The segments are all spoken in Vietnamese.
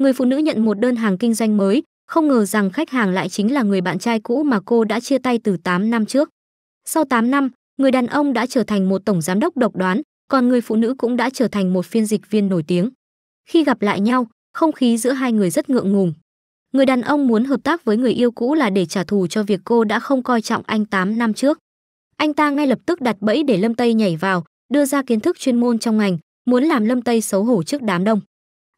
người phụ nữ nhận một đơn hàng kinh doanh mới, không ngờ rằng khách hàng lại chính là người bạn trai cũ mà cô đã chia tay từ 8 năm trước. Sau 8 năm, người đàn ông đã trở thành một tổng giám đốc độc đoán, còn người phụ nữ cũng đã trở thành một phiên dịch viên nổi tiếng. Khi gặp lại nhau, không khí giữa hai người rất ngượng ngùng. Người đàn ông muốn hợp tác với người yêu cũ là để trả thù cho việc cô đã không coi trọng anh 8 năm trước. Anh ta ngay lập tức đặt bẫy để Lâm Tây nhảy vào, đưa ra kiến thức chuyên môn trong ngành, muốn làm Lâm Tây xấu hổ trước đám đông.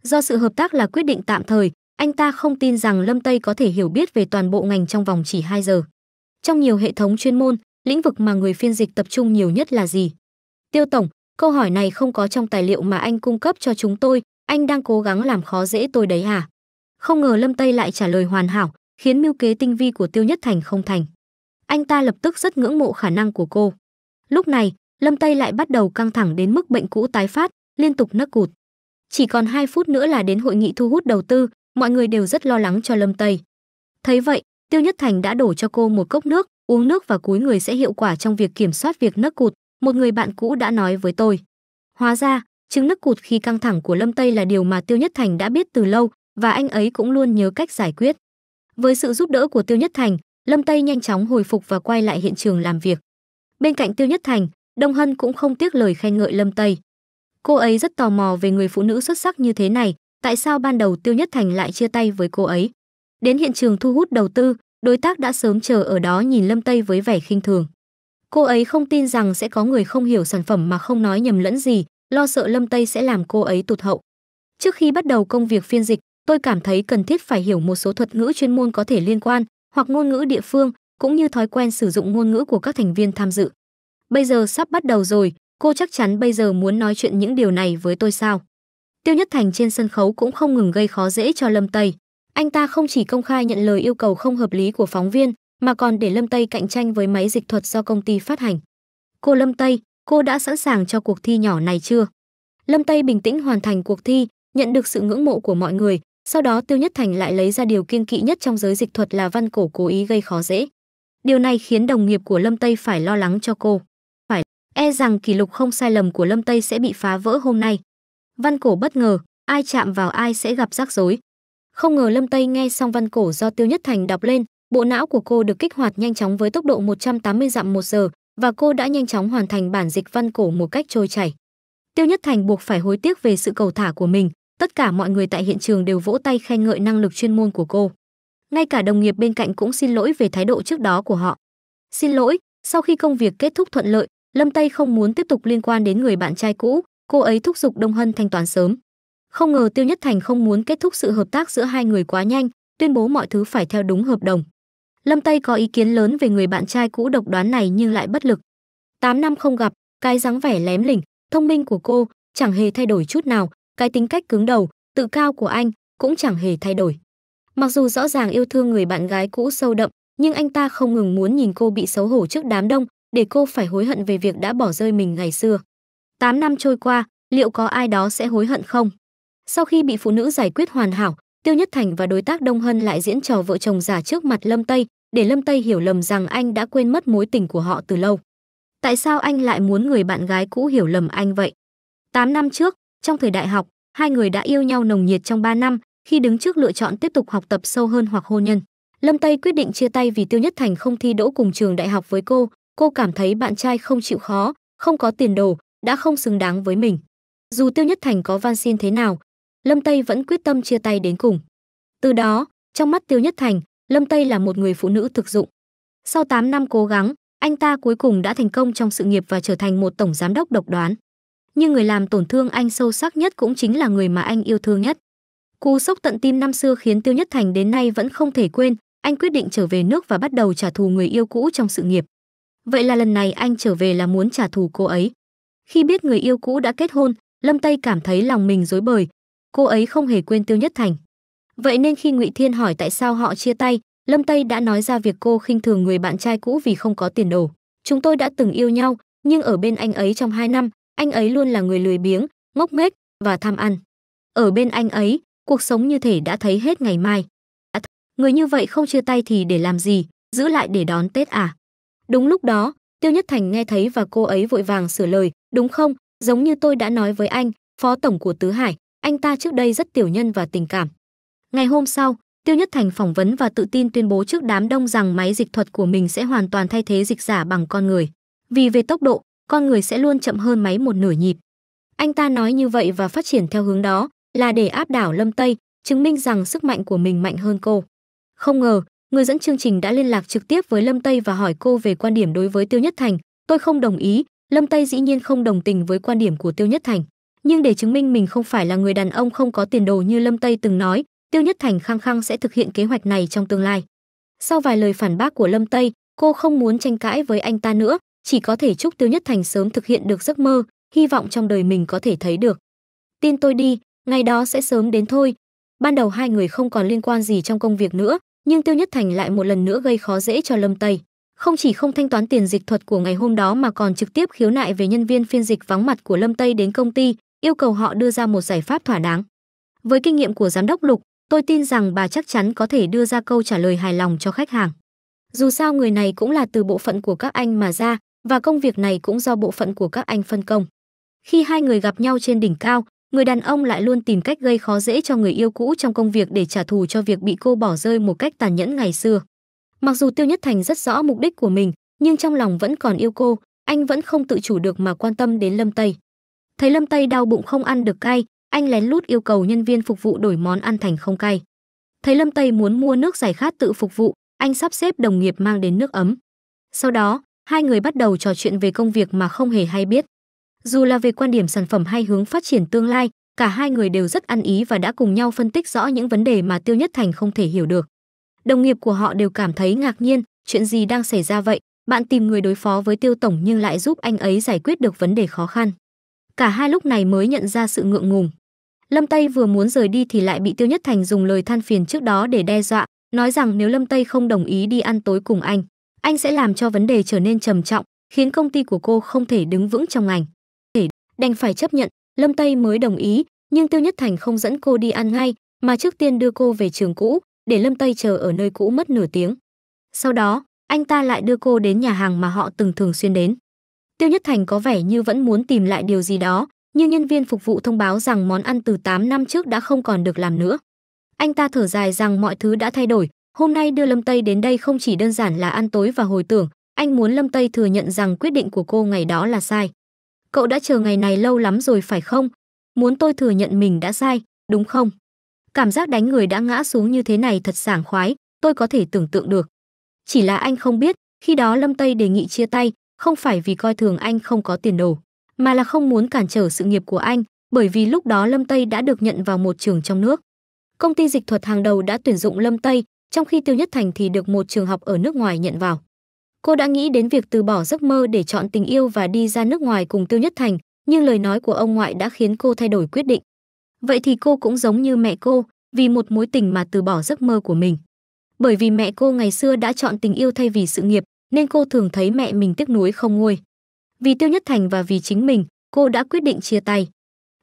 Do sự hợp tác là quyết định tạm thời, anh ta không tin rằng Lâm Tây có thể hiểu biết về toàn bộ ngành trong vòng chỉ 2 giờ. Trong nhiều hệ thống chuyên môn, lĩnh vực mà người phiên dịch tập trung nhiều nhất là gì? Tiêu Tổng, câu hỏi này không có trong tài liệu mà anh cung cấp cho chúng tôi, anh đang cố gắng làm khó dễ tôi đấy à? Không ngờ Lâm Tây lại trả lời hoàn hảo, khiến mưu kế tinh vi của Tiêu Nhất Thành không thành. Anh ta lập tức rất ngưỡng mộ khả năng của cô. Lúc này, Lâm Tây lại bắt đầu căng thẳng đến mức bệnh cũ tái phát, liên tục nấc cụt. Chỉ còn 2 phút nữa là đến hội nghị thu hút đầu tư, mọi người đều rất lo lắng cho Lâm Tây. Thấy vậy, Tiêu Nhất Thành đã đổ cho cô một cốc nước, uống nước và cúi người sẽ hiệu quả trong việc kiểm soát việc nấc cụt, một người bạn cũ đã nói với tôi. Hóa ra, chứng nấc cụt khi căng thẳng của Lâm Tây là điều mà Tiêu Nhất Thành đã biết từ lâu và anh ấy cũng luôn nhớ cách giải quyết. Với sự giúp đỡ của Tiêu Nhất Thành, Lâm Tây nhanh chóng hồi phục và quay lại hiện trường làm việc. Bên cạnh Tiêu Nhất Thành, Đông Hân cũng không tiếc lời khen ngợi Lâm Tây. Cô ấy rất tò mò về người phụ nữ xuất sắc như thế này, tại sao ban đầu Tiêu Nhất Thành lại chia tay với cô ấy. Đến hiện trường thu hút đầu tư, đối tác đã sớm chờ ở đó nhìn Lâm Tây với vẻ khinh thường. Cô ấy không tin rằng sẽ có người không hiểu sản phẩm mà không nói nhầm lẫn gì, lo sợ Lâm Tây sẽ làm cô ấy tụt hậu. Trước khi bắt đầu công việc phiên dịch, tôi cảm thấy cần thiết phải hiểu một số thuật ngữ chuyên môn có thể liên quan hoặc ngôn ngữ địa phương, cũng như thói quen sử dụng ngôn ngữ của các thành viên tham dự. Bây giờ sắp bắt đầu rồi, cô chắc chắn bây giờ muốn nói chuyện những điều này với tôi sao? Tiêu Nhất Thành trên sân khấu cũng không ngừng gây khó dễ cho Lâm Tây. Anh ta không chỉ công khai nhận lời yêu cầu không hợp lý của phóng viên, mà còn để Lâm Tây cạnh tranh với máy dịch thuật do công ty phát hành. Cô Lâm Tây, cô đã sẵn sàng cho cuộc thi nhỏ này chưa? Lâm Tây bình tĩnh hoàn thành cuộc thi, nhận được sự ngưỡng mộ của mọi người, sau đó Tiêu Nhất Thành lại lấy ra điều kiêng kỵ nhất trong giới dịch thuật là văn cổ cố ý gây khó dễ. Điều này khiến đồng nghiệp của Lâm Tây phải lo lắng cho cô. E rằng kỷ lục không sai lầm của Lâm Tây sẽ bị phá vỡ hôm nay. Văn Cổ bất ngờ, ai chạm vào ai sẽ gặp rắc rối. Không ngờ Lâm Tây nghe xong văn cổ do Tiêu Nhất Thành đọc lên, bộ não của cô được kích hoạt nhanh chóng với tốc độ 180 dặm một giờ và cô đã nhanh chóng hoàn thành bản dịch văn cổ một cách trôi chảy. Tiêu Nhất Thành buộc phải hối tiếc về sự cầu thả của mình, tất cả mọi người tại hiện trường đều vỗ tay khen ngợi năng lực chuyên môn của cô. Ngay cả đồng nghiệp bên cạnh cũng xin lỗi về thái độ trước đó của họ. Xin lỗi, sau khi công việc kết thúc thuận lợi, Lâm Tây không muốn tiếp tục liên quan đến người bạn trai cũ, cô ấy thúc giục Đông Hân thanh toán sớm. Không ngờ Tiêu Nhất Thành không muốn kết thúc sự hợp tác giữa hai người quá nhanh, tuyên bố mọi thứ phải theo đúng hợp đồng. Lâm Tây có ý kiến lớn về người bạn trai cũ độc đoán này nhưng lại bất lực. 8 năm không gặp, cái dáng vẻ lém lỉnh, thông minh của cô chẳng hề thay đổi chút nào, cái tính cách cứng đầu, tự cao của anh cũng chẳng hề thay đổi. Mặc dù rõ ràng yêu thương người bạn gái cũ sâu đậm, nhưng anh ta không ngừng muốn nhìn cô bị xấu hổ trước đám đông, để cô phải hối hận về việc đã bỏ rơi mình ngày xưa. 8 năm trôi qua, liệu có ai đó sẽ hối hận không? Sau khi bị phụ nữ giải quyết hoàn hảo, Tiêu Nhất Thành và đối tác Đông Hân lại diễn trò vợ chồng giả trước mặt Lâm Tây, để Lâm Tây hiểu lầm rằng anh đã quên mất mối tình của họ từ lâu. Tại sao anh lại muốn người bạn gái cũ hiểu lầm anh vậy? 8 năm trước, trong thời đại học, hai người đã yêu nhau nồng nhiệt trong 3 năm, khi đứng trước lựa chọn tiếp tục học tập sâu hơn hoặc hôn nhân. Lâm Tây quyết định chia tay vì Tiêu Nhất Thành không thi đỗ cùng trường đại học với cô, cô cảm thấy bạn trai không chịu khó, không có tiền đồ, đã không xứng đáng với mình. Dù Tiêu Nhất Thành có van xin thế nào, Lâm Tây vẫn quyết tâm chia tay đến cùng. Từ đó, trong mắt Tiêu Nhất Thành, Lâm Tây là một người phụ nữ thực dụng. Sau 8 năm cố gắng, anh ta cuối cùng đã thành công trong sự nghiệp và trở thành một tổng giám đốc độc đoán. Nhưng người làm tổn thương anh sâu sắc nhất cũng chính là người mà anh yêu thương nhất. Cú sốc tận tim năm xưa khiến Tiêu Nhất Thành đến nay vẫn không thể quên, anh quyết định trở về nước và bắt đầu trả thù người yêu cũ trong sự nghiệp. Vậy là lần này anh trở về là muốn trả thù cô ấy. Khi biết người yêu cũ đã kết hôn, Lâm Tây cảm thấy lòng mình dối bời. Cô ấy không hề quên Tiêu Nhất Thành. Vậy nên khi Ngụy Thiên hỏi tại sao họ chia tay, Lâm Tây đã nói ra việc cô khinh thường người bạn trai cũ vì không có tiền đồ. Chúng tôi đã từng yêu nhau, nhưng ở bên anh ấy trong 2 năm, anh ấy luôn là người lười biếng, ngốc nghếch và tham ăn. Ở bên anh ấy, cuộc sống như thể đã thấy hết ngày mai. Người như vậy không chia tay thì để làm gì, giữ lại để đón Tết à? Đúng lúc đó, Tiêu Nhất Thành nghe thấy và cô ấy vội vàng sửa lời, "Đúng không, giống như tôi đã nói với anh, phó tổng của Tứ Hải, anh ta trước đây rất tiểu nhân và tình cảm." Ngày hôm sau, Tiêu Nhất Thành phỏng vấn và tự tin tuyên bố trước đám đông rằng máy dịch thuật của mình sẽ hoàn toàn thay thế dịch giả bằng con người. Vì về tốc độ, con người sẽ luôn chậm hơn máy một nửa nhịp. Anh ta nói như vậy và phát triển theo hướng đó là để áp đảo Lâm Tây, chứng minh rằng sức mạnh của mình mạnh hơn cô. Không ngờ, người dẫn chương trình đã liên lạc trực tiếp với Lâm Tây và hỏi cô về quan điểm đối với Tiêu Nhất Thành. Tôi không đồng ý, Lâm Tây dĩ nhiên không đồng tình với quan điểm của Tiêu Nhất Thành. Nhưng để chứng minh mình không phải là người đàn ông không có tiền đồ như Lâm Tây từng nói, Tiêu Nhất Thành khăng khăng sẽ thực hiện kế hoạch này trong tương lai. Sau vài lời phản bác của Lâm Tây, cô không muốn tranh cãi với anh ta nữa, chỉ có thể chúc Tiêu Nhất Thành sớm thực hiện được giấc mơ, hy vọng trong đời mình có thể thấy được. Tin tôi đi, ngày đó sẽ sớm đến thôi. Ban đầu hai người không còn liên quan gì trong công việc nữa, nhưng Tiêu Nhất Thành lại một lần nữa gây khó dễ cho Lâm Tây. Không chỉ không thanh toán tiền dịch thuật của ngày hôm đó mà còn trực tiếp khiếu nại về nhân viên phiên dịch vắng mặt của Lâm Tây đến công ty, yêu cầu họ đưa ra một giải pháp thỏa đáng. Với kinh nghiệm của giám đốc Lục, tôi tin rằng bà chắc chắn có thể đưa ra câu trả lời hài lòng cho khách hàng. Dù sao người này cũng là từ bộ phận của các anh mà ra, và công việc này cũng do bộ phận của các anh phân công. Khi hai người gặp nhau trên đỉnh cao, người đàn ông lại luôn tìm cách gây khó dễ cho người yêu cũ trong công việc để trả thù cho việc bị cô bỏ rơi một cách tàn nhẫn ngày xưa. Mặc dù Tiêu Nhất Thành rất rõ mục đích của mình, nhưng trong lòng vẫn còn yêu cô, anh vẫn không tự chủ được mà quan tâm đến Lâm Tây. Thấy Lâm Tây đau bụng không ăn được cay, anh lén lút yêu cầu nhân viên phục vụ đổi món ăn thành không cay. Thấy Lâm Tây muốn mua nước giải khát tự phục vụ, anh sắp xếp đồng nghiệp mang đến nước ấm. Sau đó, hai người bắt đầu trò chuyện về công việc mà không hề hay biết. Dù là về quan điểm sản phẩm hay hướng phát triển tương lai, cả hai người đều rất ăn ý và đã cùng nhau phân tích rõ những vấn đề mà Tiêu Nhất Thành không thể hiểu được. Đồng nghiệp của họ đều cảm thấy ngạc nhiên, chuyện gì đang xảy ra vậy? Bạn tìm người đối phó với Tiêu tổng nhưng lại giúp anh ấy giải quyết được vấn đề khó khăn. Cả hai lúc này mới nhận ra sự ngượng ngùng. Lâm Tây vừa muốn rời đi thì lại bị Tiêu Nhất Thành dùng lời than phiền trước đó để đe dọa, nói rằng nếu Lâm Tây không đồng ý đi ăn tối cùng anh, anh sẽ làm cho vấn đề trở nên trầm trọng, khiến công ty của cô không thể đứng vững trong ngành đành phải chấp nhận lâm tây mới đồng ý nhưng tiêu nhất thành không dẫn cô đi ăn ngay mà trước tiên đưa cô về trường cũ để lâm tây chờ ở nơi cũ mất nửa tiếng sau đó anh ta lại đưa cô đến nhà hàng mà họ từng thường xuyên đến tiêu nhất thành có vẻ như vẫn muốn tìm lại điều gì đó nhưng nhân viên phục vụ thông báo rằng món ăn từ 8 năm trước đã không còn được làm nữa anh ta thở dài rằng mọi thứ đã thay đổi hôm nay đưa lâm tây đến đây không chỉ đơn giản là ăn tối và hồi tưởng anh muốn lâm tây thừa nhận rằng quyết định của cô ngày đó là sai cậu đã chờ ngày này lâu lắm rồi phải không? Muốn tôi thừa nhận mình đã sai, đúng không? Cảm giác đánh người đã ngã xuống như thế này thật sảng khoái, tôi có thể tưởng tượng được. Chỉ là anh không biết, khi đó Lâm Tây đề nghị chia tay, không phải vì coi thường anh không có tiền đồ, mà là không muốn cản trở sự nghiệp của anh, bởi vì lúc đó Lâm Tây đã được nhận vào một trường trong nước. Công ty dịch thuật hàng đầu đã tuyển dụng Lâm Tây, trong khi Tiêu Nhất Thành thì được một trường học ở nước ngoài nhận vào. Cô đã nghĩ đến việc từ bỏ giấc mơ để chọn tình yêu và đi ra nước ngoài cùng Tiêu Nhất Thành, nhưng lời nói của ông ngoại đã khiến cô thay đổi quyết định. Vậy thì cô cũng giống như mẹ cô, vì một mối tình mà từ bỏ giấc mơ của mình. Bởi vì mẹ cô ngày xưa đã chọn tình yêu thay vì sự nghiệp, nên cô thường thấy mẹ mình tiếc nuối không nguôi. Vì Tiêu Nhất Thành và vì chính mình, cô đã quyết định chia tay.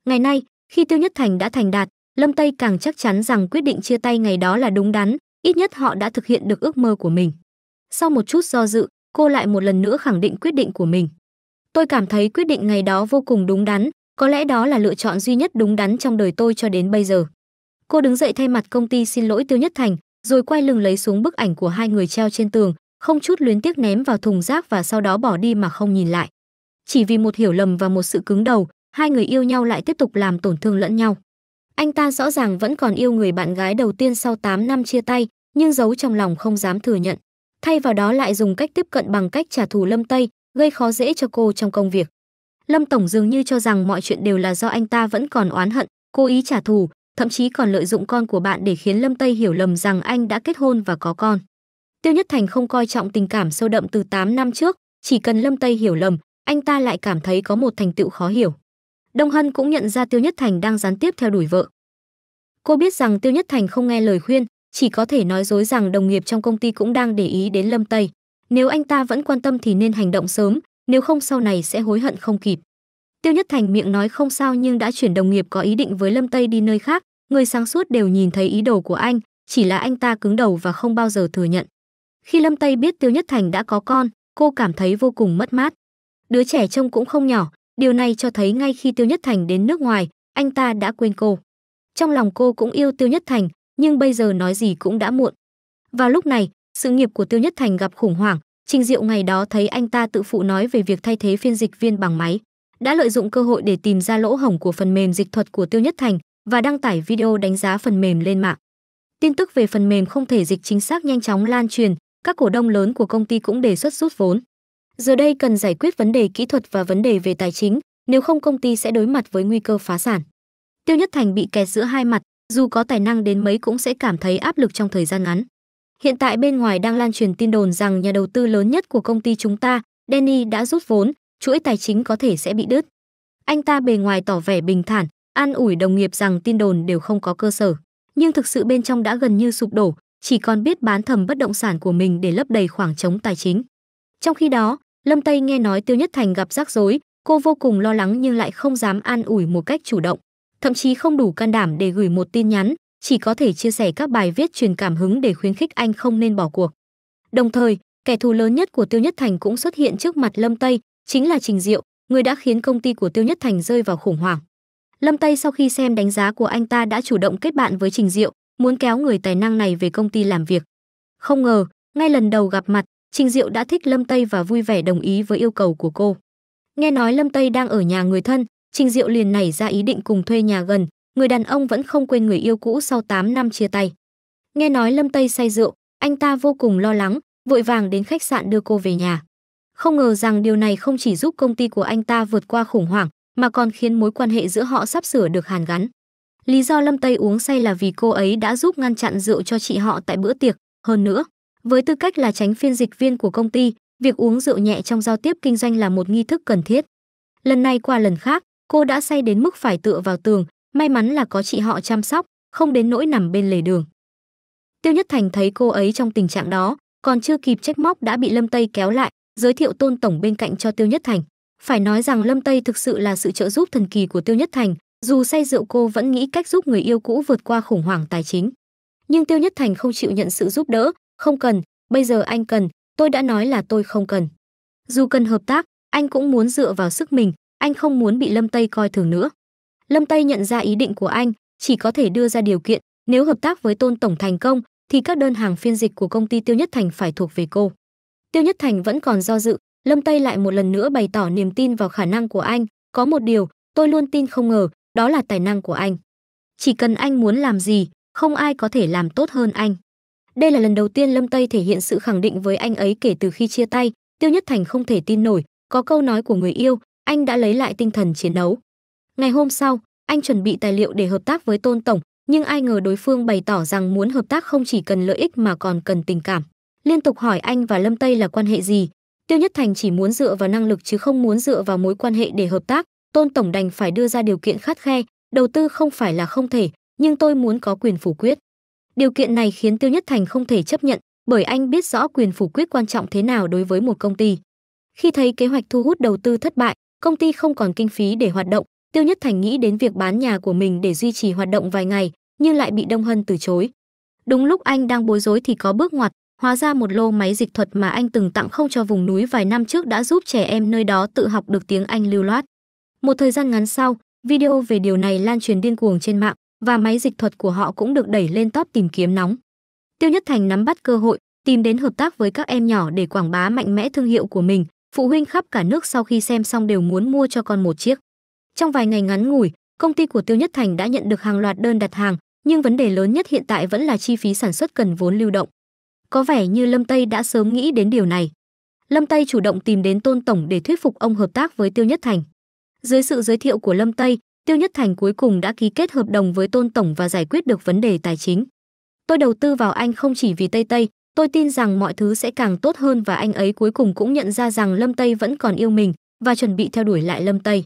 Ngày nay, khi Tiêu Nhất Thành đã thành đạt, Lâm Tây càng chắc chắn rằng quyết định chia tay ngày đó là đúng đắn, ít nhất họ đã thực hiện được ước mơ của mình. Sau một chút do dự, cô lại một lần nữa khẳng định quyết định của mình. Tôi cảm thấy quyết định ngày đó vô cùng đúng đắn, có lẽ đó là lựa chọn duy nhất đúng đắn trong đời tôi cho đến bây giờ. Cô đứng dậy thay mặt công ty xin lỗi Tiêu Nhất Thành, rồi quay lưng lấy xuống bức ảnh của hai người treo trên tường, không chút luyến tiếc ném vào thùng rác và sau đó bỏ đi mà không nhìn lại. Chỉ vì một hiểu lầm và một sự cứng đầu, hai người yêu nhau lại tiếp tục làm tổn thương lẫn nhau. Anh ta rõ ràng vẫn còn yêu người bạn gái đầu tiên sau 8 năm chia tay, nhưng giấu trong lòng không dám thừa nhận thay vào đó lại dùng cách tiếp cận bằng cách trả thù Lâm Tây, gây khó dễ cho cô trong công việc. Lâm Tổng dường như cho rằng mọi chuyện đều là do anh ta vẫn còn oán hận, cố ý trả thù, thậm chí còn lợi dụng con của bạn để khiến Lâm Tây hiểu lầm rằng anh đã kết hôn và có con. Tiêu Nhất Thành không coi trọng tình cảm sâu đậm từ 8 năm trước, chỉ cần Lâm Tây hiểu lầm, anh ta lại cảm thấy có một thành tựu khó hiểu. Đông Hân cũng nhận ra Tiêu Nhất Thành đang gián tiếp theo đuổi vợ. Cô biết rằng Tiêu Nhất Thành không nghe lời khuyên, chỉ có thể nói dối rằng đồng nghiệp trong công ty cũng đang để ý đến Lâm Tây. Nếu anh ta vẫn quan tâm thì nên hành động sớm, nếu không sau này sẽ hối hận không kịp. Tiêu Nhất Thành miệng nói không sao nhưng đã chuyển đồng nghiệp có ý định với Lâm Tây đi nơi khác, người sáng suốt đều nhìn thấy ý đồ của anh, chỉ là anh ta cứng đầu và không bao giờ thừa nhận. Khi Lâm Tây biết Tiêu Nhất Thành đã có con, cô cảm thấy vô cùng mất mát. Đứa trẻ trông cũng không nhỏ, điều này cho thấy ngay khi Tiêu Nhất Thành đến nước ngoài, anh ta đã quên cô. Trong lòng cô cũng yêu Tiêu Nhất Thành, nhưng bây giờ nói gì cũng đã muộn. Và lúc này, sự nghiệp của Tiêu Nhất Thành gặp khủng hoảng, Trình Diệu ngày đó thấy anh ta tự phụ nói về việc thay thế phiên dịch viên bằng máy, đã lợi dụng cơ hội để tìm ra lỗ hổng của phần mềm dịch thuật của Tiêu Nhất Thành và đăng tải video đánh giá phần mềm lên mạng. Tin tức về phần mềm không thể dịch chính xác nhanh chóng lan truyền, các cổ đông lớn của công ty cũng đề xuất rút vốn. Giờ đây cần giải quyết vấn đề kỹ thuật và vấn đề về tài chính, nếu không công ty sẽ đối mặt với nguy cơ phá sản. Tiêu Nhất Thành bị kẹt giữa hai mặt, dù có tài năng đến mấy cũng sẽ cảm thấy áp lực trong thời gian ngắn. Hiện tại bên ngoài đang lan truyền tin đồn rằng nhà đầu tư lớn nhất của công ty chúng ta, Danny đã rút vốn, chuỗi tài chính có thể sẽ bị đứt. Anh ta bề ngoài tỏ vẻ bình thản, an ủi đồng nghiệp rằng tin đồn đều không có cơ sở, nhưng thực sự bên trong đã gần như sụp đổ, chỉ còn biết bán thầm bất động sản của mình để lấp đầy khoảng trống tài chính. Trong khi đó, Lâm Tây nghe nói Tiêu Nhất Thành gặp rắc rối, cô vô cùng lo lắng nhưng lại không dám an ủi một cách chủ động thậm chí không đủ can đảm để gửi một tin nhắn, chỉ có thể chia sẻ các bài viết truyền cảm hứng để khuyến khích anh không nên bỏ cuộc. Đồng thời, kẻ thù lớn nhất của Tiêu Nhất Thành cũng xuất hiện trước mặt Lâm Tây, chính là Trình Diệu, người đã khiến công ty của Tiêu Nhất Thành rơi vào khủng hoảng. Lâm Tây sau khi xem đánh giá của anh ta đã chủ động kết bạn với Trình Diệu, muốn kéo người tài năng này về công ty làm việc. Không ngờ, ngay lần đầu gặp mặt, Trình Diệu đã thích Lâm Tây và vui vẻ đồng ý với yêu cầu của cô. Nghe nói Lâm Tây đang ở nhà người thân, Trình Diệu liền nảy ra ý định cùng thuê nhà gần, người đàn ông vẫn không quên người yêu cũ sau 8 năm chia tay. Nghe nói Lâm Tây say rượu, anh ta vô cùng lo lắng, vội vàng đến khách sạn đưa cô về nhà. Không ngờ rằng điều này không chỉ giúp công ty của anh ta vượt qua khủng hoảng, mà còn khiến mối quan hệ giữa họ sắp sửa được hàn gắn. Lý do Lâm Tây uống say là vì cô ấy đã giúp ngăn chặn rượu cho chị họ tại bữa tiệc, hơn nữa, với tư cách là tránh phiên dịch viên của công ty, việc uống rượu nhẹ trong giao tiếp kinh doanh là một nghi thức cần thiết. Lần này qua lần khác, cô đã say đến mức phải tựa vào tường may mắn là có chị họ chăm sóc không đến nỗi nằm bên lề đường tiêu nhất thành thấy cô ấy trong tình trạng đó còn chưa kịp trách móc đã bị lâm tây kéo lại giới thiệu tôn tổng bên cạnh cho tiêu nhất thành phải nói rằng lâm tây thực sự là sự trợ giúp thần kỳ của tiêu nhất thành dù say rượu cô vẫn nghĩ cách giúp người yêu cũ vượt qua khủng hoảng tài chính nhưng tiêu nhất thành không chịu nhận sự giúp đỡ không cần bây giờ anh cần tôi đã nói là tôi không cần dù cần hợp tác anh cũng muốn dựa vào sức mình anh không muốn bị Lâm Tây coi thường nữa. Lâm Tây nhận ra ý định của anh, chỉ có thể đưa ra điều kiện, nếu hợp tác với Tôn tổng thành công thì các đơn hàng phiên dịch của công ty Tiêu Nhất Thành phải thuộc về cô. Tiêu Nhất Thành vẫn còn do dự, Lâm Tây lại một lần nữa bày tỏ niềm tin vào khả năng của anh, có một điều, tôi luôn tin không ngờ, đó là tài năng của anh. Chỉ cần anh muốn làm gì, không ai có thể làm tốt hơn anh. Đây là lần đầu tiên Lâm Tây thể hiện sự khẳng định với anh ấy kể từ khi chia tay, Tiêu Nhất Thành không thể tin nổi, có câu nói của người yêu, anh đã lấy lại tinh thần chiến đấu. Ngày hôm sau, anh chuẩn bị tài liệu để hợp tác với Tôn Tổng, nhưng ai ngờ đối phương bày tỏ rằng muốn hợp tác không chỉ cần lợi ích mà còn cần tình cảm. Liên tục hỏi anh và Lâm Tây là quan hệ gì. Tiêu Nhất Thành chỉ muốn dựa vào năng lực chứ không muốn dựa vào mối quan hệ để hợp tác. Tôn Tổng đành phải đưa ra điều kiện khắt khe, đầu tư không phải là không thể, nhưng tôi muốn có quyền phủ quyết. Điều kiện này khiến Tiêu Nhất Thành không thể chấp nhận, bởi anh biết rõ quyền phủ quyết quan trọng thế nào đối với một công ty. Khi thấy kế hoạch thu hút đầu tư thất bại, công ty không còn kinh phí để hoạt động, Tiêu Nhất Thành nghĩ đến việc bán nhà của mình để duy trì hoạt động vài ngày, nhưng lại bị Đông Hân từ chối. Đúng lúc anh đang bối rối thì có bước ngoặt, hóa ra một lô máy dịch thuật mà anh từng tặng không cho vùng núi vài năm trước đã giúp trẻ em nơi đó tự học được tiếng Anh lưu loát. Một thời gian ngắn sau, video về điều này lan truyền điên cuồng trên mạng và máy dịch thuật của họ cũng được đẩy lên top tìm kiếm nóng. Tiêu Nhất Thành nắm bắt cơ hội, tìm đến hợp tác với các em nhỏ để quảng bá mạnh mẽ thương hiệu của mình, phụ huynh khắp cả nước sau khi xem xong đều muốn mua cho con một chiếc. Trong vài ngày ngắn ngủi, công ty của Tiêu Nhất Thành đã nhận được hàng loạt đơn đặt hàng, nhưng vấn đề lớn nhất hiện tại vẫn là chi phí sản xuất cần vốn lưu động. Có vẻ như Lâm Tây đã sớm nghĩ đến điều này. Lâm Tây chủ động tìm đến Tôn tổng để thuyết phục ông hợp tác với Tiêu Nhất Thành. Dưới sự giới thiệu của Lâm Tây, Tiêu Nhất Thành cuối cùng đã ký kết hợp đồng với Tôn tổng và giải quyết được vấn đề tài chính. Tôi đầu tư vào anh không chỉ vì Tây Tây, Tôi tin rằng mọi thứ sẽ càng tốt hơn và anh ấy cuối cùng cũng nhận ra rằng Lâm Tây vẫn còn yêu mình và chuẩn bị theo đuổi lại Lâm Tây.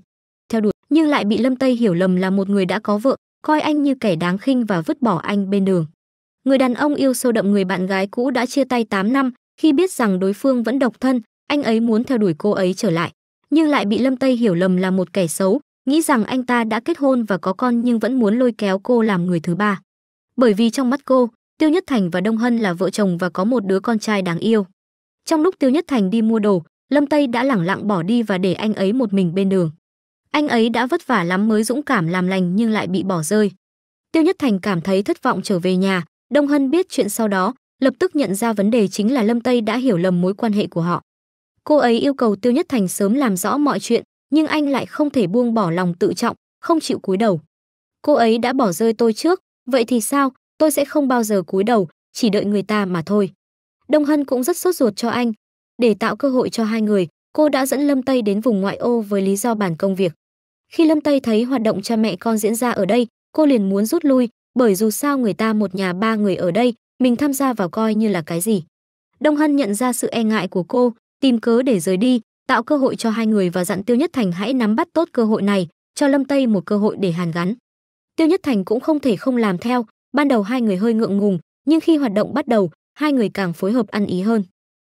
Theo đuổi, nhưng lại bị Lâm Tây hiểu lầm là một người đã có vợ, coi anh như kẻ đáng khinh và vứt bỏ anh bên đường. Người đàn ông yêu sâu đậm người bạn gái cũ đã chia tay 8 năm, khi biết rằng đối phương vẫn độc thân, anh ấy muốn theo đuổi cô ấy trở lại, nhưng lại bị Lâm Tây hiểu lầm là một kẻ xấu, nghĩ rằng anh ta đã kết hôn và có con nhưng vẫn muốn lôi kéo cô làm người thứ ba. Bởi vì trong mắt cô, Tiêu Nhất Thành và Đông Hân là vợ chồng và có một đứa con trai đáng yêu. Trong lúc Tiêu Nhất Thành đi mua đồ, Lâm Tây đã lẳng lặng bỏ đi và để anh ấy một mình bên đường. Anh ấy đã vất vả lắm mới dũng cảm làm lành nhưng lại bị bỏ rơi. Tiêu Nhất Thành cảm thấy thất vọng trở về nhà, Đông Hân biết chuyện sau đó, lập tức nhận ra vấn đề chính là Lâm Tây đã hiểu lầm mối quan hệ của họ. Cô ấy yêu cầu Tiêu Nhất Thành sớm làm rõ mọi chuyện, nhưng anh lại không thể buông bỏ lòng tự trọng, không chịu cúi đầu. Cô ấy đã bỏ rơi tôi trước, vậy thì sao, tôi sẽ không bao giờ cúi đầu, chỉ đợi người ta mà thôi. Đông Hân cũng rất sốt ruột cho anh. Để tạo cơ hội cho hai người, cô đã dẫn Lâm Tây đến vùng ngoại ô với lý do bản công việc. Khi Lâm Tây thấy hoạt động cha mẹ con diễn ra ở đây, cô liền muốn rút lui, bởi dù sao người ta một nhà ba người ở đây, mình tham gia vào coi như là cái gì. Đông Hân nhận ra sự e ngại của cô, tìm cớ để rời đi, tạo cơ hội cho hai người và dặn Tiêu Nhất Thành hãy nắm bắt tốt cơ hội này, cho Lâm Tây một cơ hội để hàn gắn. Tiêu Nhất Thành cũng không thể không làm theo, ban đầu hai người hơi ngượng ngùng nhưng khi hoạt động bắt đầu hai người càng phối hợp ăn ý hơn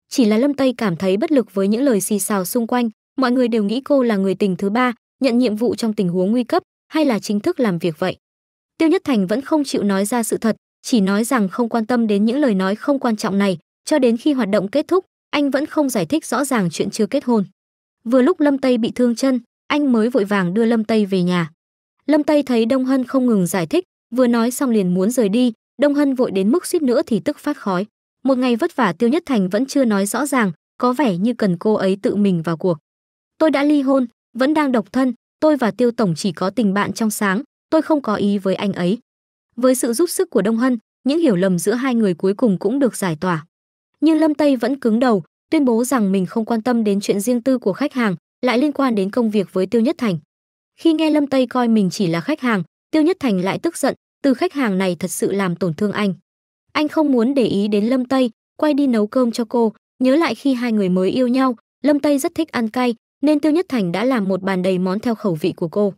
chỉ là lâm tây cảm thấy bất lực với những lời xì xào xung quanh mọi người đều nghĩ cô là người tình thứ ba nhận nhiệm vụ trong tình huống nguy cấp hay là chính thức làm việc vậy tiêu nhất thành vẫn không chịu nói ra sự thật chỉ nói rằng không quan tâm đến những lời nói không quan trọng này cho đến khi hoạt động kết thúc anh vẫn không giải thích rõ ràng chuyện chưa kết hôn vừa lúc lâm tây bị thương chân anh mới vội vàng đưa lâm tây về nhà lâm tây thấy đông hân không ngừng giải thích vừa nói xong liền muốn rời đi đông hân vội đến mức suýt nữa thì tức phát khói một ngày vất vả tiêu nhất thành vẫn chưa nói rõ ràng có vẻ như cần cô ấy tự mình vào cuộc tôi đã ly hôn vẫn đang độc thân tôi và tiêu tổng chỉ có tình bạn trong sáng tôi không có ý với anh ấy với sự giúp sức của đông hân những hiểu lầm giữa hai người cuối cùng cũng được giải tỏa nhưng lâm tây vẫn cứng đầu tuyên bố rằng mình không quan tâm đến chuyện riêng tư của khách hàng lại liên quan đến công việc với tiêu nhất thành khi nghe lâm tây coi mình chỉ là khách hàng Tiêu Nhất Thành lại tức giận, từ khách hàng này thật sự làm tổn thương anh. Anh không muốn để ý đến Lâm Tây, quay đi nấu cơm cho cô, nhớ lại khi hai người mới yêu nhau, Lâm Tây rất thích ăn cay, nên Tiêu Nhất Thành đã làm một bàn đầy món theo khẩu vị của cô.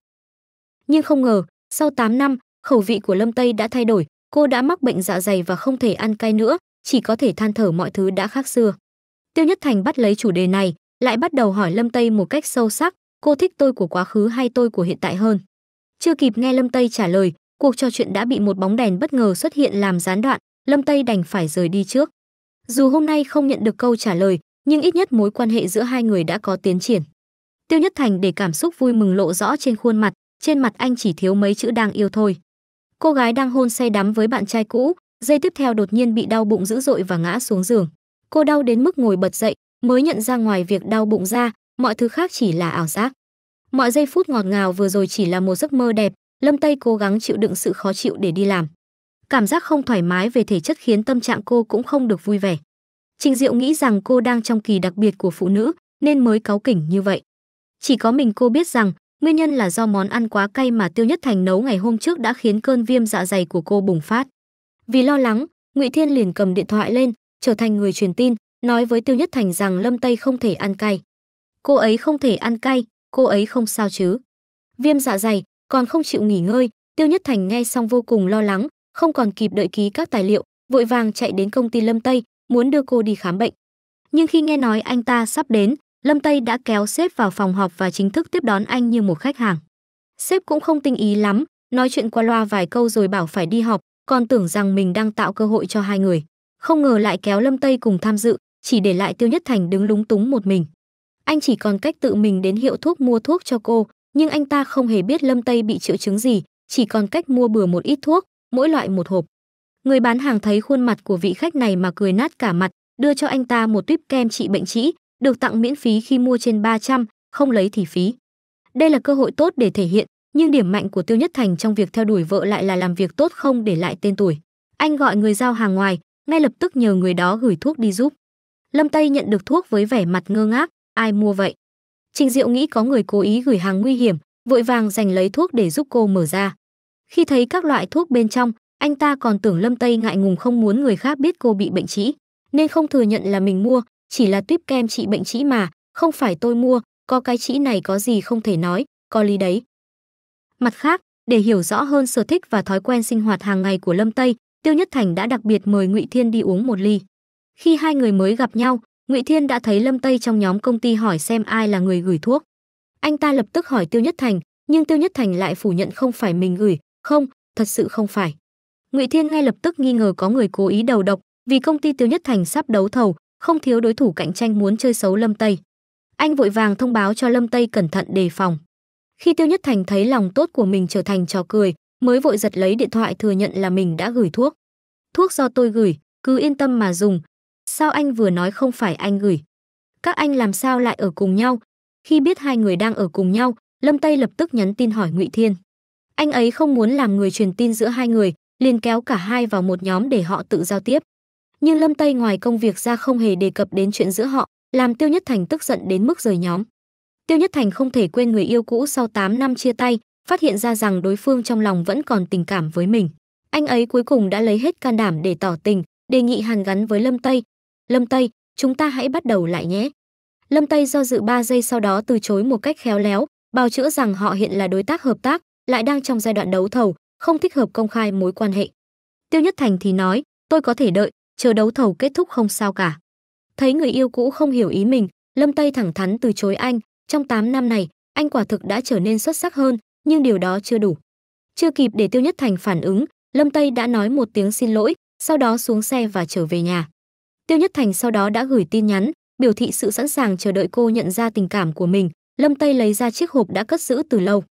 Nhưng không ngờ, sau 8 năm, khẩu vị của Lâm Tây đã thay đổi, cô đã mắc bệnh dạ dày và không thể ăn cay nữa, chỉ có thể than thở mọi thứ đã khác xưa. Tiêu Nhất Thành bắt lấy chủ đề này, lại bắt đầu hỏi Lâm Tây một cách sâu sắc, cô thích tôi của quá khứ hay tôi của hiện tại hơn. Chưa kịp nghe Lâm Tây trả lời, cuộc trò chuyện đã bị một bóng đèn bất ngờ xuất hiện làm gián đoạn, Lâm Tây đành phải rời đi trước. Dù hôm nay không nhận được câu trả lời, nhưng ít nhất mối quan hệ giữa hai người đã có tiến triển. Tiêu Nhất Thành để cảm xúc vui mừng lộ rõ trên khuôn mặt, trên mặt anh chỉ thiếu mấy chữ đang yêu thôi. Cô gái đang hôn say đắm với bạn trai cũ, dây tiếp theo đột nhiên bị đau bụng dữ dội và ngã xuống giường. Cô đau đến mức ngồi bật dậy, mới nhận ra ngoài việc đau bụng ra, mọi thứ khác chỉ là ảo giác. Mọi giây phút ngọt ngào vừa rồi chỉ là một giấc mơ đẹp, Lâm Tây cố gắng chịu đựng sự khó chịu để đi làm. Cảm giác không thoải mái về thể chất khiến tâm trạng cô cũng không được vui vẻ. Trình Diệu nghĩ rằng cô đang trong kỳ đặc biệt của phụ nữ nên mới cáu kỉnh như vậy. Chỉ có mình cô biết rằng nguyên nhân là do món ăn quá cay mà Tiêu Nhất Thành nấu ngày hôm trước đã khiến cơn viêm dạ dày của cô bùng phát. Vì lo lắng, Ngụy Thiên liền cầm điện thoại lên, trở thành người truyền tin, nói với Tiêu Nhất Thành rằng Lâm Tây không thể ăn cay. Cô ấy không thể ăn cay, cô ấy không sao chứ? Viêm dạ dày, còn không chịu nghỉ ngơi, Tiêu Nhất Thành nghe xong vô cùng lo lắng, không còn kịp đợi ký các tài liệu, vội vàng chạy đến công ty Lâm Tây, muốn đưa cô đi khám bệnh. Nhưng khi nghe nói anh ta sắp đến, Lâm Tây đã kéo sếp vào phòng họp và chính thức tiếp đón anh như một khách hàng. Sếp cũng không tinh ý lắm, nói chuyện qua loa vài câu rồi bảo phải đi họp, còn tưởng rằng mình đang tạo cơ hội cho hai người. Không ngờ lại kéo Lâm Tây cùng tham dự, chỉ để lại Tiêu Nhất Thành đứng lúng túng một mình. Anh chỉ còn cách tự mình đến hiệu thuốc mua thuốc cho cô, nhưng anh ta không hề biết Lâm Tây bị triệu chứng gì, chỉ còn cách mua bừa một ít thuốc, mỗi loại một hộp. Người bán hàng thấy khuôn mặt của vị khách này mà cười nát cả mặt, đưa cho anh ta một tuýp kem trị bệnh trĩ, được tặng miễn phí khi mua trên 300, không lấy thì phí. Đây là cơ hội tốt để thể hiện, nhưng điểm mạnh của Tiêu Nhất Thành trong việc theo đuổi vợ lại là làm việc tốt không để lại tên tuổi. Anh gọi người giao hàng ngoài, ngay lập tức nhờ người đó gửi thuốc đi giúp. Lâm Tây nhận được thuốc với vẻ mặt ngơ ngác, Ai mua vậy? Trình Diệu nghĩ có người cố ý gửi hàng nguy hiểm, vội vàng giành lấy thuốc để giúp cô mở ra. Khi thấy các loại thuốc bên trong, anh ta còn tưởng Lâm Tây ngại ngùng không muốn người khác biết cô bị bệnh trĩ, nên không thừa nhận là mình mua, chỉ là tuyếp kem trị bệnh trĩ mà, không phải tôi mua, có cái trĩ này có gì không thể nói, có lý đấy. Mặt khác, để hiểu rõ hơn sở thích và thói quen sinh hoạt hàng ngày của Lâm Tây, Tiêu Nhất Thành đã đặc biệt mời Ngụy Thiên đi uống một ly. Khi hai người mới gặp nhau, Ngụy Thiên đã thấy Lâm Tây trong nhóm công ty hỏi xem ai là người gửi thuốc. Anh ta lập tức hỏi Tiêu Nhất Thành, nhưng Tiêu Nhất Thành lại phủ nhận không phải mình gửi, không, thật sự không phải. Ngụy Thiên ngay lập tức nghi ngờ có người cố ý đầu độc, vì công ty Tiêu Nhất Thành sắp đấu thầu, không thiếu đối thủ cạnh tranh muốn chơi xấu Lâm Tây. Anh vội vàng thông báo cho Lâm Tây cẩn thận đề phòng. Khi Tiêu Nhất Thành thấy lòng tốt của mình trở thành trò cười, mới vội giật lấy điện thoại thừa nhận là mình đã gửi thuốc. Thuốc do tôi gửi, cứ yên tâm mà dùng, Sao anh vừa nói không phải anh gửi? Các anh làm sao lại ở cùng nhau? Khi biết hai người đang ở cùng nhau, Lâm Tây lập tức nhắn tin hỏi Ngụy Thiên. Anh ấy không muốn làm người truyền tin giữa hai người, liền kéo cả hai vào một nhóm để họ tự giao tiếp. Nhưng Lâm Tây ngoài công việc ra không hề đề cập đến chuyện giữa họ, làm Tiêu Nhất Thành tức giận đến mức rời nhóm. Tiêu Nhất Thành không thể quên người yêu cũ sau 8 năm chia tay, phát hiện ra rằng đối phương trong lòng vẫn còn tình cảm với mình. Anh ấy cuối cùng đã lấy hết can đảm để tỏ tình, đề nghị hàn gắn với Lâm Tây, Lâm Tây, chúng ta hãy bắt đầu lại nhé. Lâm Tây do dự 3 giây sau đó từ chối một cách khéo léo, bào chữa rằng họ hiện là đối tác hợp tác, lại đang trong giai đoạn đấu thầu, không thích hợp công khai mối quan hệ. Tiêu Nhất Thành thì nói, tôi có thể đợi, chờ đấu thầu kết thúc không sao cả. Thấy người yêu cũ không hiểu ý mình, Lâm Tây thẳng thắn từ chối anh, trong 8 năm này, anh quả thực đã trở nên xuất sắc hơn, nhưng điều đó chưa đủ. Chưa kịp để Tiêu Nhất Thành phản ứng, Lâm Tây đã nói một tiếng xin lỗi, sau đó xuống xe và trở về nhà. Tiêu Nhất Thành sau đó đã gửi tin nhắn, biểu thị sự sẵn sàng chờ đợi cô nhận ra tình cảm của mình, Lâm Tây lấy ra chiếc hộp đã cất giữ từ lâu.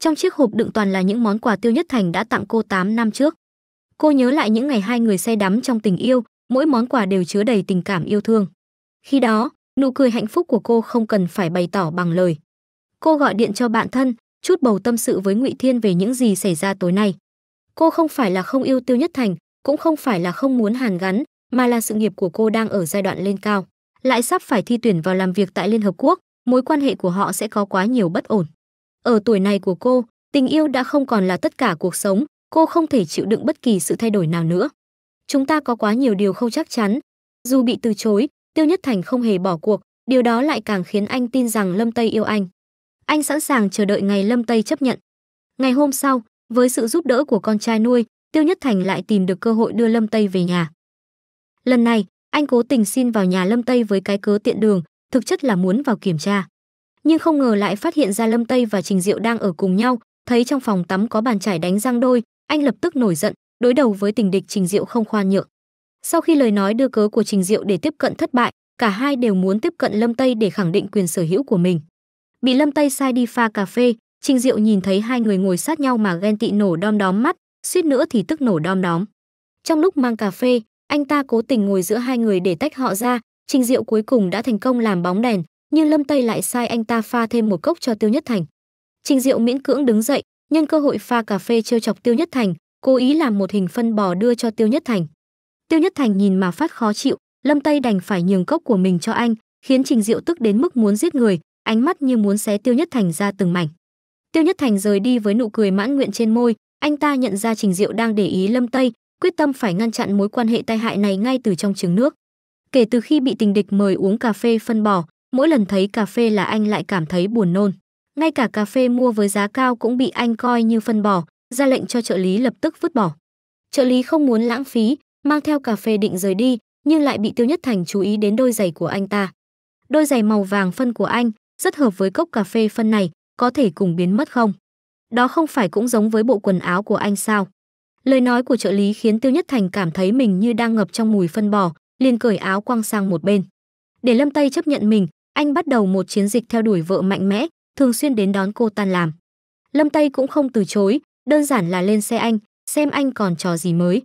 Trong chiếc hộp đựng toàn là những món quà Tiêu Nhất Thành đã tặng cô 8 năm trước. Cô nhớ lại những ngày hai người say đắm trong tình yêu, mỗi món quà đều chứa đầy tình cảm yêu thương. Khi đó, nụ cười hạnh phúc của cô không cần phải bày tỏ bằng lời. Cô gọi điện cho bạn thân, chút bầu tâm sự với Ngụy Thiên về những gì xảy ra tối nay. Cô không phải là không yêu Tiêu Nhất Thành, cũng không phải là không muốn hàn gắn, mà là sự nghiệp của cô đang ở giai đoạn lên cao, lại sắp phải thi tuyển vào làm việc tại Liên Hợp Quốc, mối quan hệ của họ sẽ có quá nhiều bất ổn. Ở tuổi này của cô, tình yêu đã không còn là tất cả cuộc sống, cô không thể chịu đựng bất kỳ sự thay đổi nào nữa. Chúng ta có quá nhiều điều không chắc chắn. Dù bị từ chối, Tiêu Nhất Thành không hề bỏ cuộc, điều đó lại càng khiến anh tin rằng Lâm Tây yêu anh. Anh sẵn sàng chờ đợi ngày Lâm Tây chấp nhận. Ngày hôm sau, với sự giúp đỡ của con trai nuôi, Tiêu Nhất Thành lại tìm được cơ hội đưa Lâm Tây về nhà. Lần này, anh cố tình xin vào nhà Lâm Tây với cái cớ tiện đường, thực chất là muốn vào kiểm tra. Nhưng không ngờ lại phát hiện ra Lâm Tây và Trình Diệu đang ở cùng nhau, thấy trong phòng tắm có bàn chải đánh răng đôi, anh lập tức nổi giận, đối đầu với tình địch Trình Diệu không khoan nhượng. Sau khi lời nói đưa cớ của Trình Diệu để tiếp cận thất bại, cả hai đều muốn tiếp cận Lâm Tây để khẳng định quyền sở hữu của mình. Bị Lâm Tây sai đi pha cà phê, Trình Diệu nhìn thấy hai người ngồi sát nhau mà ghen tị nổ đom đóm mắt, suýt nữa thì tức nổ đom đóm. Trong lúc mang cà phê, anh ta cố tình ngồi giữa hai người để tách họ ra, Trình Diệu cuối cùng đã thành công làm bóng đèn, nhưng Lâm Tây lại sai anh ta pha thêm một cốc cho Tiêu Nhất Thành. Trình Diệu miễn cưỡng đứng dậy, nhân cơ hội pha cà phê trêu chọc Tiêu Nhất Thành, cố ý làm một hình phân bò đưa cho Tiêu Nhất Thành. Tiêu Nhất Thành nhìn mà phát khó chịu, Lâm Tây đành phải nhường cốc của mình cho anh, khiến Trình Diệu tức đến mức muốn giết người, ánh mắt như muốn xé Tiêu Nhất Thành ra từng mảnh. Tiêu Nhất Thành rời đi với nụ cười mãn nguyện trên môi, anh ta nhận ra Trình Diệu đang để ý Lâm Tây, quyết tâm phải ngăn chặn mối quan hệ tai hại này ngay từ trong trứng nước. Kể từ khi bị tình địch mời uống cà phê phân bò, mỗi lần thấy cà phê là anh lại cảm thấy buồn nôn. Ngay cả cà phê mua với giá cao cũng bị anh coi như phân bò, ra lệnh cho trợ lý lập tức vứt bỏ. Trợ lý không muốn lãng phí, mang theo cà phê định rời đi, nhưng lại bị Tiêu Nhất Thành chú ý đến đôi giày của anh ta. Đôi giày màu vàng phân của anh rất hợp với cốc cà phê phân này, có thể cùng biến mất không? Đó không phải cũng giống với bộ quần áo của anh sao? Lời nói của trợ lý khiến Tiêu Nhất Thành cảm thấy mình như đang ngập trong mùi phân bò, liền cởi áo quăng sang một bên. Để Lâm Tây chấp nhận mình, anh bắt đầu một chiến dịch theo đuổi vợ mạnh mẽ, thường xuyên đến đón cô tan làm. Lâm Tây cũng không từ chối, đơn giản là lên xe anh, xem anh còn trò gì mới.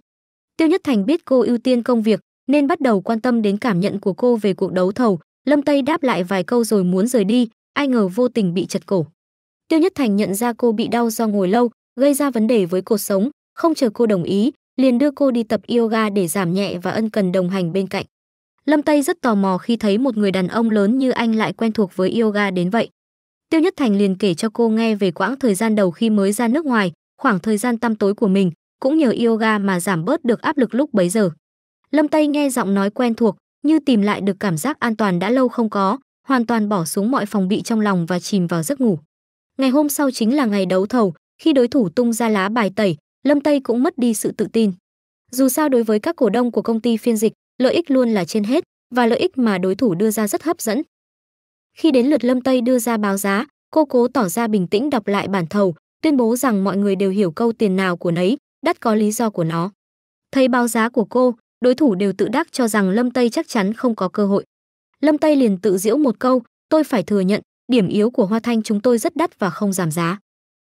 Tiêu Nhất Thành biết cô ưu tiên công việc, nên bắt đầu quan tâm đến cảm nhận của cô về cuộc đấu thầu. Lâm Tây đáp lại vài câu rồi muốn rời đi, ai ngờ vô tình bị chật cổ. Tiêu Nhất Thành nhận ra cô bị đau do ngồi lâu, gây ra vấn đề với cuộc sống, không chờ cô đồng ý, liền đưa cô đi tập yoga để giảm nhẹ và ân cần đồng hành bên cạnh. Lâm Tây rất tò mò khi thấy một người đàn ông lớn như anh lại quen thuộc với yoga đến vậy. Tiêu Nhất Thành liền kể cho cô nghe về quãng thời gian đầu khi mới ra nước ngoài, khoảng thời gian tăm tối của mình, cũng nhờ yoga mà giảm bớt được áp lực lúc bấy giờ. Lâm Tây nghe giọng nói quen thuộc, như tìm lại được cảm giác an toàn đã lâu không có, hoàn toàn bỏ xuống mọi phòng bị trong lòng và chìm vào giấc ngủ. Ngày hôm sau chính là ngày đấu thầu, khi đối thủ tung ra lá bài tẩy, Lâm Tây cũng mất đi sự tự tin. Dù sao đối với các cổ đông của công ty phiên dịch, lợi ích luôn là trên hết và lợi ích mà đối thủ đưa ra rất hấp dẫn. Khi đến lượt Lâm Tây đưa ra báo giá, cô cố tỏ ra bình tĩnh đọc lại bản thầu, tuyên bố rằng mọi người đều hiểu câu tiền nào của nấy, đắt có lý do của nó. Thấy báo giá của cô, đối thủ đều tự đắc cho rằng Lâm Tây chắc chắn không có cơ hội. Lâm Tây liền tự giễu một câu, tôi phải thừa nhận, điểm yếu của Hoa Thanh chúng tôi rất đắt và không giảm giá.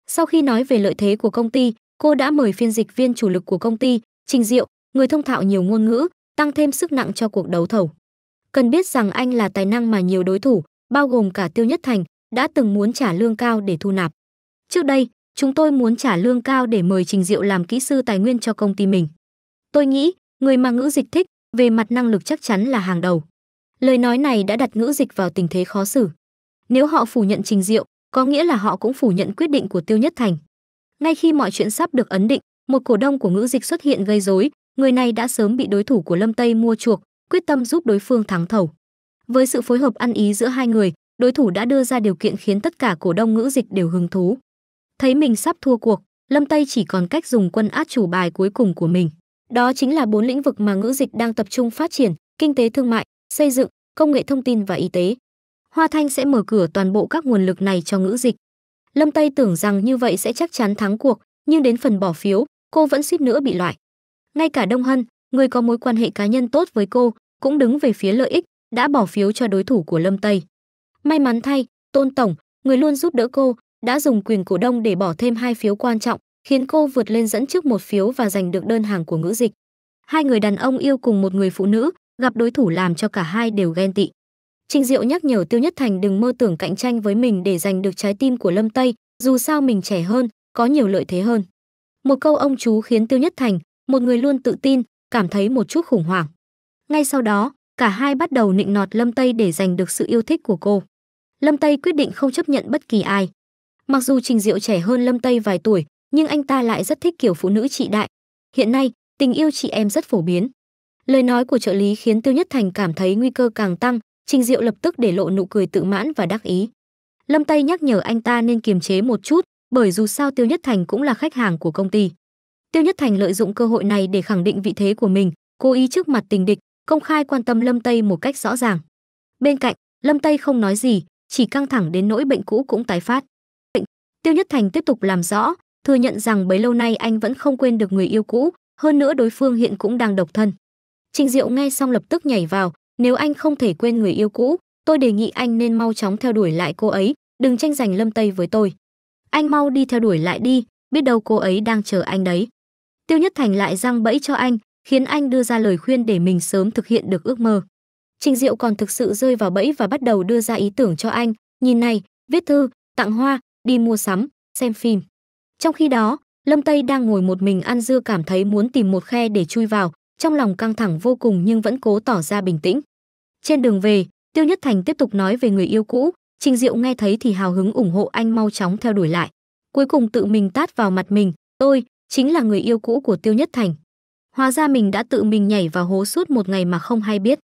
Sau khi nói về lợi thế của công ty, cô đã mời phiên dịch viên chủ lực của công ty, Trình Diệu, người thông thạo nhiều ngôn ngữ, tăng thêm sức nặng cho cuộc đấu thầu. Cần biết rằng anh là tài năng mà nhiều đối thủ, bao gồm cả Tiêu Nhất Thành, đã từng muốn trả lương cao để thu nạp. Trước đây, chúng tôi muốn trả lương cao để mời Trình Diệu làm kỹ sư tài nguyên cho công ty mình. Tôi nghĩ, người mà ngữ dịch thích, về mặt năng lực chắc chắn là hàng đầu. Lời nói này đã đặt ngữ dịch vào tình thế khó xử. Nếu họ phủ nhận Trình Diệu, có nghĩa là họ cũng phủ nhận quyết định của Tiêu Nhất Thành. Ngay khi mọi chuyện sắp được ấn định, một cổ đông của ngữ dịch xuất hiện gây rối, người này đã sớm bị đối thủ của Lâm Tây mua chuộc, quyết tâm giúp đối phương thắng thầu. Với sự phối hợp ăn ý giữa hai người, đối thủ đã đưa ra điều kiện khiến tất cả cổ đông ngữ dịch đều hứng thú. Thấy mình sắp thua cuộc, Lâm Tây chỉ còn cách dùng quân át chủ bài cuối cùng của mình. Đó chính là bốn lĩnh vực mà ngữ dịch đang tập trung phát triển, kinh tế thương mại, xây dựng, công nghệ thông tin và y tế. Hoa Thanh sẽ mở cửa toàn bộ các nguồn lực này cho ngữ dịch. Lâm Tây tưởng rằng như vậy sẽ chắc chắn thắng cuộc, nhưng đến phần bỏ phiếu, cô vẫn suýt nữa bị loại. Ngay cả Đông Hân, người có mối quan hệ cá nhân tốt với cô, cũng đứng về phía lợi ích, đã bỏ phiếu cho đối thủ của Lâm Tây. May mắn thay, Tôn Tổng, người luôn giúp đỡ cô, đã dùng quyền cổ đông để bỏ thêm hai phiếu quan trọng, khiến cô vượt lên dẫn trước một phiếu và giành được đơn hàng của ngữ dịch. Hai người đàn ông yêu cùng một người phụ nữ, gặp đối thủ làm cho cả hai đều ghen tị. Trình Diệu nhắc nhở Tiêu Nhất Thành đừng mơ tưởng cạnh tranh với mình để giành được trái tim của Lâm Tây, dù sao mình trẻ hơn, có nhiều lợi thế hơn. Một câu ông chú khiến Tiêu Nhất Thành, một người luôn tự tin, cảm thấy một chút khủng hoảng. Ngay sau đó, cả hai bắt đầu nịnh nọt Lâm Tây để giành được sự yêu thích của cô. Lâm Tây quyết định không chấp nhận bất kỳ ai. Mặc dù Trình Diệu trẻ hơn Lâm Tây vài tuổi, nhưng anh ta lại rất thích kiểu phụ nữ trị đại. Hiện nay, tình yêu chị em rất phổ biến. Lời nói của trợ lý khiến Tiêu Nhất Thành cảm thấy nguy cơ càng tăng, Trình Diệu lập tức để lộ nụ cười tự mãn và đắc ý. Lâm Tây nhắc nhở anh ta nên kiềm chế một chút, bởi dù sao Tiêu Nhất Thành cũng là khách hàng của công ty. Tiêu Nhất Thành lợi dụng cơ hội này để khẳng định vị thế của mình, cố ý trước mặt tình địch, công khai quan tâm Lâm Tây một cách rõ ràng. Bên cạnh, Lâm Tây không nói gì, chỉ căng thẳng đến nỗi bệnh cũ cũng tái phát. Bệnh. Tiêu Nhất Thành tiếp tục làm rõ, thừa nhận rằng bấy lâu nay anh vẫn không quên được người yêu cũ, hơn nữa đối phương hiện cũng đang độc thân. Trình Diệu nghe xong lập tức nhảy vào, nếu anh không thể quên người yêu cũ, tôi đề nghị anh nên mau chóng theo đuổi lại cô ấy, đừng tranh giành lâm tây với tôi. Anh mau đi theo đuổi lại đi, biết đâu cô ấy đang chờ anh đấy. Tiêu Nhất Thành lại răng bẫy cho anh, khiến anh đưa ra lời khuyên để mình sớm thực hiện được ước mơ. Trình Diệu còn thực sự rơi vào bẫy và bắt đầu đưa ra ý tưởng cho anh, nhìn này, viết thư, tặng hoa, đi mua sắm, xem phim. Trong khi đó, Lâm Tây đang ngồi một mình ăn dưa cảm thấy muốn tìm một khe để chui vào, trong lòng căng thẳng vô cùng nhưng vẫn cố tỏ ra bình tĩnh. Trên đường về, Tiêu Nhất Thành tiếp tục nói về người yêu cũ, Trình Diệu nghe thấy thì hào hứng ủng hộ anh mau chóng theo đuổi lại. Cuối cùng tự mình tát vào mặt mình, tôi chính là người yêu cũ của Tiêu Nhất Thành. Hóa ra mình đã tự mình nhảy vào hố suốt một ngày mà không hay biết.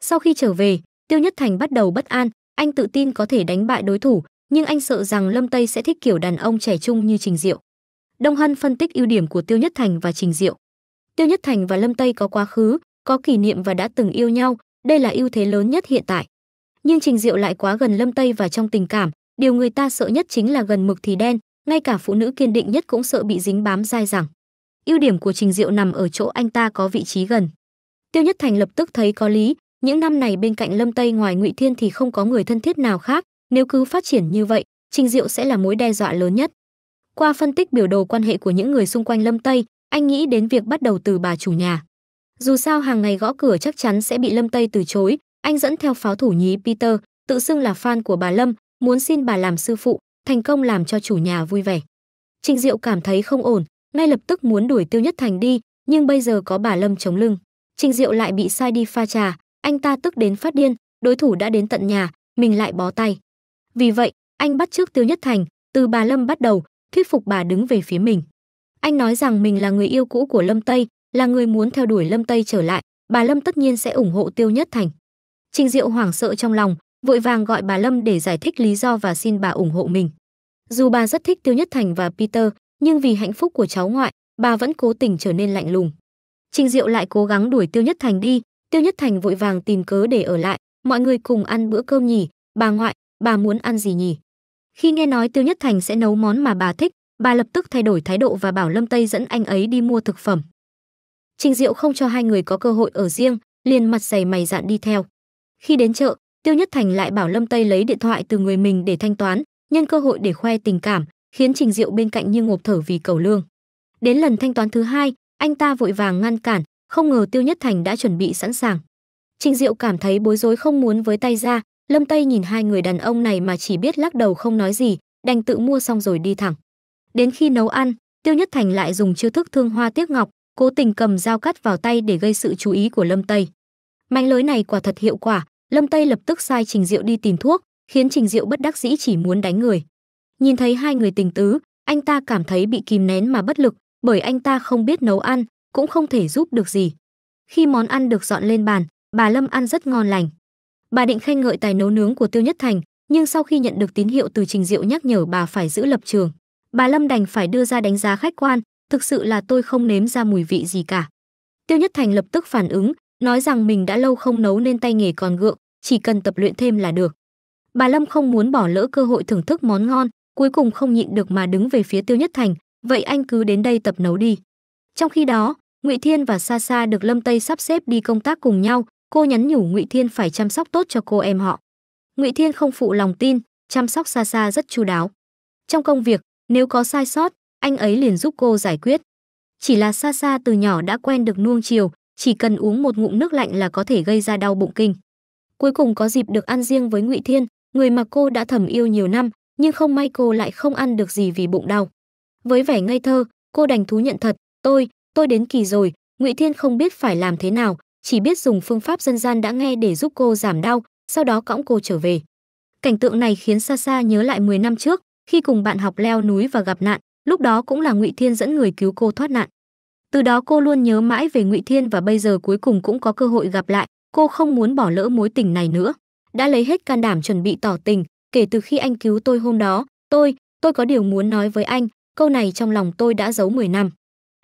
Sau khi trở về, Tiêu Nhất Thành bắt đầu bất an, anh tự tin có thể đánh bại đối thủ, nhưng anh sợ rằng Lâm Tây sẽ thích kiểu đàn ông trẻ trung như Trình Diệu. Đông Hân phân tích ưu điểm của Tiêu Nhất Thành và Trình Diệu. Tiêu Nhất Thành và Lâm Tây có quá khứ, có kỷ niệm và đã từng yêu nhau, đây là ưu thế lớn nhất hiện tại. Nhưng Trình Diệu lại quá gần Lâm Tây và trong tình cảm, điều người ta sợ nhất chính là gần mực thì đen, ngay cả phụ nữ kiên định nhất cũng sợ bị dính bám dai dẳng. Ưu điểm của Trình Diệu nằm ở chỗ anh ta có vị trí gần. Tiêu Nhất Thành lập tức thấy có lý, những năm này bên cạnh Lâm Tây ngoài Ngụy Thiên thì không có người thân thiết nào khác, nếu cứ phát triển như vậy, Trình Diệu sẽ là mối đe dọa lớn nhất. Qua phân tích biểu đồ quan hệ của những người xung quanh Lâm Tây, anh nghĩ đến việc bắt đầu từ bà chủ nhà. Dù sao hàng ngày gõ cửa chắc chắn sẽ bị Lâm Tây từ chối, anh dẫn theo pháo thủ nhí Peter, tự xưng là fan của bà Lâm, muốn xin bà làm sư phụ, thành công làm cho chủ nhà vui vẻ. Trình Diệu cảm thấy không ổn, ngay lập tức muốn đuổi Tiêu Nhất Thành đi, nhưng bây giờ có bà Lâm chống lưng. Trình Diệu lại bị sai đi pha trà, anh ta tức đến phát điên, đối thủ đã đến tận nhà, mình lại bó tay. Vì vậy, anh bắt trước Tiêu Nhất Thành, từ bà Lâm bắt đầu, thuyết phục bà đứng về phía mình. Anh nói rằng mình là người yêu cũ của Lâm Tây, là người muốn theo đuổi Lâm Tây trở lại, bà Lâm tất nhiên sẽ ủng hộ Tiêu Nhất Thành. Trình Diệu hoảng sợ trong lòng, vội vàng gọi bà Lâm để giải thích lý do và xin bà ủng hộ mình. Dù bà rất thích Tiêu Nhất Thành và Peter, nhưng vì hạnh phúc của cháu ngoại, bà vẫn cố tình trở nên lạnh lùng. Trình Diệu lại cố gắng đuổi Tiêu Nhất Thành đi, Tiêu Nhất Thành vội vàng tìm cớ để ở lại, mọi người cùng ăn bữa cơm nhỉ, bà ngoại, bà muốn ăn gì nhỉ? Khi nghe nói Tiêu Nhất Thành sẽ nấu món mà bà thích, bà lập tức thay đổi thái độ và bảo Lâm Tây dẫn anh ấy đi mua thực phẩm. Trình Diệu không cho hai người có cơ hội ở riêng, liền mặt dày mày dạn đi theo. Khi đến chợ, Tiêu Nhất Thành lại bảo Lâm Tây lấy điện thoại từ người mình để thanh toán, nhân cơ hội để khoe tình cảm, khiến Trình Diệu bên cạnh như ngộp thở vì cầu lương. Đến lần thanh toán thứ hai, anh ta vội vàng ngăn cản, không ngờ Tiêu Nhất Thành đã chuẩn bị sẵn sàng. Trình Diệu cảm thấy bối rối không muốn với tay ra, Lâm Tây nhìn hai người đàn ông này mà chỉ biết lắc đầu không nói gì, đành tự mua xong rồi đi thẳng. Đến khi nấu ăn, Tiêu Nhất Thành lại dùng chiêu thức thương hoa tiếc ngọc, cố tình cầm dao cắt vào tay để gây sự chú ý của Lâm Tây. Mánh lưới này quả thật hiệu quả, Lâm Tây lập tức sai Trình Diệu đi tìm thuốc, khiến Trình Diệu bất đắc dĩ chỉ muốn đánh người. Nhìn thấy hai người tình tứ, anh ta cảm thấy bị kìm nén mà bất lực, bởi anh ta không biết nấu ăn, cũng không thể giúp được gì. Khi món ăn được dọn lên bàn, bà Lâm ăn rất ngon lành. Bà định khen ngợi tài nấu nướng của Tiêu Nhất Thành, nhưng sau khi nhận được tín hiệu từ Trình Diệu nhắc nhở bà phải giữ lập trường, bà Lâm đành phải đưa ra đánh giá khách quan, thực sự là tôi không nếm ra mùi vị gì cả. Tiêu Nhất Thành lập tức phản ứng, nói rằng mình đã lâu không nấu nên tay nghề còn gượng, chỉ cần tập luyện thêm là được. Bà Lâm không muốn bỏ lỡ cơ hội thưởng thức món ngon, cuối cùng không nhịn được mà đứng về phía Tiêu Nhất Thành, vậy anh cứ đến đây tập nấu đi. Trong khi đó, Ngụy Thiên và Sa Sa được Lâm Tây sắp xếp đi công tác cùng nhau, cô nhắn nhủ Ngụy Thiên phải chăm sóc tốt cho cô em họ. Ngụy Thiên không phụ lòng tin, chăm sóc Sa Sa rất chu đáo. Trong công việc, nếu có sai sót, anh ấy liền giúp cô giải quyết. Chỉ là xa xa từ nhỏ đã quen được nuông chiều, chỉ cần uống một ngụm nước lạnh là có thể gây ra đau bụng kinh. Cuối cùng có dịp được ăn riêng với Ngụy Thiên, người mà cô đã thầm yêu nhiều năm, nhưng không may cô lại không ăn được gì vì bụng đau. Với vẻ ngây thơ, cô đành thú nhận thật, "Tôi, tôi đến kỳ rồi." Ngụy Thiên không biết phải làm thế nào, chỉ biết dùng phương pháp dân gian đã nghe để giúp cô giảm đau, sau đó cõng cô trở về. Cảnh tượng này khiến Sa Sa nhớ lại 10 năm trước, khi cùng bạn học leo núi và gặp nạn, lúc đó cũng là Ngụy Thiên dẫn người cứu cô thoát nạn. Từ đó cô luôn nhớ mãi về Ngụy Thiên và bây giờ cuối cùng cũng có cơ hội gặp lại, cô không muốn bỏ lỡ mối tình này nữa. Đã lấy hết can đảm chuẩn bị tỏ tình, kể từ khi anh cứu tôi hôm đó, tôi, tôi có điều muốn nói với anh, câu này trong lòng tôi đã giấu 10 năm.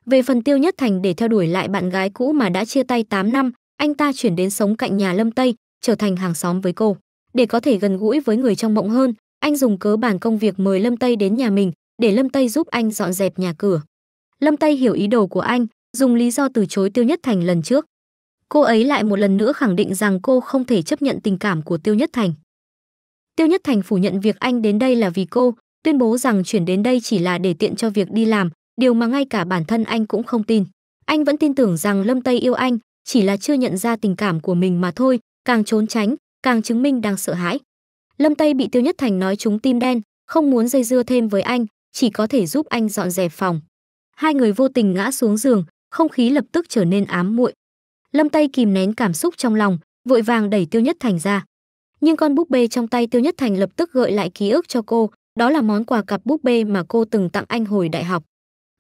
Về phần Tiêu Nhất Thành để theo đuổi lại bạn gái cũ mà đã chia tay 8 năm, anh ta chuyển đến sống cạnh nhà Lâm Tây, trở thành hàng xóm với cô. Để có thể gần gũi với người trong mộng hơn, anh dùng cớ bàn công việc mời Lâm Tây đến nhà mình, để Lâm Tây giúp anh dọn dẹp nhà cửa. Lâm Tây hiểu ý đồ của anh, dùng lý do từ chối Tiêu Nhất Thành lần trước. Cô ấy lại một lần nữa khẳng định rằng cô không thể chấp nhận tình cảm của Tiêu Nhất Thành. Tiêu Nhất Thành phủ nhận việc anh đến đây là vì cô, tuyên bố rằng chuyển đến đây chỉ là để tiện cho việc đi làm, điều mà ngay cả bản thân anh cũng không tin. Anh vẫn tin tưởng rằng Lâm Tây yêu anh, chỉ là chưa nhận ra tình cảm của mình mà thôi, càng trốn tránh, càng chứng minh đang sợ hãi. Lâm Tây bị Tiêu Nhất Thành nói trúng tim đen, không muốn dây dưa thêm với anh, chỉ có thể giúp anh dọn dẹp phòng. Hai người vô tình ngã xuống giường, không khí lập tức trở nên ám muội. Lâm Tây kìm nén cảm xúc trong lòng, vội vàng đẩy Tiêu Nhất Thành ra. Nhưng con búp bê trong tay Tiêu Nhất Thành lập tức gợi lại ký ức cho cô, đó là món quà cặp búp bê mà cô từng tặng anh hồi đại học.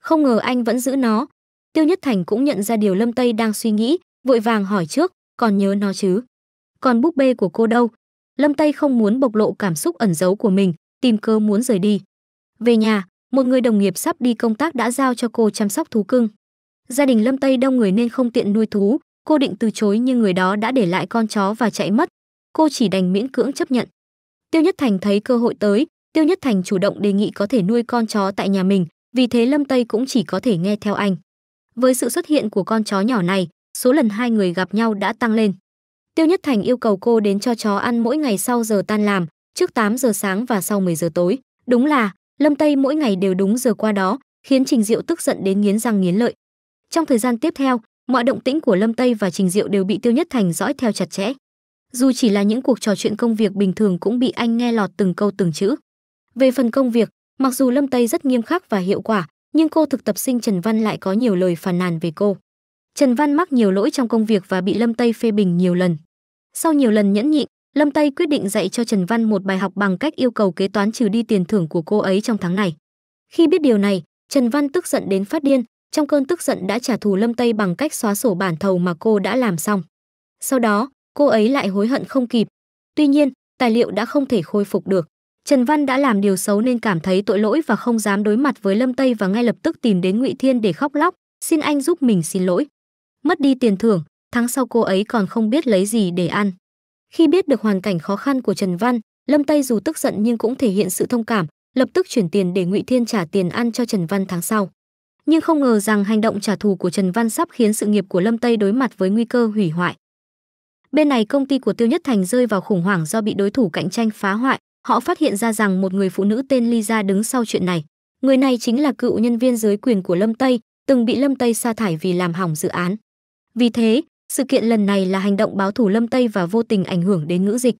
Không ngờ anh vẫn giữ nó. Tiêu Nhất Thành cũng nhận ra điều Lâm Tây đang suy nghĩ, vội vàng hỏi trước, còn nhớ nó chứ? Còn búp bê của cô đâu? Lâm Tây không muốn bộc lộ cảm xúc ẩn giấu của mình, tìm cơ muốn rời đi. Về nhà, một người đồng nghiệp sắp đi công tác đã giao cho cô chăm sóc thú cưng. Gia đình Lâm Tây đông người nên không tiện nuôi thú, cô định từ chối nhưng người đó đã để lại con chó và chạy mất. Cô chỉ đành miễn cưỡng chấp nhận. Tiêu Nhất Thành thấy cơ hội tới, Tiêu Nhất Thành chủ động đề nghị có thể nuôi con chó tại nhà mình, vì thế Lâm Tây cũng chỉ có thể nghe theo anh. Với sự xuất hiện của con chó nhỏ này, số lần hai người gặp nhau đã tăng lên. Tiêu Nhất Thành yêu cầu cô đến cho chó ăn mỗi ngày sau giờ tan làm, trước 8 giờ sáng và sau 10 giờ tối. Đúng là, Lâm Tây mỗi ngày đều đúng giờ qua đó, khiến Trình Diệu tức giận đến nghiến răng nghiến lợi. Trong thời gian tiếp theo, mọi động tĩnh của Lâm Tây và Trình Diệu đều bị Tiêu Nhất Thành dõi theo chặt chẽ. Dù chỉ là những cuộc trò chuyện công việc bình thường cũng bị anh nghe lọt từng câu từng chữ. Về phần công việc, mặc dù Lâm Tây rất nghiêm khắc và hiệu quả, nhưng cô thực tập sinh Trần Văn lại có nhiều lời phàn nàn về cô. Trần Văn mắc nhiều lỗi trong công việc và bị Lâm Tây phê bình nhiều lần. Sau nhiều lần nhẫn nhịn, Lâm Tây quyết định dạy cho Trần Văn một bài học bằng cách yêu cầu kế toán trừ đi tiền thưởng của cô ấy trong tháng này. Khi biết điều này, Trần Văn tức giận đến phát điên, trong cơn tức giận đã trả thù Lâm Tây bằng cách xóa sổ bản thầu mà cô đã làm xong. Sau đó, cô ấy lại hối hận không kịp. Tuy nhiên, tài liệu đã không thể khôi phục được. Trần Văn đã làm điều xấu nên cảm thấy tội lỗi và không dám đối mặt với Lâm Tây và ngay lập tức tìm đến Ngụy Thiên để khóc lóc, xin anh giúp mình xin lỗi. Mất đi tiền thưởng, tháng sau cô ấy còn không biết lấy gì để ăn. Khi biết được hoàn cảnh khó khăn của Trần Văn, Lâm Tây dù tức giận nhưng cũng thể hiện sự thông cảm, lập tức chuyển tiền để Ngụy Thiên trả tiền ăn cho Trần Văn tháng sau. Nhưng không ngờ rằng hành động trả thù của Trần Văn sắp khiến sự nghiệp của Lâm Tây đối mặt với nguy cơ hủy hoại. Bên này công ty của Tiêu Nhất Thành rơi vào khủng hoảng do bị đối thủ cạnh tranh phá hoại, họ phát hiện ra rằng một người phụ nữ tên Lisa đứng sau chuyện này. Người này chính là cựu nhân viên dưới quyền của Lâm Tây, từng bị Lâm Tây sa thải vì làm hỏng dự án. Vì thế, sự kiện lần này là hành động báo thủ Lâm Tây và vô tình ảnh hưởng đến ngữ dịch.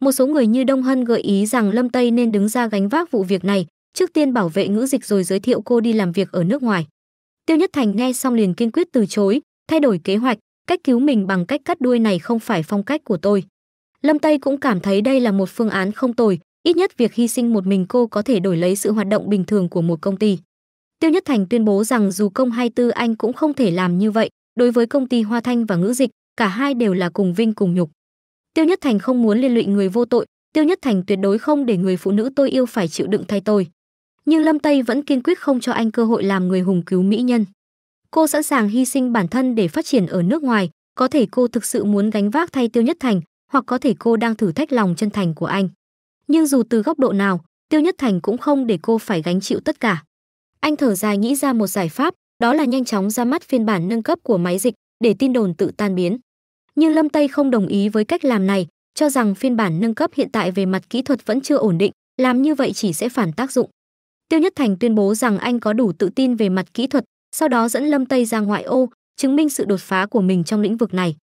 Một số người như Đông Hân gợi ý rằng Lâm Tây nên đứng ra gánh vác vụ việc này, trước tiên bảo vệ ngữ dịch rồi giới thiệu cô đi làm việc ở nước ngoài. Tiêu Nhất Thành nghe xong liền kiên quyết từ chối, thay đổi kế hoạch, cách cứu mình bằng cách cắt đuôi này không phải phong cách của tôi. Lâm Tây cũng cảm thấy đây là một phương án không tồi, ít nhất việc hy sinh một mình cô có thể đổi lấy sự hoạt động bình thường của một công ty. Tiêu Nhất Thành tuyên bố rằng dù công hay tư anh cũng không thể làm như vậy, đối với công ty Hoa Thanh và Ngữ Dịch, cả hai đều là cùng vinh cùng nhục. Tiêu Nhất Thành không muốn liên lụy người vô tội, Tiêu Nhất Thành tuyệt đối không để người phụ nữ tôi yêu phải chịu đựng thay tôi. Nhưng Lâm Tây vẫn kiên quyết không cho anh cơ hội làm người hùng cứu mỹ nhân. Cô sẵn sàng hy sinh bản thân để phát triển ở nước ngoài, có thể cô thực sự muốn gánh vác thay Tiêu Nhất Thành, hoặc có thể cô đang thử thách lòng chân thành của anh. Nhưng dù từ góc độ nào, Tiêu Nhất Thành cũng không để cô phải gánh chịu tất cả. Anh thở dài nghĩ ra một giải pháp, đó là nhanh chóng ra mắt phiên bản nâng cấp của máy dịch để tin đồn tự tan biến. Nhưng Lâm Tây không đồng ý với cách làm này, cho rằng phiên bản nâng cấp hiện tại về mặt kỹ thuật vẫn chưa ổn định, làm như vậy chỉ sẽ phản tác dụng. Tiêu Nhất Thành tuyên bố rằng anh có đủ tự tin về mặt kỹ thuật, sau đó dẫn Lâm Tây ra ngoại ô, chứng minh sự đột phá của mình trong lĩnh vực này.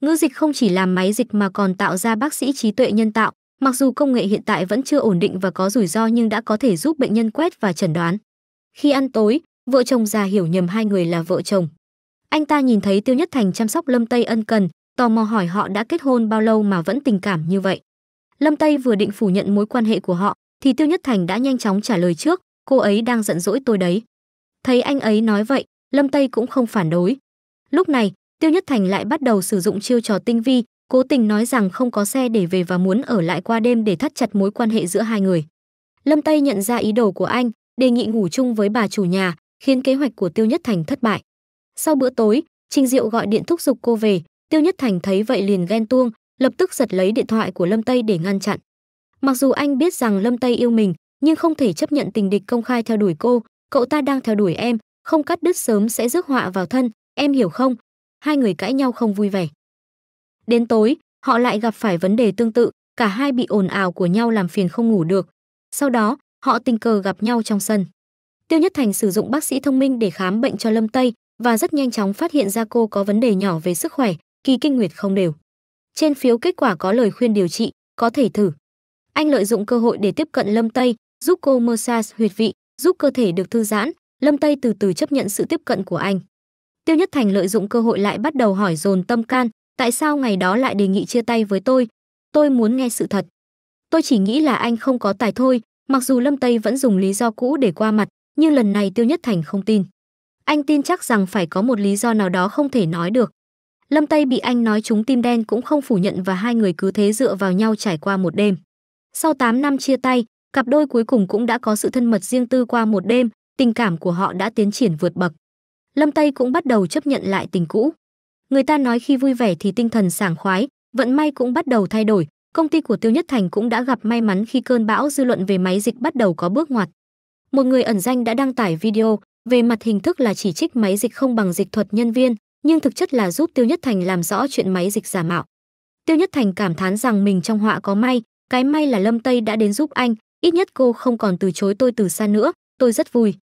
Ngữ dịch không chỉ làm máy dịch mà còn tạo ra bác sĩ trí tuệ nhân tạo, mặc dù công nghệ hiện tại vẫn chưa ổn định và có rủi ro nhưng đã có thể giúp bệnh nhân quét và chẩn đoán. Khi ăn tối, vợ chồng già hiểu nhầm hai người là vợ chồng. Anh ta nhìn thấy Tiêu Nhất Thành chăm sóc Lâm Tây ân cần, tò mò hỏi họ đã kết hôn bao lâu mà vẫn tình cảm như vậy. Lâm Tây vừa định phủ nhận mối quan hệ của họ, thì Tiêu Nhất Thành đã nhanh chóng trả lời trước, cô ấy đang giận dỗi tôi đấy. Thấy anh ấy nói vậy, Lâm Tây cũng không phản đối. Lúc này, Tiêu Nhất Thành lại bắt đầu sử dụng chiêu trò tinh vi, cố tình nói rằng không có xe để về và muốn ở lại qua đêm để thắt chặt mối quan hệ giữa hai người. Lâm Tây nhận ra ý đồ của anh, đề nghị ngủ chung với bà chủ nhà, khiến kế hoạch của Tiêu Nhất Thành thất bại. Sau bữa tối, Trình Diệu gọi điện thúc giục cô về, Tiêu Nhất Thành thấy vậy liền ghen tuông, lập tức giật lấy điện thoại của Lâm Tây để ngăn chặn. Mặc dù anh biết rằng Lâm Tây yêu mình, nhưng không thể chấp nhận tình địch công khai theo đuổi cô, cậu ta đang theo đuổi em, không cắt đứt sớm sẽ rước họa vào thân, em hiểu không? Hai người cãi nhau không vui vẻ. Đến tối, họ lại gặp phải vấn đề tương tự, cả hai bị ồn ào của nhau làm phiền không ngủ được. Sau đó, họ tình cờ gặp nhau trong sân. Tiêu Nhất Thành sử dụng bác sĩ thông minh để khám bệnh cho Lâm Tây và rất nhanh chóng phát hiện ra cô có vấn đề nhỏ về sức khỏe, kỳ kinh nguyệt không đều. Trên phiếu kết quả có lời khuyên điều trị, có thể thử. Anh lợi dụng cơ hội để tiếp cận Lâm Tây, giúp cô massage huyệt vị, giúp cơ thể được thư giãn, Lâm Tây từ từ chấp nhận sự tiếp cận của anh. Tiêu Nhất Thành lợi dụng cơ hội lại bắt đầu hỏi dồn tâm can, tại sao ngày đó lại đề nghị chia tay với tôi? Tôi muốn nghe sự thật. Tôi chỉ nghĩ là anh không có tài thôi, mặc dù Lâm Tây vẫn dùng lý do cũ để qua mặt, như lần này Tiêu Nhất Thành không tin. Anh tin chắc rằng phải có một lý do nào đó không thể nói được. Lâm Tây bị anh nói trúng tim đen cũng không phủ nhận và hai người cứ thế dựa vào nhau trải qua một đêm. Sau 8 năm chia tay, cặp đôi cuối cùng cũng đã có sự thân mật riêng tư qua một đêm, tình cảm của họ đã tiến triển vượt bậc. Lâm Tây cũng bắt đầu chấp nhận lại tình cũ. Người ta nói khi vui vẻ thì tinh thần sảng khoái, vận may cũng bắt đầu thay đổi, công ty của Tiêu Nhất Thành cũng đã gặp may mắn khi cơn bão dư luận về máy dịch bắt đầu có bước ngoặt một người ẩn danh đã đăng tải video về mặt hình thức là chỉ trích máy dịch không bằng dịch thuật nhân viên nhưng thực chất là giúp tiêu nhất thành làm rõ chuyện máy dịch giả mạo tiêu nhất thành cảm thán rằng mình trong họa có may cái may là lâm tây đã đến giúp anh ít nhất cô không còn từ chối tôi từ xa nữa tôi rất vui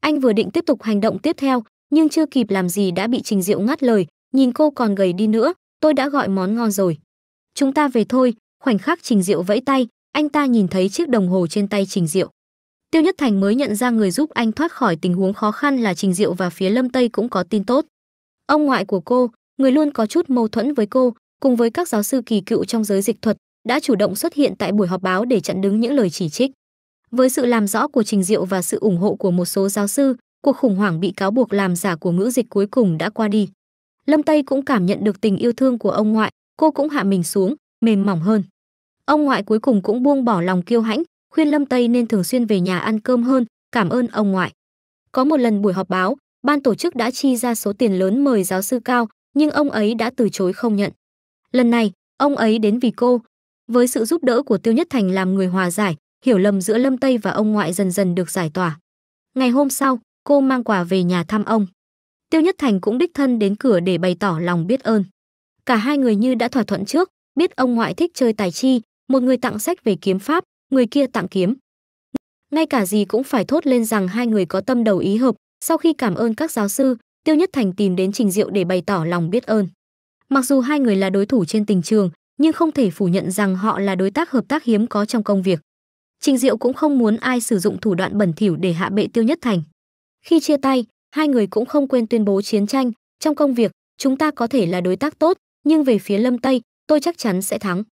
anh vừa định tiếp tục hành động tiếp theo nhưng chưa kịp làm gì đã bị trình diệu ngắt lời nhìn cô còn gầy đi nữa tôi đã gọi món ngon rồi chúng ta về thôi khoảnh khắc trình diệu vẫy tay anh ta nhìn thấy chiếc đồng hồ trên tay trình diệu Tiêu Nhất Thành mới nhận ra người giúp anh thoát khỏi tình huống khó khăn là Trình Diệu và phía Lâm Tây cũng có tin tốt. Ông ngoại của cô, người luôn có chút mâu thuẫn với cô, cùng với các giáo sư kỳ cựu trong giới dịch thuật, đã chủ động xuất hiện tại buổi họp báo để chặn đứng những lời chỉ trích. Với sự làm rõ của Trình Diệu và sự ủng hộ của một số giáo sư, cuộc khủng hoảng bị cáo buộc làm giả của ngữ dịch cuối cùng đã qua đi. Lâm Tây cũng cảm nhận được tình yêu thương của ông ngoại, cô cũng hạ mình xuống, mềm mỏng hơn. Ông ngoại cuối cùng cũng buông bỏ lòng kiêu hãnh, khuyên Lâm Tây nên thường xuyên về nhà ăn cơm hơn, cảm ơn ông ngoại. Có một lần buổi họp báo, ban tổ chức đã chi ra số tiền lớn mời giáo sư Cao, nhưng ông ấy đã từ chối không nhận. Lần này, ông ấy đến vì cô. Với sự giúp đỡ của Tiêu Nhất Thành làm người hòa giải, hiểu lầm giữa Lâm Tây và ông ngoại dần dần được giải tỏa. Ngày hôm sau, cô mang quà về nhà thăm ông. Tiêu Nhất Thành cũng đích thân đến cửa để bày tỏ lòng biết ơn. Cả hai người như đã thỏa thuận trước, biết ông ngoại thích chơi tài chi, một người tặng sách về kiếm pháp, người kia tặng kiếm. Ngay cả gì cũng phải thốt lên rằng hai người có tâm đầu ý hợp, sau khi cảm ơn các giáo sư, Tiêu Nhất Thành tìm đến Trình Diệu để bày tỏ lòng biết ơn. Mặc dù hai người là đối thủ trên tình trường, nhưng không thể phủ nhận rằng họ là đối tác hợp tác hiếm có trong công việc. Trình Diệu cũng không muốn ai sử dụng thủ đoạn bẩn thỉu để hạ bệ Tiêu Nhất Thành. Khi chia tay, hai người cũng không quên tuyên bố chiến tranh, trong công việc, chúng ta có thể là đối tác tốt, nhưng về phía Lâm Tây, tôi chắc chắn sẽ thắng.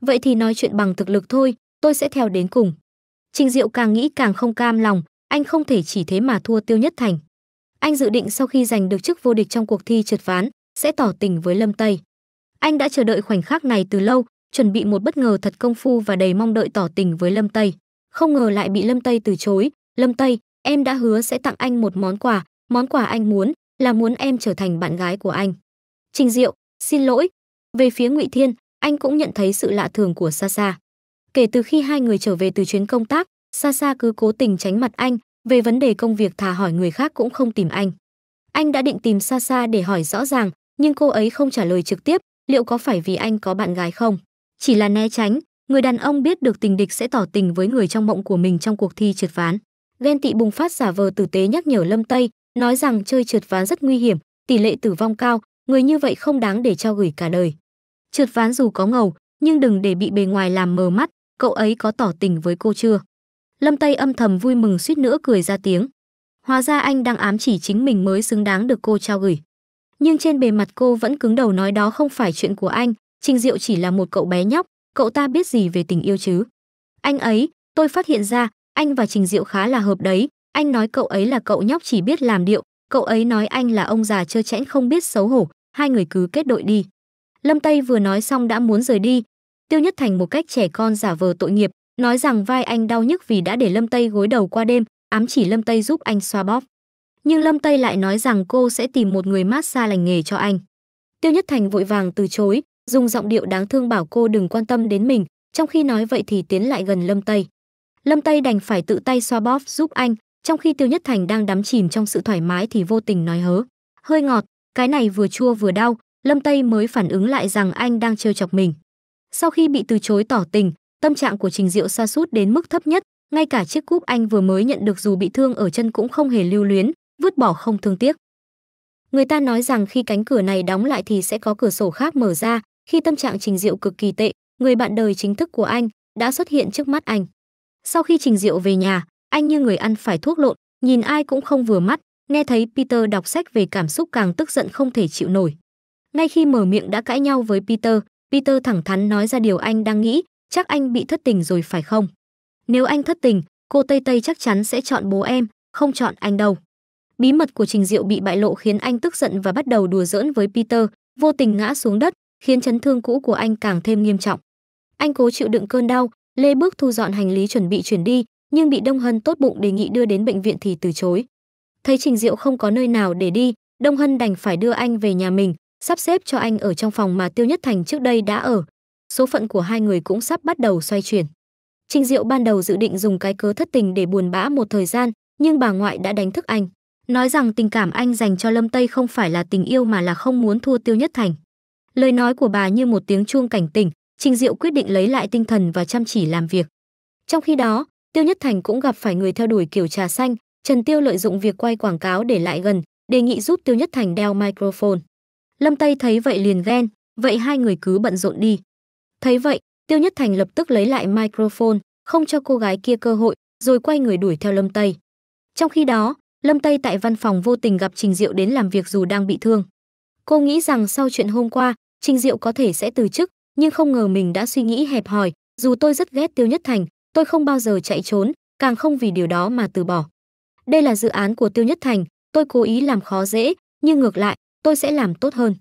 Vậy thì nói chuyện bằng thực lực thôi, tôi sẽ theo đến cùng. Trình Diệu càng nghĩ càng không cam lòng, anh không thể chỉ thế mà thua Tiêu Nhất Thành. Anh dự định sau khi giành được chức vô địch trong cuộc thi trượt ván, sẽ tỏ tình với Lâm Tây. Anh đã chờ đợi khoảnh khắc này từ lâu, chuẩn bị một bất ngờ thật công phu và đầy mong đợi tỏ tình với Lâm Tây. Không ngờ lại bị Lâm Tây từ chối. Lâm Tây, em đã hứa sẽ tặng anh một món quà, món quà anh muốn là muốn em trở thành bạn gái của anh. Trình Diệu, xin lỗi. Về phía Ngụy Thiên, anh cũng nhận thấy sự lạ thường của Sa Sa. Kể từ khi hai người trở về từ chuyến công tác, Sasa cứ cố tình tránh mặt anh, về vấn đề công việc thà hỏi người khác cũng không tìm anh. Anh đã định tìm Sasa để hỏi rõ ràng, nhưng cô ấy không trả lời trực tiếp, liệu có phải vì anh có bạn gái không? Chỉ là né tránh, người đàn ông biết được tình địch sẽ tỏ tình với người trong mộng của mình trong cuộc thi trượt ván. Ghen tị bùng phát giả vờ tử tế nhắc nhở Lâm Tây, nói rằng chơi trượt ván rất nguy hiểm, tỷ lệ tử vong cao, người như vậy không đáng để cho gửi cả đời. Trượt ván dù có ngầu, nhưng đừng để bị bề ngoài làm mờ mắt, cậu ấy có tỏ tình với cô chưa? Lâm Tây âm thầm vui mừng suýt nữa cười ra tiếng. Hóa ra anh đang ám chỉ chính mình mới xứng đáng được cô trao gửi. Nhưng trên bề mặt cô vẫn cứng đầu nói đó không phải chuyện của anh, Trình Diệu chỉ là một cậu bé nhóc, cậu ta biết gì về tình yêu chứ? Anh ấy, tôi phát hiện ra, anh và Trình Diệu khá là hợp đấy, anh nói cậu ấy là cậu nhóc chỉ biết làm điệu, cậu ấy nói anh là ông già trơ chẽn không biết xấu hổ, hai người cứ kết đội đi. Lâm Tây vừa nói xong đã muốn rời đi, Tiêu Nhất Thành một cách trẻ con giả vờ tội nghiệp, nói rằng vai anh đau nhức vì đã để Lâm Tây gối đầu qua đêm, ám chỉ Lâm Tây giúp anh xoa bóp. Nhưng Lâm Tây lại nói rằng cô sẽ tìm một người mát xa lành nghề cho anh. Tiêu Nhất Thành vội vàng từ chối, dùng giọng điệu đáng thương bảo cô đừng quan tâm đến mình, trong khi nói vậy thì tiến lại gần Lâm Tây. Lâm Tây đành phải tự tay xoa bóp giúp anh, trong khi Tiêu Nhất Thành đang đắm chìm trong sự thoải mái thì vô tình nói hớ. Hơi ngọt, cái này vừa chua vừa đau, Lâm Tây mới phản ứng lại rằng anh đang trêu chọc mình. Sau khi bị từ chối tỏ tình, tâm trạng của Trình Diệu sa sút đến mức thấp nhất, ngay cả chiếc cúp anh vừa mới nhận được dù bị thương ở chân cũng không hề lưu luyến, vứt bỏ không thương tiếc. Người ta nói rằng khi cánh cửa này đóng lại thì sẽ có cửa sổ khác mở ra, khi tâm trạng Trình Diệu cực kỳ tệ, người bạn đời chính thức của anh đã xuất hiện trước mắt anh. Sau khi Trình Diệu về nhà, anh như người ăn phải thuốc lộn, nhìn ai cũng không vừa mắt, nghe thấy Peter đọc sách về cảm xúc càng tức giận không thể chịu nổi. Ngay khi mở miệng đã cãi nhau với Peter, Peter thẳng thắn nói ra điều anh đang nghĩ, chắc anh bị thất tình rồi phải không? Nếu anh thất tình, cô Tây Tây chắc chắn sẽ chọn bố em, không chọn anh đâu. Bí mật của Trình Diệu bị bại lộ khiến anh tức giận và bắt đầu đùa giỡn với Peter, vô tình ngã xuống đất, khiến chấn thương cũ của anh càng thêm nghiêm trọng. Anh cố chịu đựng cơn đau, lê bước thu dọn hành lý chuẩn bị chuyển đi, nhưng bị Đông Hân tốt bụng đề nghị đưa đến bệnh viện thì từ chối. Thấy Trình Diệu không có nơi nào để đi, Đông Hân đành phải đưa anh về nhà mình, sắp xếp cho anh ở trong phòng mà Tiêu Nhất Thành trước đây đã ở. Số phận của hai người cũng sắp bắt đầu xoay chuyển. Trình Diệu ban đầu dự định dùng cái cớ thất tình để buồn bã một thời gian, nhưng bà ngoại đã đánh thức anh, nói rằng tình cảm anh dành cho Lâm Tây không phải là tình yêu mà là không muốn thua Tiêu Nhất Thành. Lời nói của bà như một tiếng chuông cảnh tỉnh, Trình Diệu quyết định lấy lại tinh thần và chăm chỉ làm việc. Trong khi đó, Tiêu Nhất Thành cũng gặp phải người theo đuổi kiểu trà xanh, Trần Tiêu lợi dụng việc quay quảng cáo để lại gần, đề nghị giúp Tiêu Nhất Thành đeo microphone. Lâm Tây thấy vậy liền ghen, vậy hai người cứ bận rộn đi. Thấy vậy, Tiêu Nhất Thành lập tức lấy lại microphone, không cho cô gái kia cơ hội, rồi quay người đuổi theo Lâm Tây. Trong khi đó, Lâm Tây tại văn phòng vô tình gặp Trình Diệu đến làm việc dù đang bị thương. Cô nghĩ rằng sau chuyện hôm qua, Trình Diệu có thể sẽ từ chức, nhưng không ngờ mình đã suy nghĩ hẹp hòi, dù tôi rất ghét Tiêu Nhất Thành, tôi không bao giờ chạy trốn, càng không vì điều đó mà từ bỏ. Đây là dự án của Tiêu Nhất Thành, tôi cố ý làm khó dễ, nhưng ngược lại, tôi sẽ làm tốt hơn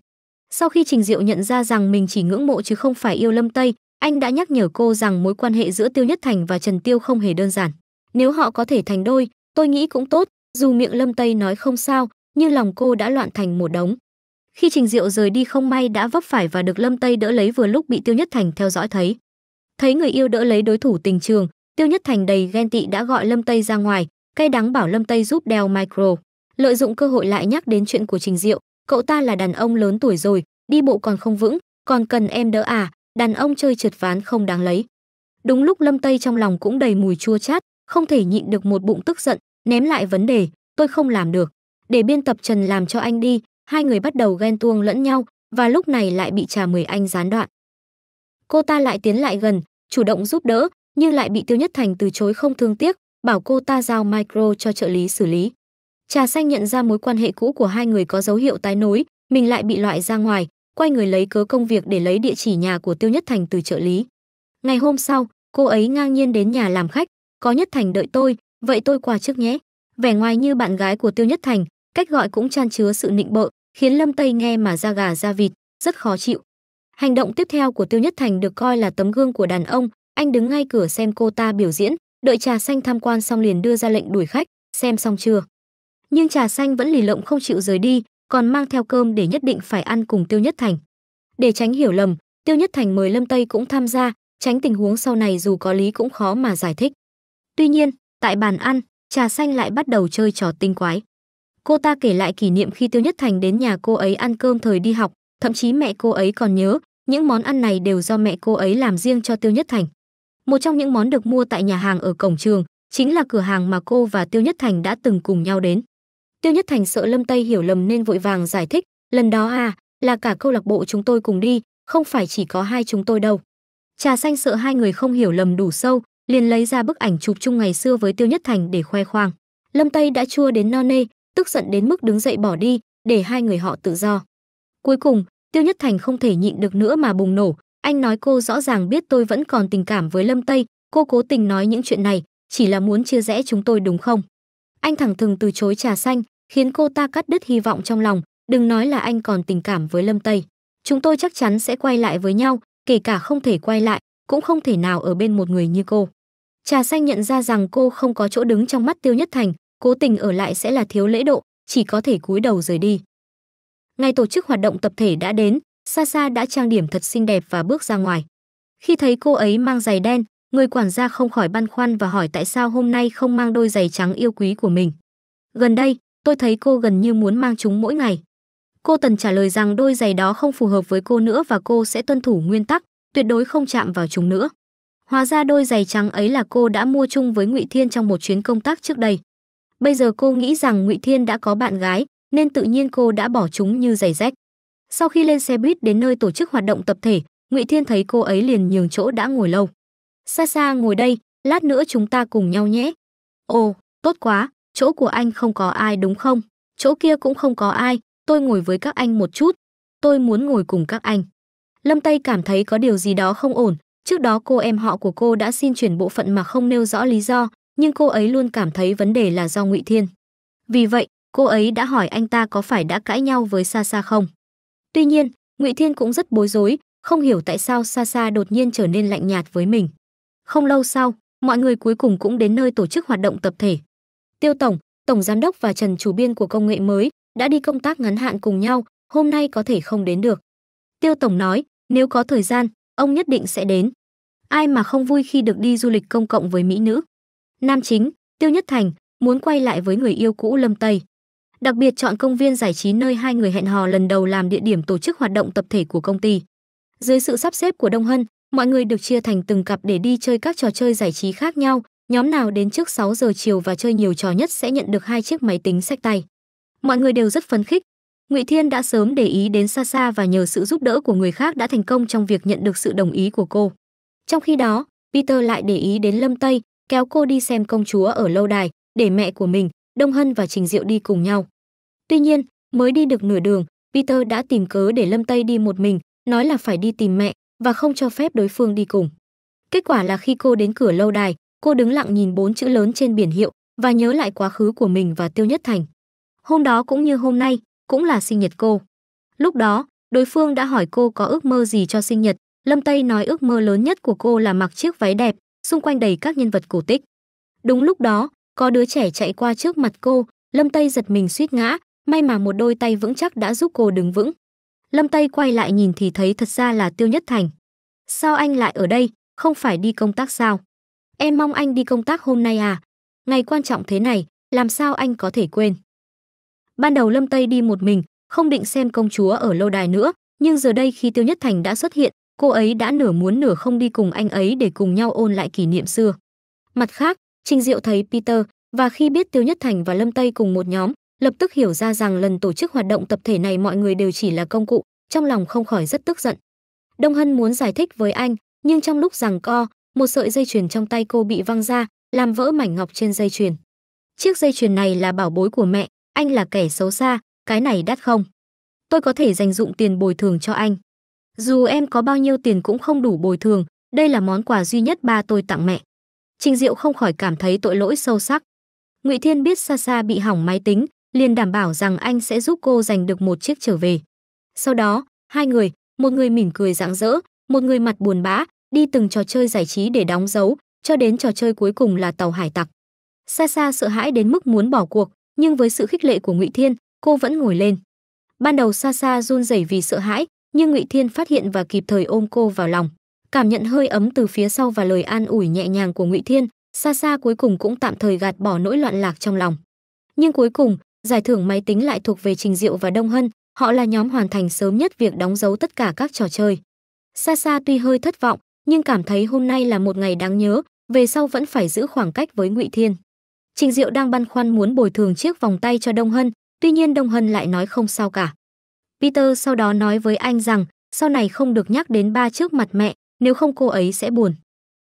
sau khi trình diệu nhận ra rằng mình chỉ ngưỡng mộ chứ không phải yêu lâm tây anh đã nhắc nhở cô rằng mối quan hệ giữa tiêu nhất thành và trần tiêu không hề đơn giản nếu họ có thể thành đôi tôi nghĩ cũng tốt dù miệng lâm tây nói không sao nhưng lòng cô đã loạn thành một đống khi trình diệu rời đi không may đã vấp phải và được lâm tây đỡ lấy vừa lúc bị tiêu nhất thành theo dõi thấy thấy người yêu đỡ lấy đối thủ tình trường tiêu nhất thành đầy ghen tị đã gọi lâm tây ra ngoài cay đắng bảo lâm tây giúp đeo micro lợi dụng cơ hội lại nhắc đến chuyện của trình diệu cậu ta là đàn ông lớn tuổi rồi, đi bộ còn không vững, còn cần em đỡ à, đàn ông chơi trượt ván không đáng lấy. Đúng lúc Lâm Tây trong lòng cũng đầy mùi chua chát, không thể nhịn được một bụng tức giận, ném lại vấn đề, tôi không làm được. Để biên tập Trần làm cho anh đi, hai người bắt đầu ghen tuông lẫn nhau và lúc này lại bị trà mười anh gián đoạn. Cô ta lại tiến lại gần, chủ động giúp đỡ, nhưng lại bị Tiêu Nhất Thành từ chối không thương tiếc, bảo cô ta giao micro cho trợ lý xử lý. Trà xanh nhận ra mối quan hệ cũ của hai người có dấu hiệu tái nối, mình lại bị loại ra ngoài, quay người lấy cớ công việc để lấy địa chỉ nhà của Tiêu Nhất Thành từ trợ lý. Ngày hôm sau, cô ấy ngang nhiên đến nhà làm khách, có Nhất Thành đợi tôi, vậy tôi qua trước nhé. Vẻ ngoài như bạn gái của Tiêu Nhất Thành, cách gọi cũng chan chứa sự nịnh bợ, khiến Lâm Tây nghe mà da gà da vịt, rất khó chịu. Hành động tiếp theo của Tiêu Nhất Thành được coi là tấm gương của đàn ông, anh đứng ngay cửa xem cô ta biểu diễn, đợi trà xanh tham quan xong liền đưa ra lệnh đuổi khách, xem xong chưa? nhưng trà xanh vẫn lì lợm không chịu rời đi, còn mang theo cơm để nhất định phải ăn cùng Tiêu Nhất Thành. Để tránh hiểu lầm, Tiêu Nhất Thành mời Lâm Tây cũng tham gia, tránh tình huống sau này dù có lý cũng khó mà giải thích. Tuy nhiên, tại bàn ăn, trà xanh lại bắt đầu chơi trò tinh quái. Cô ta kể lại kỷ niệm khi Tiêu Nhất Thành đến nhà cô ấy ăn cơm thời đi học, thậm chí mẹ cô ấy còn nhớ, những món ăn này đều do mẹ cô ấy làm riêng cho Tiêu Nhất Thành. Một trong những món được mua tại nhà hàng ở cổng trường chính là cửa hàng mà cô và Tiêu Nhất Thành đã từng cùng nhau đến. Tiêu Nhất Thành sợ Lâm Tây hiểu lầm nên vội vàng giải thích, lần đó à, là cả câu lạc bộ chúng tôi cùng đi, không phải chỉ có hai chúng tôi đâu. Trà xanh sợ hai người không hiểu lầm đủ sâu, liền lấy ra bức ảnh chụp chung ngày xưa với Tiêu Nhất Thành để khoe khoang. Lâm Tây đã chua đến no nê, tức giận đến mức đứng dậy bỏ đi, để hai người họ tự do. Cuối cùng, Tiêu Nhất Thành không thể nhịn được nữa mà bùng nổ, anh nói cô rõ ràng biết tôi vẫn còn tình cảm với Lâm Tây, cô cố tình nói những chuyện này, chỉ là muốn chia rẽ chúng tôi đúng không? Anh thẳng thừng từ chối trà xanh, khiến cô ta cắt đứt hy vọng trong lòng, đừng nói là anh còn tình cảm với Lâm Tây. Chúng tôi chắc chắn sẽ quay lại với nhau, kể cả không thể quay lại, cũng không thể nào ở bên một người như cô. Trà xanh nhận ra rằng cô không có chỗ đứng trong mắt Tiêu Nhất Thành, cố tình ở lại sẽ là thiếu lễ độ, chỉ có thể cúi đầu rời đi. Ngày tổ chức hoạt động tập thể đã đến, Sa Sa đã trang điểm thật xinh đẹp và bước ra ngoài. Khi thấy cô ấy mang giày đen, Người quản gia không khỏi băn khoăn và hỏi tại sao hôm nay không mang đôi giày trắng yêu quý của mình. Gần đây, tôi thấy cô gần như muốn mang chúng mỗi ngày. Cô Tần trả lời rằng đôi giày đó không phù hợp với cô nữa và cô sẽ tuân thủ nguyên tắc, tuyệt đối không chạm vào chúng nữa. Hóa ra đôi giày trắng ấy là cô đã mua chung với Ngụy Thiên trong một chuyến công tác trước đây. Bây giờ cô nghĩ rằng Ngụy Thiên đã có bạn gái, nên tự nhiên cô đã bỏ chúng như giày rách. Sau khi lên xe buýt đến nơi tổ chức hoạt động tập thể, Ngụy Thiên thấy cô ấy liền nhường chỗ đã ngồi lâu. Xa xa ngồi đây, lát nữa chúng ta cùng nhau nhé. Ồ, tốt quá, chỗ của anh không có ai đúng không? Chỗ kia cũng không có ai, tôi ngồi với các anh một chút. Tôi muốn ngồi cùng các anh. Lâm Tây cảm thấy có điều gì đó không ổn. Trước đó cô em họ của cô đã xin chuyển bộ phận mà không nêu rõ lý do, nhưng cô ấy luôn cảm thấy vấn đề là do Ngụy Thiên. Vì vậy, cô ấy đã hỏi anh ta có phải đã cãi nhau với Sa Sa không. Tuy nhiên, Ngụy Thiên cũng rất bối rối, không hiểu tại sao Sa Sa đột nhiên trở nên lạnh nhạt với mình. Không lâu sau, mọi người cuối cùng cũng đến nơi tổ chức hoạt động tập thể. Tiêu Tổng, Tổng Giám đốc và Trần Chủ Biên của Công nghệ mới đã đi công tác ngắn hạn cùng nhau, hôm nay có thể không đến được. Tiêu Tổng nói, nếu có thời gian, ông nhất định sẽ đến. Ai mà không vui khi được đi du lịch công cộng với mỹ nữ. Nam chính, Tiêu Nhất Thành, muốn quay lại với người yêu cũ Lâm Tây. Đặc biệt chọn công viên giải trí nơi hai người hẹn hò lần đầu làm địa điểm tổ chức hoạt động tập thể của công ty. Dưới sự sắp xếp của Đông Hân, Mọi người được chia thành từng cặp để đi chơi các trò chơi giải trí khác nhau, nhóm nào đến trước 6 giờ chiều và chơi nhiều trò nhất sẽ nhận được hai chiếc máy tính sách tay. Mọi người đều rất phấn khích. Ngụy Thiên đã sớm để ý đến Sa Sa và nhờ sự giúp đỡ của người khác đã thành công trong việc nhận được sự đồng ý của cô. Trong khi đó, Peter lại để ý đến Lâm Tây, kéo cô đi xem công chúa ở lâu đài, để mẹ của mình, Đông Hân và Trình Diệu đi cùng nhau. Tuy nhiên, mới đi được nửa đường, Peter đã tìm cớ để Lâm Tây đi một mình, nói là phải đi tìm mẹ, và không cho phép đối phương đi cùng. Kết quả là khi cô đến cửa lâu đài, cô đứng lặng nhìn bốn chữ lớn trên biển hiệu và nhớ lại quá khứ của mình và Tiêu Nhất Thành. Hôm đó cũng như hôm nay, cũng là sinh nhật cô. Lúc đó, đối phương đã hỏi cô có ước mơ gì cho sinh nhật, Lâm Tây nói ước mơ lớn nhất của cô là mặc chiếc váy đẹp, xung quanh đầy các nhân vật cổ tích. Đúng lúc đó, có đứa trẻ chạy qua trước mặt cô, Lâm Tây giật mình suýt ngã, may mà một đôi tay vững chắc đã giúp cô đứng vững. Lâm Tây quay lại nhìn thì thấy thật ra là Tiêu Nhất Thành. Sao anh lại ở đây, không phải đi công tác sao? Em mong anh đi công tác hôm nay à? Ngày quan trọng thế này, làm sao anh có thể quên? Ban đầu Lâm Tây đi một mình, không định xem công chúa ở lâu đài nữa, nhưng giờ đây khi Tiêu Nhất Thành đã xuất hiện, cô ấy đã nửa muốn nửa không đi cùng anh ấy để cùng nhau ôn lại kỷ niệm xưa. Mặt khác, Trình Diệu thấy Peter, và khi biết Tiêu Nhất Thành và Lâm Tây cùng một nhóm, lập tức hiểu ra rằng lần tổ chức hoạt động tập thể này mọi người đều chỉ là công cụ, trong lòng không khỏi rất tức giận. Đông Hân muốn giải thích với anh, nhưng trong lúc giằng co, một sợi dây chuyền trong tay cô bị văng ra, làm vỡ mảnh ngọc trên dây chuyền. Chiếc dây chuyền này là bảo bối của mẹ, anh là kẻ xấu xa, cái này đắt không? Tôi có thể dành dụng tiền bồi thường cho anh. Dù em có bao nhiêu tiền cũng không đủ bồi thường, đây là món quà duy nhất ba tôi tặng mẹ. Trình Diệu không khỏi cảm thấy tội lỗi sâu sắc. Ngụy Thiên biết xa xa bị hỏng máy tính, liền đảm bảo rằng anh sẽ giúp cô giành được một chiếc trở về. Sau đó, hai người, một người mỉm cười rạng rỡ, một người mặt buồn bã, đi từng trò chơi giải trí để đóng dấu, cho đến trò chơi cuối cùng là tàu hải tặc. Xa xa sợ hãi đến mức muốn bỏ cuộc, nhưng với sự khích lệ của Ngụy Thiên, cô vẫn ngồi lên. Ban đầu xa xa run rẩy vì sợ hãi, nhưng Ngụy Thiên phát hiện và kịp thời ôm cô vào lòng. Cảm nhận hơi ấm từ phía sau và lời an ủi nhẹ nhàng của Ngụy Thiên, xa xa cuối cùng cũng tạm thời gạt bỏ nỗi loạn lạc trong lòng. Nhưng cuối cùng, Giải thưởng máy tính lại thuộc về Trình Diệu và Đông Hân, họ là nhóm hoàn thành sớm nhất việc đóng dấu tất cả các trò chơi. Xa xa tuy hơi thất vọng, nhưng cảm thấy hôm nay là một ngày đáng nhớ, về sau vẫn phải giữ khoảng cách với Ngụy Thiên. Trình Diệu đang băn khoăn muốn bồi thường chiếc vòng tay cho Đông Hân, tuy nhiên Đông Hân lại nói không sao cả. Peter sau đó nói với anh rằng sau này không được nhắc đến ba trước mặt mẹ, nếu không cô ấy sẽ buồn.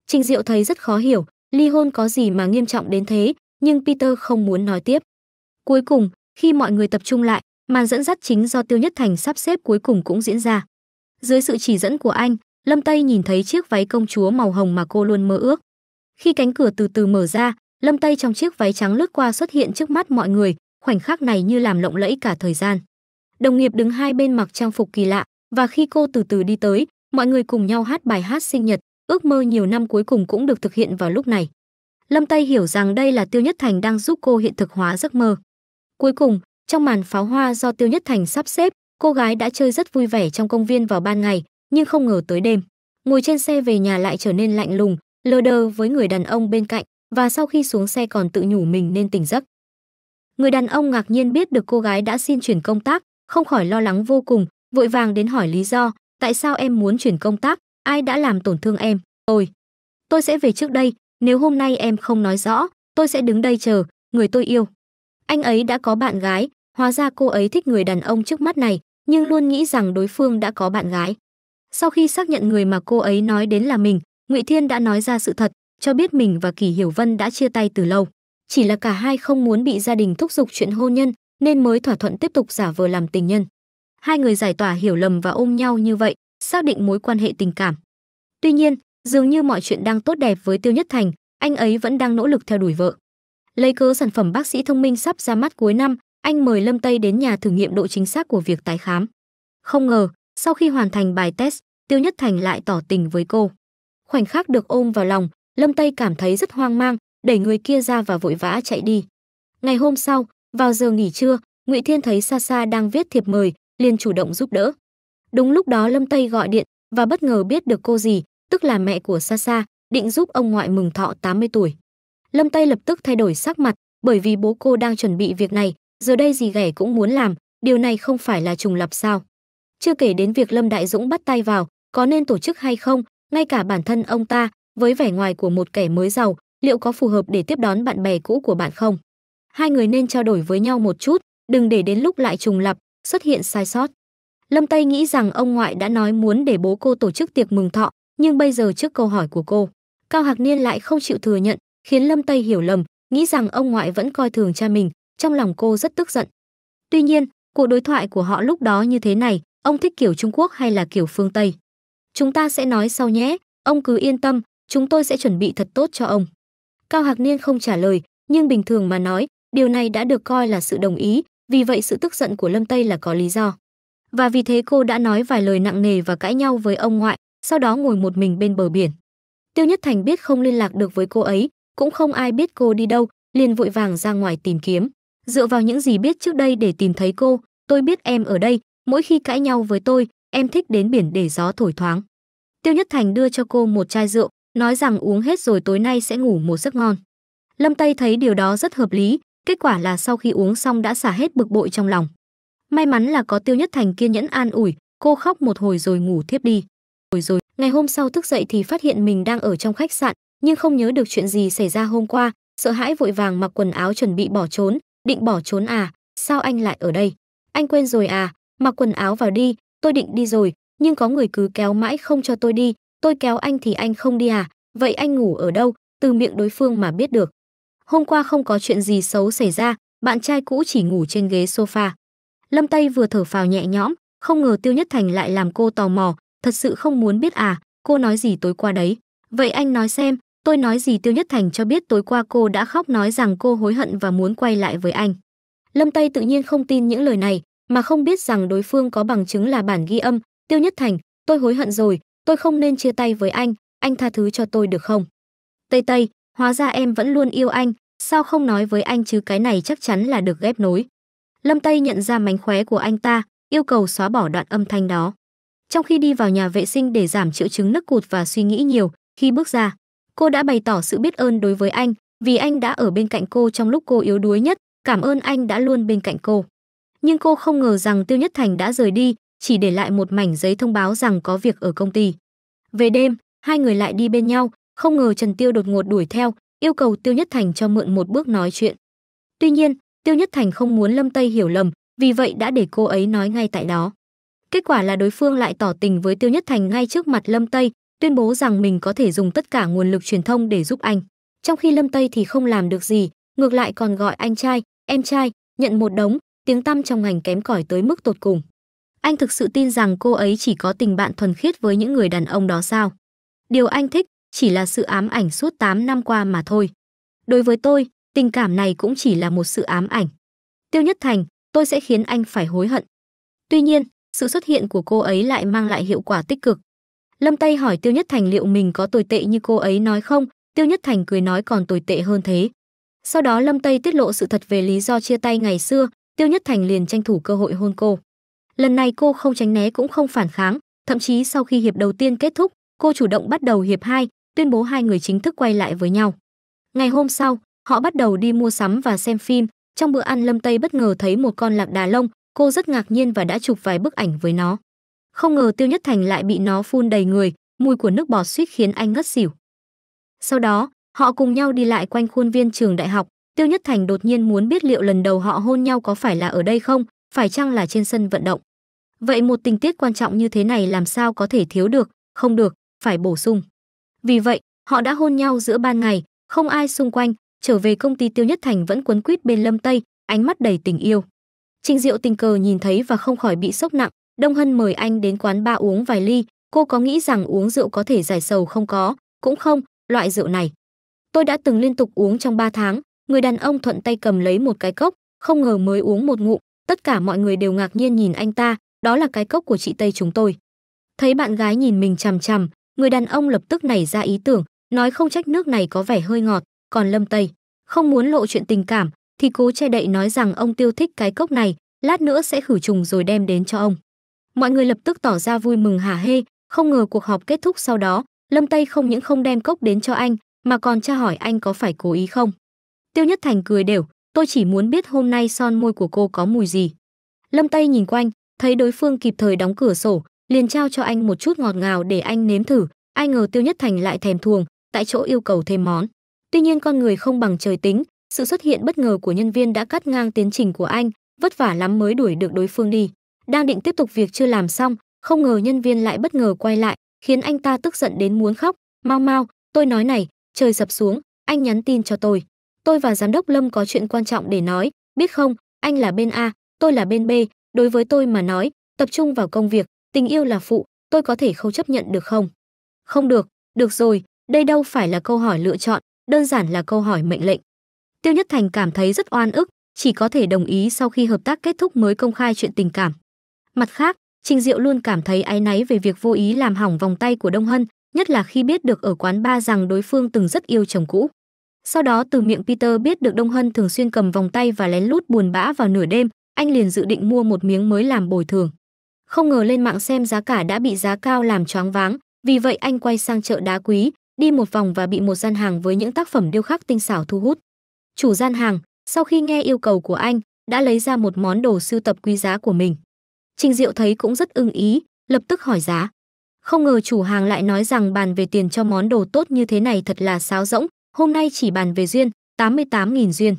Trình Diệu thấy rất khó hiểu, ly hôn có gì mà nghiêm trọng đến thế, nhưng Peter không muốn nói tiếp. Cuối cùng, khi mọi người tập trung lại, màn dẫn dắt chính do Tiêu Nhất Thành sắp xếp cuối cùng cũng diễn ra. Dưới sự chỉ dẫn của anh, Lâm Tây nhìn thấy chiếc váy công chúa màu hồng mà cô luôn mơ ước. Khi cánh cửa từ từ mở ra, Lâm Tây trong chiếc váy trắng lướt qua xuất hiện trước mắt mọi người, khoảnh khắc này như làm lộng lẫy cả thời gian. Đồng nghiệp đứng hai bên mặc trang phục kỳ lạ, và khi cô từ từ đi tới, mọi người cùng nhau hát bài hát sinh nhật, ước mơ nhiều năm cuối cùng cũng được thực hiện vào lúc này. Lâm Tây hiểu rằng đây là Tiêu Nhất Thành đang giúp cô hiện thực hóa giấc mơ. Cuối cùng, trong màn pháo hoa do Tiêu Nhất Thành sắp xếp, cô gái đã chơi rất vui vẻ trong công viên vào ban ngày, nhưng không ngờ tới đêm, ngồi trên xe về nhà lại trở nên lạnh lùng, lơ đơ với người đàn ông bên cạnh, và sau khi xuống xe còn tự nhủ mình nên tỉnh giấc. Người đàn ông ngạc nhiên biết được cô gái đã xin chuyển công tác, không khỏi lo lắng vô cùng, vội vàng đến hỏi lý do, tại sao em muốn chuyển công tác, ai đã làm tổn thương em, ôi. Tôi sẽ về trước đây, nếu hôm nay em không nói rõ, tôi sẽ đứng đây chờ, người tôi yêu, anh ấy đã có bạn gái, hóa ra cô ấy thích người đàn ông trước mắt này, nhưng luôn nghĩ rằng đối phương đã có bạn gái. Sau khi xác nhận người mà cô ấy nói đến là mình, Ngụy Thiên đã nói ra sự thật, cho biết mình và Kỳ Hiểu Vân đã chia tay từ lâu. Chỉ là cả hai không muốn bị gia đình thúc giục chuyện hôn nhân, nên mới thỏa thuận tiếp tục giả vờ làm tình nhân. Hai người giải tỏa hiểu lầm và ôm nhau như vậy, xác định mối quan hệ tình cảm. Tuy nhiên, dường như mọi chuyện đang tốt đẹp với Tiêu Nhất Thành, anh ấy vẫn đang nỗ lực theo đuổi vợ. Lấy cớ sản phẩm bác sĩ thông minh sắp ra mắt cuối năm, anh mời Lâm Tây đến nhà thử nghiệm độ chính xác của việc tái khám. Không ngờ, sau khi hoàn thành bài test, Tiêu Nhất Thành lại tỏ tình với cô. Khoảnh khắc được ôm vào lòng, Lâm Tây cảm thấy rất hoang mang, đẩy người kia ra và vội vã chạy đi. Ngày hôm sau, vào giờ nghỉ trưa, Ngụy Thiên thấy xa xa đang viết thiệp mời, liền chủ động giúp đỡ. Đúng lúc đó Lâm Tây gọi điện và bất ngờ biết được cô gì, tức là mẹ của xa xa, định giúp ông ngoại mừng thọ 80 tuổi lâm tây lập tức thay đổi sắc mặt bởi vì bố cô đang chuẩn bị việc này giờ đây gì ghẻ cũng muốn làm điều này không phải là trùng lập sao chưa kể đến việc lâm đại dũng bắt tay vào có nên tổ chức hay không ngay cả bản thân ông ta với vẻ ngoài của một kẻ mới giàu liệu có phù hợp để tiếp đón bạn bè cũ của bạn không hai người nên trao đổi với nhau một chút đừng để đến lúc lại trùng lập xuất hiện sai sót lâm tây nghĩ rằng ông ngoại đã nói muốn để bố cô tổ chức tiệc mừng thọ nhưng bây giờ trước câu hỏi của cô cao hạc niên lại không chịu thừa nhận khiến Lâm Tây hiểu lầm, nghĩ rằng ông ngoại vẫn coi thường cha mình, trong lòng cô rất tức giận. Tuy nhiên, cuộc đối thoại của họ lúc đó như thế này, ông thích kiểu Trung Quốc hay là kiểu phương Tây? Chúng ta sẽ nói sau nhé, ông cứ yên tâm, chúng tôi sẽ chuẩn bị thật tốt cho ông. Cao Hạc Niên không trả lời, nhưng bình thường mà nói, điều này đã được coi là sự đồng ý, vì vậy sự tức giận của Lâm Tây là có lý do. Và vì thế cô đã nói vài lời nặng nề và cãi nhau với ông ngoại, sau đó ngồi một mình bên bờ biển. Tiêu Nhất Thành biết không liên lạc được với cô ấy, cũng không ai biết cô đi đâu, liền vội vàng ra ngoài tìm kiếm. Dựa vào những gì biết trước đây để tìm thấy cô, tôi biết em ở đây, mỗi khi cãi nhau với tôi, em thích đến biển để gió thổi thoáng. Tiêu Nhất Thành đưa cho cô một chai rượu, nói rằng uống hết rồi tối nay sẽ ngủ một giấc ngon. Lâm Tây thấy điều đó rất hợp lý, kết quả là sau khi uống xong đã xả hết bực bội trong lòng. May mắn là có Tiêu Nhất Thành kiên nhẫn an ủi, cô khóc một hồi rồi ngủ thiếp đi. Rồi rồi, ngày hôm sau thức dậy thì phát hiện mình đang ở trong khách sạn, nhưng không nhớ được chuyện gì xảy ra hôm qua, sợ hãi vội vàng mặc quần áo chuẩn bị bỏ trốn, định bỏ trốn à, sao anh lại ở đây? Anh quên rồi à, mặc quần áo vào đi, tôi định đi rồi, nhưng có người cứ kéo mãi không cho tôi đi, tôi kéo anh thì anh không đi à, vậy anh ngủ ở đâu, từ miệng đối phương mà biết được. Hôm qua không có chuyện gì xấu xảy ra, bạn trai cũ chỉ ngủ trên ghế sofa. Lâm Tây vừa thở phào nhẹ nhõm, không ngờ Tiêu Nhất Thành lại làm cô tò mò, thật sự không muốn biết à, cô nói gì tối qua đấy. Vậy anh nói xem, Tôi nói gì Tiêu Nhất Thành cho biết tối qua cô đã khóc nói rằng cô hối hận và muốn quay lại với anh. Lâm Tây tự nhiên không tin những lời này, mà không biết rằng đối phương có bằng chứng là bản ghi âm. Tiêu Nhất Thành, tôi hối hận rồi, tôi không nên chia tay với anh, anh tha thứ cho tôi được không? Tây Tây, hóa ra em vẫn luôn yêu anh, sao không nói với anh chứ cái này chắc chắn là được ghép nối. Lâm Tây nhận ra mánh khóe của anh ta, yêu cầu xóa bỏ đoạn âm thanh đó. Trong khi đi vào nhà vệ sinh để giảm triệu chứng nấc cụt và suy nghĩ nhiều, khi bước ra, cô đã bày tỏ sự biết ơn đối với anh vì anh đã ở bên cạnh cô trong lúc cô yếu đuối nhất cảm ơn anh đã luôn bên cạnh cô nhưng cô không ngờ rằng tiêu nhất thành đã rời đi chỉ để lại một mảnh giấy thông báo rằng có việc ở công ty về đêm hai người lại đi bên nhau không ngờ trần tiêu đột ngột đuổi theo yêu cầu tiêu nhất thành cho mượn một bước nói chuyện tuy nhiên tiêu nhất thành không muốn lâm tây hiểu lầm vì vậy đã để cô ấy nói ngay tại đó kết quả là đối phương lại tỏ tình với tiêu nhất thành ngay trước mặt lâm tây tuyên bố rằng mình có thể dùng tất cả nguồn lực truyền thông để giúp anh. Trong khi Lâm Tây thì không làm được gì, ngược lại còn gọi anh trai, em trai, nhận một đống, tiếng tăm trong ngành kém cỏi tới mức tột cùng. Anh thực sự tin rằng cô ấy chỉ có tình bạn thuần khiết với những người đàn ông đó sao? Điều anh thích chỉ là sự ám ảnh suốt 8 năm qua mà thôi. Đối với tôi, tình cảm này cũng chỉ là một sự ám ảnh. Tiêu Nhất Thành, tôi sẽ khiến anh phải hối hận. Tuy nhiên, sự xuất hiện của cô ấy lại mang lại hiệu quả tích cực, Lâm Tây hỏi Tiêu Nhất Thành liệu mình có tồi tệ như cô ấy nói không, Tiêu Nhất Thành cười nói còn tồi tệ hơn thế. Sau đó Lâm Tây tiết lộ sự thật về lý do chia tay ngày xưa, Tiêu Nhất Thành liền tranh thủ cơ hội hôn cô. Lần này cô không tránh né cũng không phản kháng, thậm chí sau khi hiệp đầu tiên kết thúc, cô chủ động bắt đầu hiệp 2, tuyên bố hai người chính thức quay lại với nhau. Ngày hôm sau, họ bắt đầu đi mua sắm và xem phim, trong bữa ăn Lâm Tây bất ngờ thấy một con lạc đà lông, cô rất ngạc nhiên và đã chụp vài bức ảnh với nó. Không ngờ Tiêu Nhất Thành lại bị nó phun đầy người, mùi của nước bọt suýt khiến anh ngất xỉu. Sau đó, họ cùng nhau đi lại quanh khuôn viên trường đại học, Tiêu Nhất Thành đột nhiên muốn biết liệu lần đầu họ hôn nhau có phải là ở đây không, phải chăng là trên sân vận động. Vậy một tình tiết quan trọng như thế này làm sao có thể thiếu được, không được, phải bổ sung. Vì vậy, họ đã hôn nhau giữa ban ngày, không ai xung quanh, trở về công ty Tiêu Nhất Thành vẫn quấn quýt bên Lâm Tây, ánh mắt đầy tình yêu. Trình Diệu tình cờ nhìn thấy và không khỏi bị sốc nặng, Đông Hân mời anh đến quán ba uống vài ly, cô có nghĩ rằng uống rượu có thể giải sầu không có, cũng không, loại rượu này. Tôi đã từng liên tục uống trong 3 tháng, người đàn ông thuận tay cầm lấy một cái cốc, không ngờ mới uống một ngụm, tất cả mọi người đều ngạc nhiên nhìn anh ta, đó là cái cốc của chị Tây chúng tôi. Thấy bạn gái nhìn mình chằm chằm, người đàn ông lập tức nảy ra ý tưởng, nói không trách nước này có vẻ hơi ngọt, còn Lâm Tây, không muốn lộ chuyện tình cảm, thì cố che đậy nói rằng ông tiêu thích cái cốc này, lát nữa sẽ khử trùng rồi đem đến cho ông. Mọi người lập tức tỏ ra vui mừng hả hê, không ngờ cuộc họp kết thúc sau đó, Lâm Tây không những không đem cốc đến cho anh, mà còn tra hỏi anh có phải cố ý không. Tiêu Nhất Thành cười đều, tôi chỉ muốn biết hôm nay son môi của cô có mùi gì. Lâm Tây nhìn quanh, thấy đối phương kịp thời đóng cửa sổ, liền trao cho anh một chút ngọt ngào để anh nếm thử, ai ngờ Tiêu Nhất Thành lại thèm thuồng, tại chỗ yêu cầu thêm món. Tuy nhiên con người không bằng trời tính, sự xuất hiện bất ngờ của nhân viên đã cắt ngang tiến trình của anh, vất vả lắm mới đuổi được đối phương đi đang định tiếp tục việc chưa làm xong không ngờ nhân viên lại bất ngờ quay lại khiến anh ta tức giận đến muốn khóc mau mau tôi nói này trời sập xuống anh nhắn tin cho tôi tôi và giám đốc lâm có chuyện quan trọng để nói biết không anh là bên a tôi là bên b đối với tôi mà nói tập trung vào công việc tình yêu là phụ tôi có thể không chấp nhận được không không được được rồi đây đâu phải là câu hỏi lựa chọn đơn giản là câu hỏi mệnh lệnh tiêu nhất thành cảm thấy rất oan ức chỉ có thể đồng ý sau khi hợp tác kết thúc mới công khai chuyện tình cảm Mặt khác, Trình Diệu luôn cảm thấy áy náy về việc vô ý làm hỏng vòng tay của Đông Hân, nhất là khi biết được ở quán ba rằng đối phương từng rất yêu chồng cũ. Sau đó từ miệng Peter biết được Đông Hân thường xuyên cầm vòng tay và lén lút buồn bã vào nửa đêm, anh liền dự định mua một miếng mới làm bồi thường. Không ngờ lên mạng xem giá cả đã bị giá cao làm choáng váng, vì vậy anh quay sang chợ đá quý, đi một vòng và bị một gian hàng với những tác phẩm điêu khắc tinh xảo thu hút. Chủ gian hàng, sau khi nghe yêu cầu của anh, đã lấy ra một món đồ sưu tập quý giá của mình. Trình Diệu thấy cũng rất ưng ý, lập tức hỏi giá. Không ngờ chủ hàng lại nói rằng bàn về tiền cho món đồ tốt như thế này thật là sáo rỗng, hôm nay chỉ bàn về duyên, 88.000 duyên.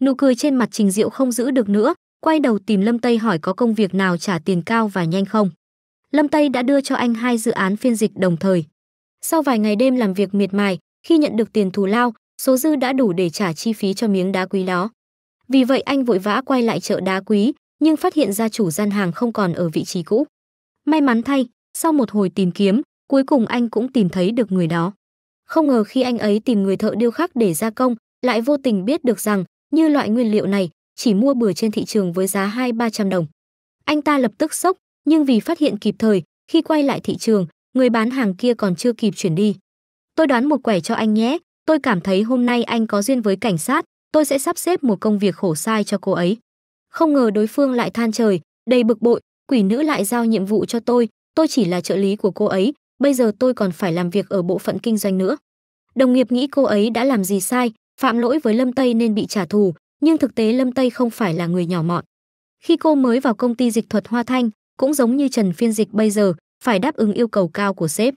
Nụ cười trên mặt Trình Diệu không giữ được nữa, quay đầu tìm Lâm Tây hỏi có công việc nào trả tiền cao và nhanh không. Lâm Tây đã đưa cho anh hai dự án phiên dịch đồng thời. Sau vài ngày đêm làm việc miệt mài, khi nhận được tiền thù lao, số dư đã đủ để trả chi phí cho miếng đá quý đó. Vì vậy anh vội vã quay lại chợ đá quý, nhưng phát hiện ra chủ gian hàng không còn ở vị trí cũ. May mắn thay, sau một hồi tìm kiếm, cuối cùng anh cũng tìm thấy được người đó. Không ngờ khi anh ấy tìm người thợ điêu khắc để gia công, lại vô tình biết được rằng, như loại nguyên liệu này, chỉ mua bừa trên thị trường với giá 2-300 đồng. Anh ta lập tức sốc, nhưng vì phát hiện kịp thời, khi quay lại thị trường, người bán hàng kia còn chưa kịp chuyển đi. Tôi đoán một quẻ cho anh nhé, tôi cảm thấy hôm nay anh có duyên với cảnh sát, tôi sẽ sắp xếp một công việc khổ sai cho cô ấy. Không ngờ đối phương lại than trời, đầy bực bội, quỷ nữ lại giao nhiệm vụ cho tôi, tôi chỉ là trợ lý của cô ấy, bây giờ tôi còn phải làm việc ở bộ phận kinh doanh nữa. Đồng nghiệp nghĩ cô ấy đã làm gì sai, phạm lỗi với Lâm Tây nên bị trả thù, nhưng thực tế Lâm Tây không phải là người nhỏ mọn. Khi cô mới vào công ty dịch thuật Hoa Thanh, cũng giống như Trần Phiên Dịch bây giờ, phải đáp ứng yêu cầu cao của sếp.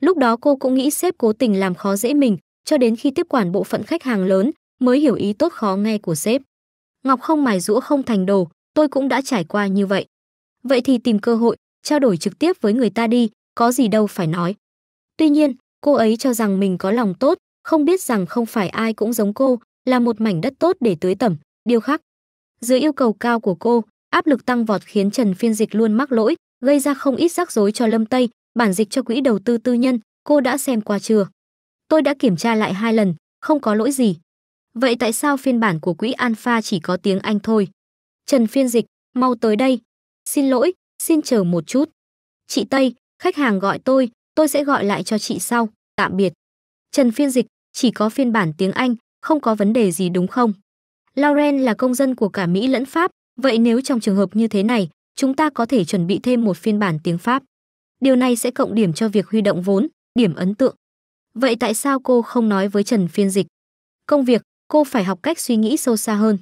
Lúc đó cô cũng nghĩ sếp cố tình làm khó dễ mình, cho đến khi tiếp quản bộ phận khách hàng lớn mới hiểu ý tốt khó nghe của sếp. Ngọc không mài rũa không thành đồ, tôi cũng đã trải qua như vậy. Vậy thì tìm cơ hội, trao đổi trực tiếp với người ta đi, có gì đâu phải nói. Tuy nhiên, cô ấy cho rằng mình có lòng tốt, không biết rằng không phải ai cũng giống cô, là một mảnh đất tốt để tưới tẩm, điêu khắc. Dưới yêu cầu cao của cô, áp lực tăng vọt khiến Trần Phiên Dịch luôn mắc lỗi, gây ra không ít rắc rối cho Lâm Tây, bản dịch cho quỹ đầu tư tư nhân, cô đã xem qua chưa? Tôi đã kiểm tra lại hai lần, không có lỗi gì. Vậy tại sao phiên bản của quỹ Alpha chỉ có tiếng Anh thôi? Trần phiên dịch, mau tới đây. Xin lỗi, xin chờ một chút. Chị Tây, khách hàng gọi tôi, tôi sẽ gọi lại cho chị sau, tạm biệt. Trần phiên dịch, chỉ có phiên bản tiếng Anh, không có vấn đề gì đúng không? Lauren là công dân của cả Mỹ lẫn Pháp, vậy nếu trong trường hợp như thế này, chúng ta có thể chuẩn bị thêm một phiên bản tiếng Pháp. Điều này sẽ cộng điểm cho việc huy động vốn, điểm ấn tượng. Vậy tại sao cô không nói với Trần phiên dịch? Công việc, cô phải học cách suy nghĩ sâu xa hơn.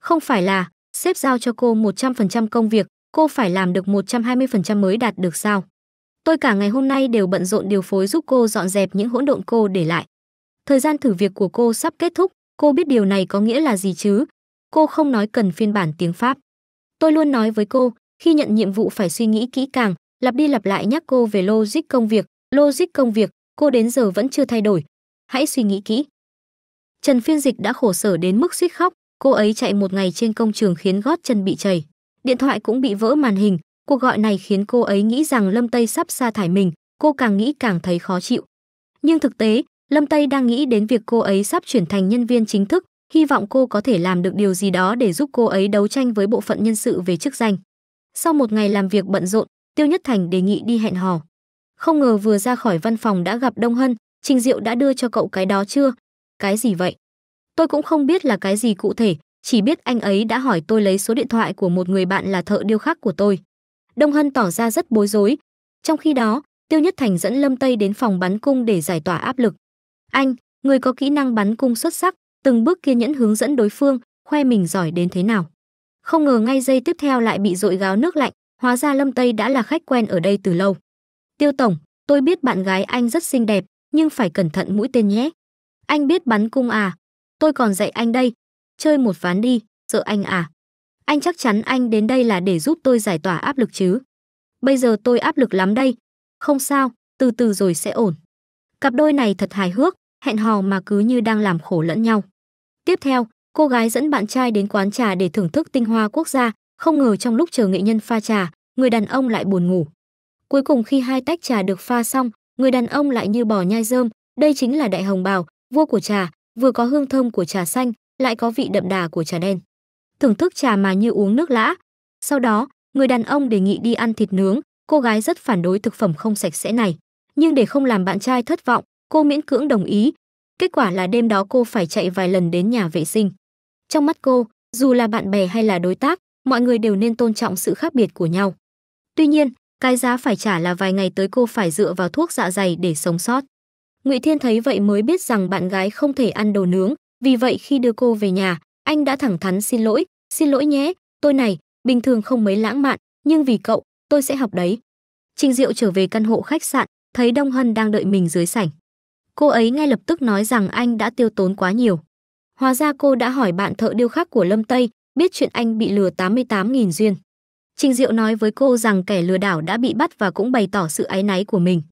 Không phải là sếp giao cho cô 100% công việc, cô phải làm được 120% mới đạt được sao? Tôi cả ngày hôm nay đều bận rộn điều phối giúp cô dọn dẹp những hỗn độn cô để lại. Thời gian thử việc của cô sắp kết thúc, cô biết điều này có nghĩa là gì chứ? Cô không nói cần phiên bản tiếng Pháp. Tôi luôn nói với cô, khi nhận nhiệm vụ phải suy nghĩ kỹ càng, lặp đi lặp lại nhắc cô về logic công việc, logic công việc, cô đến giờ vẫn chưa thay đổi. Hãy suy nghĩ kỹ. Trần Phiên Dịch đã khổ sở đến mức suýt khóc, cô ấy chạy một ngày trên công trường khiến gót chân bị chảy. Điện thoại cũng bị vỡ màn hình, cuộc gọi này khiến cô ấy nghĩ rằng Lâm Tây sắp sa thải mình, cô càng nghĩ càng thấy khó chịu. Nhưng thực tế, Lâm Tây đang nghĩ đến việc cô ấy sắp chuyển thành nhân viên chính thức, hy vọng cô có thể làm được điều gì đó để giúp cô ấy đấu tranh với bộ phận nhân sự về chức danh. Sau một ngày làm việc bận rộn, Tiêu Nhất Thành đề nghị đi hẹn hò. Không ngờ vừa ra khỏi văn phòng đã gặp Đông Hân, Trình Diệu đã đưa cho cậu cái đó chưa, cái gì vậy? Tôi cũng không biết là cái gì cụ thể, chỉ biết anh ấy đã hỏi tôi lấy số điện thoại của một người bạn là thợ điêu khắc của tôi. Đông Hân tỏ ra rất bối rối. Trong khi đó, Tiêu Nhất Thành dẫn Lâm Tây đến phòng bắn cung để giải tỏa áp lực. Anh, người có kỹ năng bắn cung xuất sắc, từng bước kiên nhẫn hướng dẫn đối phương, khoe mình giỏi đến thế nào. Không ngờ ngay giây tiếp theo lại bị dội gáo nước lạnh, hóa ra Lâm Tây đã là khách quen ở đây từ lâu. Tiêu Tổng, tôi biết bạn gái anh rất xinh đẹp, nhưng phải cẩn thận mũi tên nhé. Anh biết bắn cung à? Tôi còn dạy anh đây. Chơi một ván đi, sợ anh à? Anh chắc chắn anh đến đây là để giúp tôi giải tỏa áp lực chứ. Bây giờ tôi áp lực lắm đây. Không sao, từ từ rồi sẽ ổn. Cặp đôi này thật hài hước, hẹn hò mà cứ như đang làm khổ lẫn nhau. Tiếp theo, cô gái dẫn bạn trai đến quán trà để thưởng thức tinh hoa quốc gia, không ngờ trong lúc chờ nghệ nhân pha trà, người đàn ông lại buồn ngủ. Cuối cùng khi hai tách trà được pha xong, người đàn ông lại như bò nhai rơm, đây chính là đại hồng bào, vua của trà, vừa có hương thơm của trà xanh, lại có vị đậm đà của trà đen. Thưởng thức trà mà như uống nước lã. Sau đó, người đàn ông đề nghị đi ăn thịt nướng, cô gái rất phản đối thực phẩm không sạch sẽ này, nhưng để không làm bạn trai thất vọng, cô miễn cưỡng đồng ý. Kết quả là đêm đó cô phải chạy vài lần đến nhà vệ sinh. Trong mắt cô, dù là bạn bè hay là đối tác, mọi người đều nên tôn trọng sự khác biệt của nhau. Tuy nhiên, cái giá phải trả là vài ngày tới cô phải dựa vào thuốc dạ dày để sống sót. Ngụy Thiên thấy vậy mới biết rằng bạn gái không thể ăn đồ nướng, vì vậy khi đưa cô về nhà, anh đã thẳng thắn xin lỗi, "Xin lỗi nhé, tôi này bình thường không mấy lãng mạn, nhưng vì cậu, tôi sẽ học đấy." Trình Diệu trở về căn hộ khách sạn, thấy Đông Hân đang đợi mình dưới sảnh. Cô ấy ngay lập tức nói rằng anh đã tiêu tốn quá nhiều. Hóa ra cô đã hỏi bạn thợ điêu khắc của Lâm Tây, biết chuyện anh bị lừa 88.000 duyên. Trình Diệu nói với cô rằng kẻ lừa đảo đã bị bắt và cũng bày tỏ sự áy náy của mình.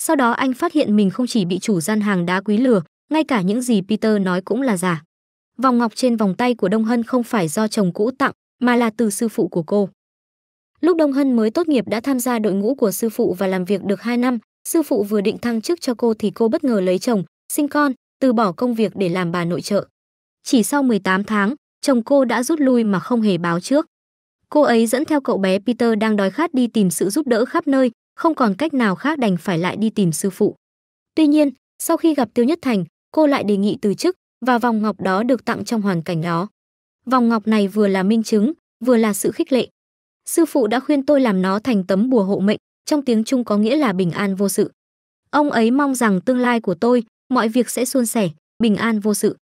Sau đó anh phát hiện mình không chỉ bị chủ gian hàng đá quý lừa, ngay cả những gì Peter nói cũng là giả. Vòng ngọc trên vòng tay của Đông Hân không phải do chồng cũ tặng, mà là từ sư phụ của cô. Lúc Đông Hân mới tốt nghiệp đã tham gia đội ngũ của sư phụ và làm việc được 2 năm, sư phụ vừa định thăng chức cho cô thì cô bất ngờ lấy chồng, sinh con, từ bỏ công việc để làm bà nội trợ. Chỉ sau 18 tháng, chồng cô đã rút lui mà không hề báo trước. Cô ấy dẫn theo cậu bé Peter đang đói khát đi tìm sự giúp đỡ khắp nơi, không còn cách nào khác đành phải lại đi tìm sư phụ. Tuy nhiên, sau khi gặp Tiêu Nhất Thành, cô lại đề nghị từ chức và vòng ngọc đó được tặng trong hoàn cảnh đó. Vòng ngọc này vừa là minh chứng, vừa là sự khích lệ. Sư phụ đã khuyên tôi làm nó thành tấm bùa hộ mệnh, trong tiếng Trung có nghĩa là bình an vô sự. Ông ấy mong rằng tương lai của tôi, mọi việc sẽ suôn sẻ, bình an vô sự.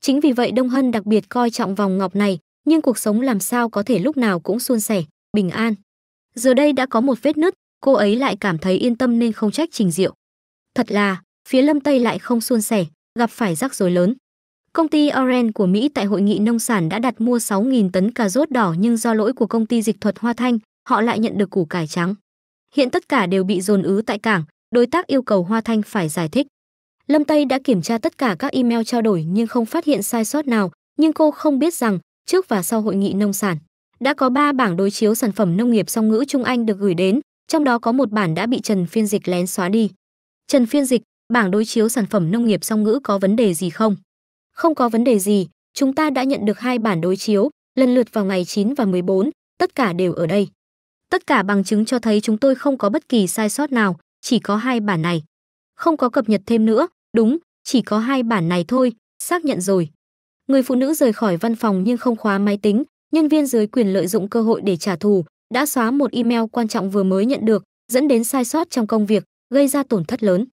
Chính vì vậy Đông Hân đặc biệt coi trọng vòng ngọc này, nhưng cuộc sống làm sao có thể lúc nào cũng suôn sẻ, bình an. Giờ đây đã có một vết nứt, cô ấy lại cảm thấy yên tâm nên không trách Trình Diệu. Thật là, phía Lâm Tây lại không suôn sẻ, gặp phải rắc rối lớn. Công ty Oren của Mỹ tại hội nghị nông sản đã đặt mua 6.000 tấn cà rốt đỏ nhưng do lỗi của công ty dịch thuật Hoa Thanh, họ lại nhận được củ cải trắng. Hiện tất cả đều bị dồn ứ tại cảng, đối tác yêu cầu Hoa Thanh phải giải thích. Lâm Tây đã kiểm tra tất cả các email trao đổi nhưng không phát hiện sai sót nào, nhưng cô không biết rằng trước và sau hội nghị nông sản, đã có 3 bảng đối chiếu sản phẩm nông nghiệp song ngữ Trung Anh được gửi đến, trong đó có một bản đã bị Trần Phiên Dịch lén xóa đi. Trần Phiên Dịch, bảng đối chiếu sản phẩm nông nghiệp song ngữ có vấn đề gì không? Không có vấn đề gì, chúng ta đã nhận được hai bản đối chiếu, lần lượt vào ngày 9 và 14, tất cả đều ở đây. Tất cả bằng chứng cho thấy chúng tôi không có bất kỳ sai sót nào, chỉ có hai bản này. Không có cập nhật thêm nữa, đúng, chỉ có hai bản này thôi, xác nhận rồi. Người phụ nữ rời khỏi văn phòng nhưng không khóa máy tính, nhân viên dưới quyền lợi dụng cơ hội để trả thù, đã xóa một email quan trọng vừa mới nhận được, dẫn đến sai sót trong công việc, gây ra tổn thất lớn.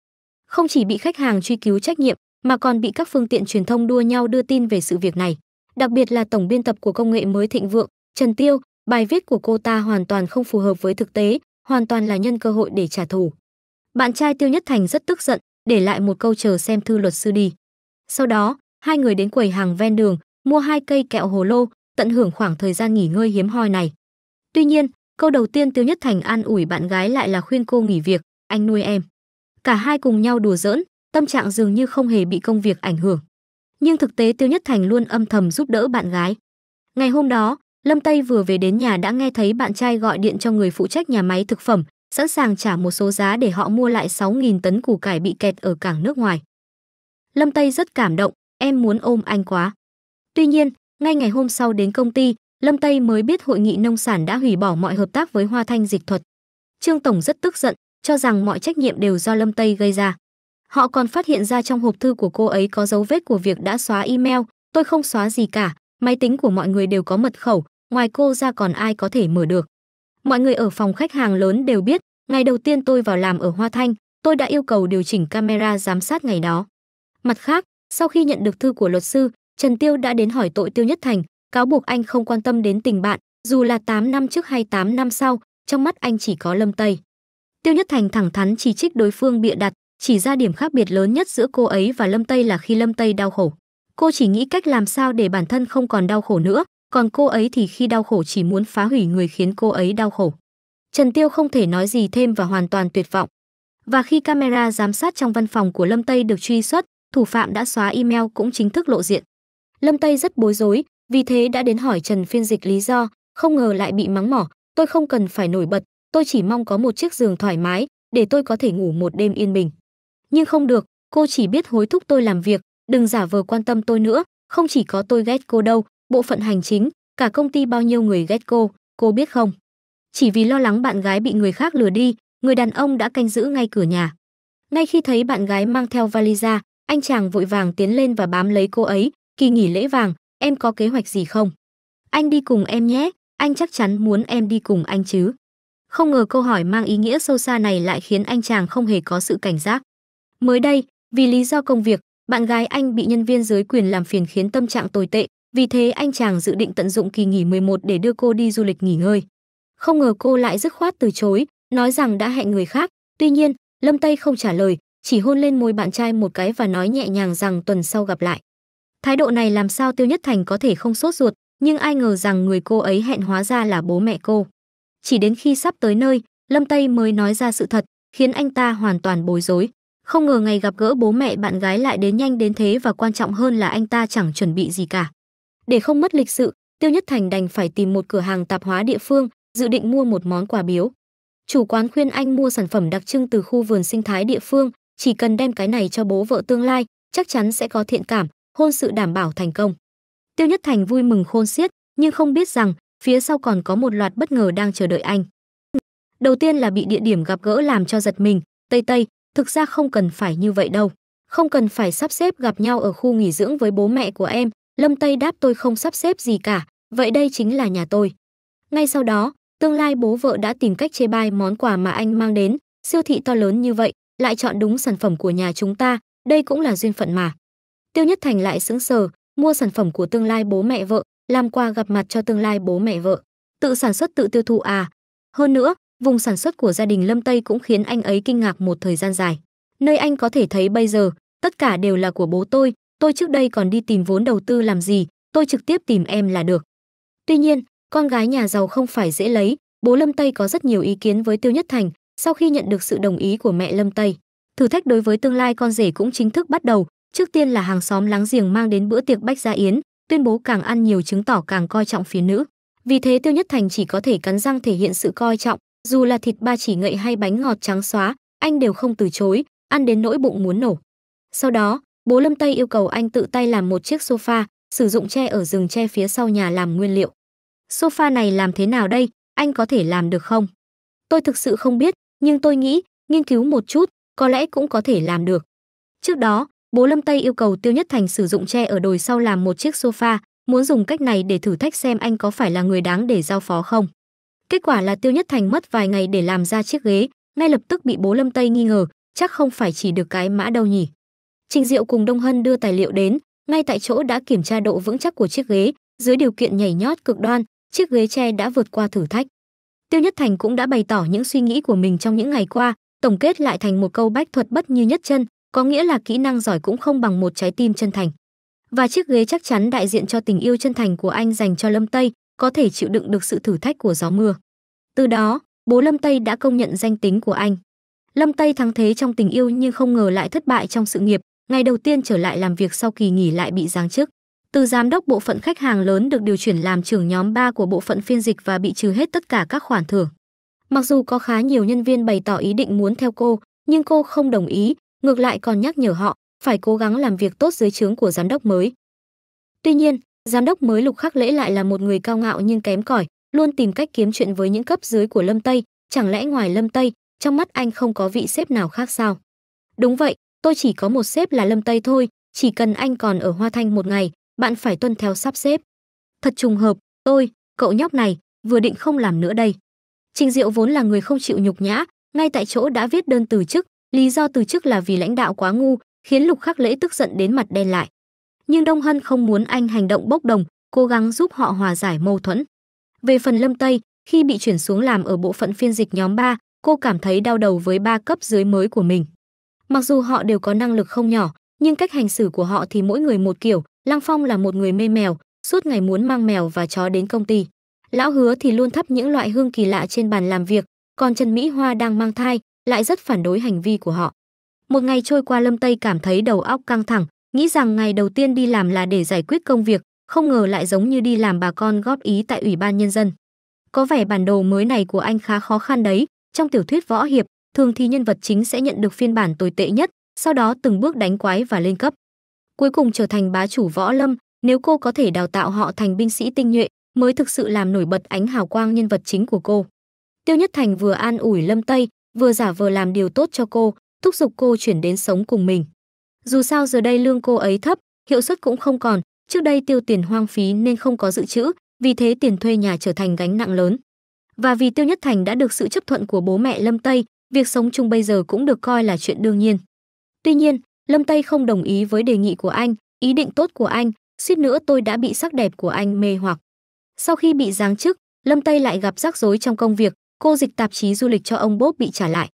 Không chỉ bị khách hàng truy cứu trách nhiệm, mà còn bị các phương tiện truyền thông đua nhau đưa tin về sự việc này. Đặc biệt là tổng biên tập của công nghệ mới thịnh vượng, Trần Tiêu, bài viết của cô ta hoàn toàn không phù hợp với thực tế, hoàn toàn là nhân cơ hội để trả thù. Bạn trai Tiêu Nhất Thành rất tức giận, để lại một câu chờ xem thư luật sư đi. Sau đó, hai người đến quầy hàng ven đường, mua hai cây kẹo hồ lô, tận hưởng khoảng thời gian nghỉ ngơi hiếm hoi này. Tuy nhiên, câu đầu tiên Tiêu Nhất Thành an ủi bạn gái lại là khuyên cô nghỉ việc, anh nuôi em. Cả hai cùng nhau đùa giỡn, tâm trạng dường như không hề bị công việc ảnh hưởng. Nhưng thực tế Tiêu Nhất Thành luôn âm thầm giúp đỡ bạn gái. Ngày hôm đó, Lâm Tây vừa về đến nhà đã nghe thấy bạn trai gọi điện cho người phụ trách nhà máy thực phẩm, sẵn sàng trả một số giá để họ mua lại 6.000 tấn củ cải bị kẹt ở cảng nước ngoài. Lâm Tây rất cảm động, em muốn ôm anh quá. Tuy nhiên, ngay ngày hôm sau đến công ty, Lâm Tây mới biết hội nghị nông sản đã hủy bỏ mọi hợp tác với Hoa Thanh Dịch Thuật. Trương Tổng rất tức giận, cho rằng mọi trách nhiệm đều do Lâm Tây gây ra. Họ còn phát hiện ra trong hộp thư của cô ấy có dấu vết của việc đã xóa email, tôi không xóa gì cả, máy tính của mọi người đều có mật khẩu, ngoài cô ra còn ai có thể mở được. Mọi người ở phòng khách hàng lớn đều biết, ngày đầu tiên tôi vào làm ở Hoa Thanh, tôi đã yêu cầu điều chỉnh camera giám sát ngày đó. Mặt khác, sau khi nhận được thư của luật sư, Trần Tiêu đã đến hỏi tội Tiêu Nhất Thành, cáo buộc anh không quan tâm đến tình bạn, dù là 8 năm trước hay 8 năm sau, trong mắt anh chỉ có Lâm Tây. Tiêu Nhất Thành thẳng thắn chỉ trích đối phương bịa đặt, chỉ ra điểm khác biệt lớn nhất giữa cô ấy và Lâm Tây là khi Lâm Tây đau khổ. Cô chỉ nghĩ cách làm sao để bản thân không còn đau khổ nữa, còn cô ấy thì khi đau khổ chỉ muốn phá hủy người khiến cô ấy đau khổ. Trần Tiêu không thể nói gì thêm và hoàn toàn tuyệt vọng. Và khi camera giám sát trong văn phòng của Lâm Tây được truy xuất, thủ phạm đã xóa email cũng chính thức lộ diện. Lâm Tây rất bối rối, vì thế đã đến hỏi Trần phiên dịch lý do, không ngờ lại bị mắng mỏ, tôi không cần phải nổi bật, tôi chỉ mong có một chiếc giường thoải mái, để tôi có thể ngủ một đêm yên bình. Nhưng không được, cô chỉ biết hối thúc tôi làm việc, đừng giả vờ quan tâm tôi nữa, không chỉ có tôi ghét cô đâu, bộ phận hành chính, cả công ty bao nhiêu người ghét cô, cô biết không? Chỉ vì lo lắng bạn gái bị người khác lừa đi, người đàn ông đã canh giữ ngay cửa nhà. Ngay khi thấy bạn gái mang theo vali ra, anh chàng vội vàng tiến lên và bám lấy cô ấy, kỳ nghỉ lễ vàng, em có kế hoạch gì không? Anh đi cùng em nhé, anh chắc chắn muốn em đi cùng anh chứ. Không ngờ câu hỏi mang ý nghĩa sâu xa này lại khiến anh chàng không hề có sự cảnh giác. Mới đây, vì lý do công việc, bạn gái anh bị nhân viên dưới quyền làm phiền khiến tâm trạng tồi tệ, vì thế anh chàng dự định tận dụng kỳ nghỉ 11 để đưa cô đi du lịch nghỉ ngơi. Không ngờ cô lại dứt khoát từ chối, nói rằng đã hẹn người khác. Tuy nhiên, Lâm Tây không trả lời, chỉ hôn lên môi bạn trai một cái và nói nhẹ nhàng rằng tuần sau gặp lại. Thái độ này làm sao Tiêu Nhất Thành có thể không sốt ruột, nhưng ai ngờ rằng người cô ấy hẹn hóa ra là bố mẹ cô. Chỉ đến khi sắp tới nơi, Lâm Tây mới nói ra sự thật, khiến anh ta hoàn toàn bối rối. Không ngờ ngày gặp gỡ bố mẹ bạn gái lại đến nhanh đến thế và quan trọng hơn là anh ta chẳng chuẩn bị gì cả. Để không mất lịch sự, Tiêu Nhất Thành đành phải tìm một cửa hàng tạp hóa địa phương, dự định mua một món quà biếu. Chủ quán khuyên anh mua sản phẩm đặc trưng từ khu vườn sinh thái địa phương, chỉ cần đem cái này cho bố vợ tương lai, chắc chắn sẽ có thiện cảm, hôn sự đảm bảo thành công. Tiêu Nhất Thành vui mừng khôn xiết, nhưng không biết rằng phía sau còn có một loạt bất ngờ đang chờ đợi anh. Đầu tiên là bị địa điểm gặp gỡ làm cho giật mình, Tây Tây, thực ra không cần phải như vậy đâu. Không cần phải sắp xếp gặp nhau ở khu nghỉ dưỡng với bố mẹ của em, Lâm Tây đáp tôi không sắp xếp gì cả, vậy đây chính là nhà tôi. Ngay sau đó, tương lai bố vợ đã tìm cách chê bai món quà mà anh mang đến, siêu thị to lớn như vậy, lại chọn đúng sản phẩm của nhà chúng ta, đây cũng là duyên phận mà. Tiêu Nhất Thành lại sững sờ, mua sản phẩm của tương lai bố mẹ vợ, làm quà gặp mặt cho tương lai bố mẹ vợ. Tự sản xuất tự tiêu thụ à? Hơn nữa, vùng sản xuất của gia đình Lâm Tây cũng khiến anh ấy kinh ngạc một thời gian dài. Nơi anh có thể thấy bây giờ, tất cả đều là của bố tôi, tôi trước đây còn đi tìm vốn đầu tư làm gì, tôi trực tiếp tìm em là được. Tuy nhiên, con gái nhà giàu không phải dễ lấy, bố Lâm Tây có rất nhiều ý kiến với Tiêu Nhất Thành sau khi nhận được sự đồng ý của mẹ Lâm Tây. Thử thách đối với tương lai con rể cũng chính thức bắt đầu, Trước tiên là hàng xóm láng giềng mang đến bữa tiệc bách gia yến, tuyên bố càng ăn nhiều chứng tỏ càng coi trọng phía nữ. Vì thế Tiêu Nhất Thành chỉ có thể cắn răng thể hiện sự coi trọng, dù là thịt ba chỉ ngậy hay bánh ngọt trắng xóa, anh đều không từ chối, ăn đến nỗi bụng muốn nổ. Sau đó, bố Lâm Tây yêu cầu anh tự tay làm một chiếc sofa, sử dụng tre ở rừng tre phía sau nhà làm nguyên liệu. Sofa này làm thế nào đây, anh có thể làm được không? Tôi thực sự không biết, nhưng tôi nghĩ, nghiên cứu một chút, có lẽ cũng có thể làm được. Trước đó, Bố Lâm Tây yêu cầu Tiêu Nhất Thành sử dụng tre ở đồi sau làm một chiếc sofa, muốn dùng cách này để thử thách xem anh có phải là người đáng để giao phó không. Kết quả là Tiêu Nhất Thành mất vài ngày để làm ra chiếc ghế, ngay lập tức bị bố Lâm Tây nghi ngờ, chắc không phải chỉ được cái mã đâu nhỉ. Trình Diệu cùng Đông Hân đưa tài liệu đến, ngay tại chỗ đã kiểm tra độ vững chắc của chiếc ghế, dưới điều kiện nhảy nhót cực đoan, chiếc ghế tre đã vượt qua thử thách. Tiêu Nhất Thành cũng đã bày tỏ những suy nghĩ của mình trong những ngày qua, tổng kết lại thành một câu bách thuật bất như nhất chân, có nghĩa là kỹ năng giỏi cũng không bằng một trái tim chân thành. Và chiếc ghế chắc chắn đại diện cho tình yêu chân thành của anh dành cho Lâm Tây, có thể chịu đựng được sự thử thách của gió mưa. Từ đó, bố Lâm Tây đã công nhận danh tính của anh. Lâm Tây thắng thế trong tình yêu nhưng không ngờ lại thất bại trong sự nghiệp, ngày đầu tiên trở lại làm việc sau kỳ nghỉ lại bị giáng chức. Từ giám đốc bộ phận khách hàng lớn được điều chuyển làm trưởng nhóm 3 của bộ phận phiên dịch và bị trừ hết tất cả các khoản thưởng. Mặc dù có khá nhiều nhân viên bày tỏ ý định muốn theo cô, nhưng cô không đồng ý, ngược lại còn nhắc nhở họ phải cố gắng làm việc tốt dưới trướng của giám đốc mới. Tuy nhiên, giám đốc mới Lục Khắc Lễ lại là một người cao ngạo nhưng kém cỏi, luôn tìm cách kiếm chuyện với những cấp dưới của Lâm Tây, chẳng lẽ ngoài Lâm Tây, trong mắt anh không có vị sếp nào khác sao? Đúng vậy, tôi chỉ có một sếp là Lâm Tây thôi, chỉ cần anh còn ở Hoa Thanh một ngày, bạn phải tuân theo sắp xếp. Thật trùng hợp, tôi, cậu nhóc này, vừa định không làm nữa đây. Trình Diệu vốn là người không chịu nhục nhã, ngay tại chỗ đã viết đơn từ chức, Lý do từ chức là vì lãnh đạo quá ngu, khiến Lục Khắc Lễ tức giận đến mặt đen lại. Nhưng Đông Hân không muốn anh hành động bốc đồng, cố gắng giúp họ hòa giải mâu thuẫn. Về phần Lâm Tây, khi bị chuyển xuống làm ở bộ phận phiên dịch nhóm 3, cô cảm thấy đau đầu với ba cấp dưới mới của mình. Mặc dù họ đều có năng lực không nhỏ, nhưng cách hành xử của họ thì mỗi người một kiểu, Lăng Phong là một người mê mèo, suốt ngày muốn mang mèo và chó đến công ty. Lão Hứa thì luôn thắp những loại hương kỳ lạ trên bàn làm việc, còn Trần Mỹ Hoa đang mang thai, lại rất phản đối hành vi của họ. Một ngày trôi qua Lâm Tây cảm thấy đầu óc căng thẳng, nghĩ rằng ngày đầu tiên đi làm là để giải quyết công việc, không ngờ lại giống như đi làm bà con góp ý tại Ủy ban Nhân dân. Có vẻ bản đồ mới này của anh khá khó khăn đấy, trong tiểu thuyết võ hiệp, thường thì nhân vật chính sẽ nhận được phiên bản tồi tệ nhất, sau đó từng bước đánh quái và lên cấp. Cuối cùng trở thành bá chủ võ lâm, nếu cô có thể đào tạo họ thành binh sĩ tinh nhuệ, mới thực sự làm nổi bật ánh hào quang nhân vật chính của cô. Tiêu Nhất Thành vừa an ủi Lâm Tây, vừa giả vờ làm điều tốt cho cô, thúc giục cô chuyển đến sống cùng mình. Dù sao giờ đây lương cô ấy thấp, hiệu suất cũng không còn, trước đây tiêu tiền hoang phí nên không có dự trữ, vì thế tiền thuê nhà trở thành gánh nặng lớn. Và vì Tiêu Nhất Thành đã được sự chấp thuận của bố mẹ Lâm Tây, việc sống chung bây giờ cũng được coi là chuyện đương nhiên. Tuy nhiên, Lâm Tây không đồng ý với đề nghị của anh, ý định tốt của anh, suýt nữa tôi đã bị sắc đẹp của anh mê hoặc. Sau khi bị giáng chức, Lâm Tây lại gặp rắc rối trong công việc, cô dịch tạp chí du lịch cho ông Bob bị trả lại.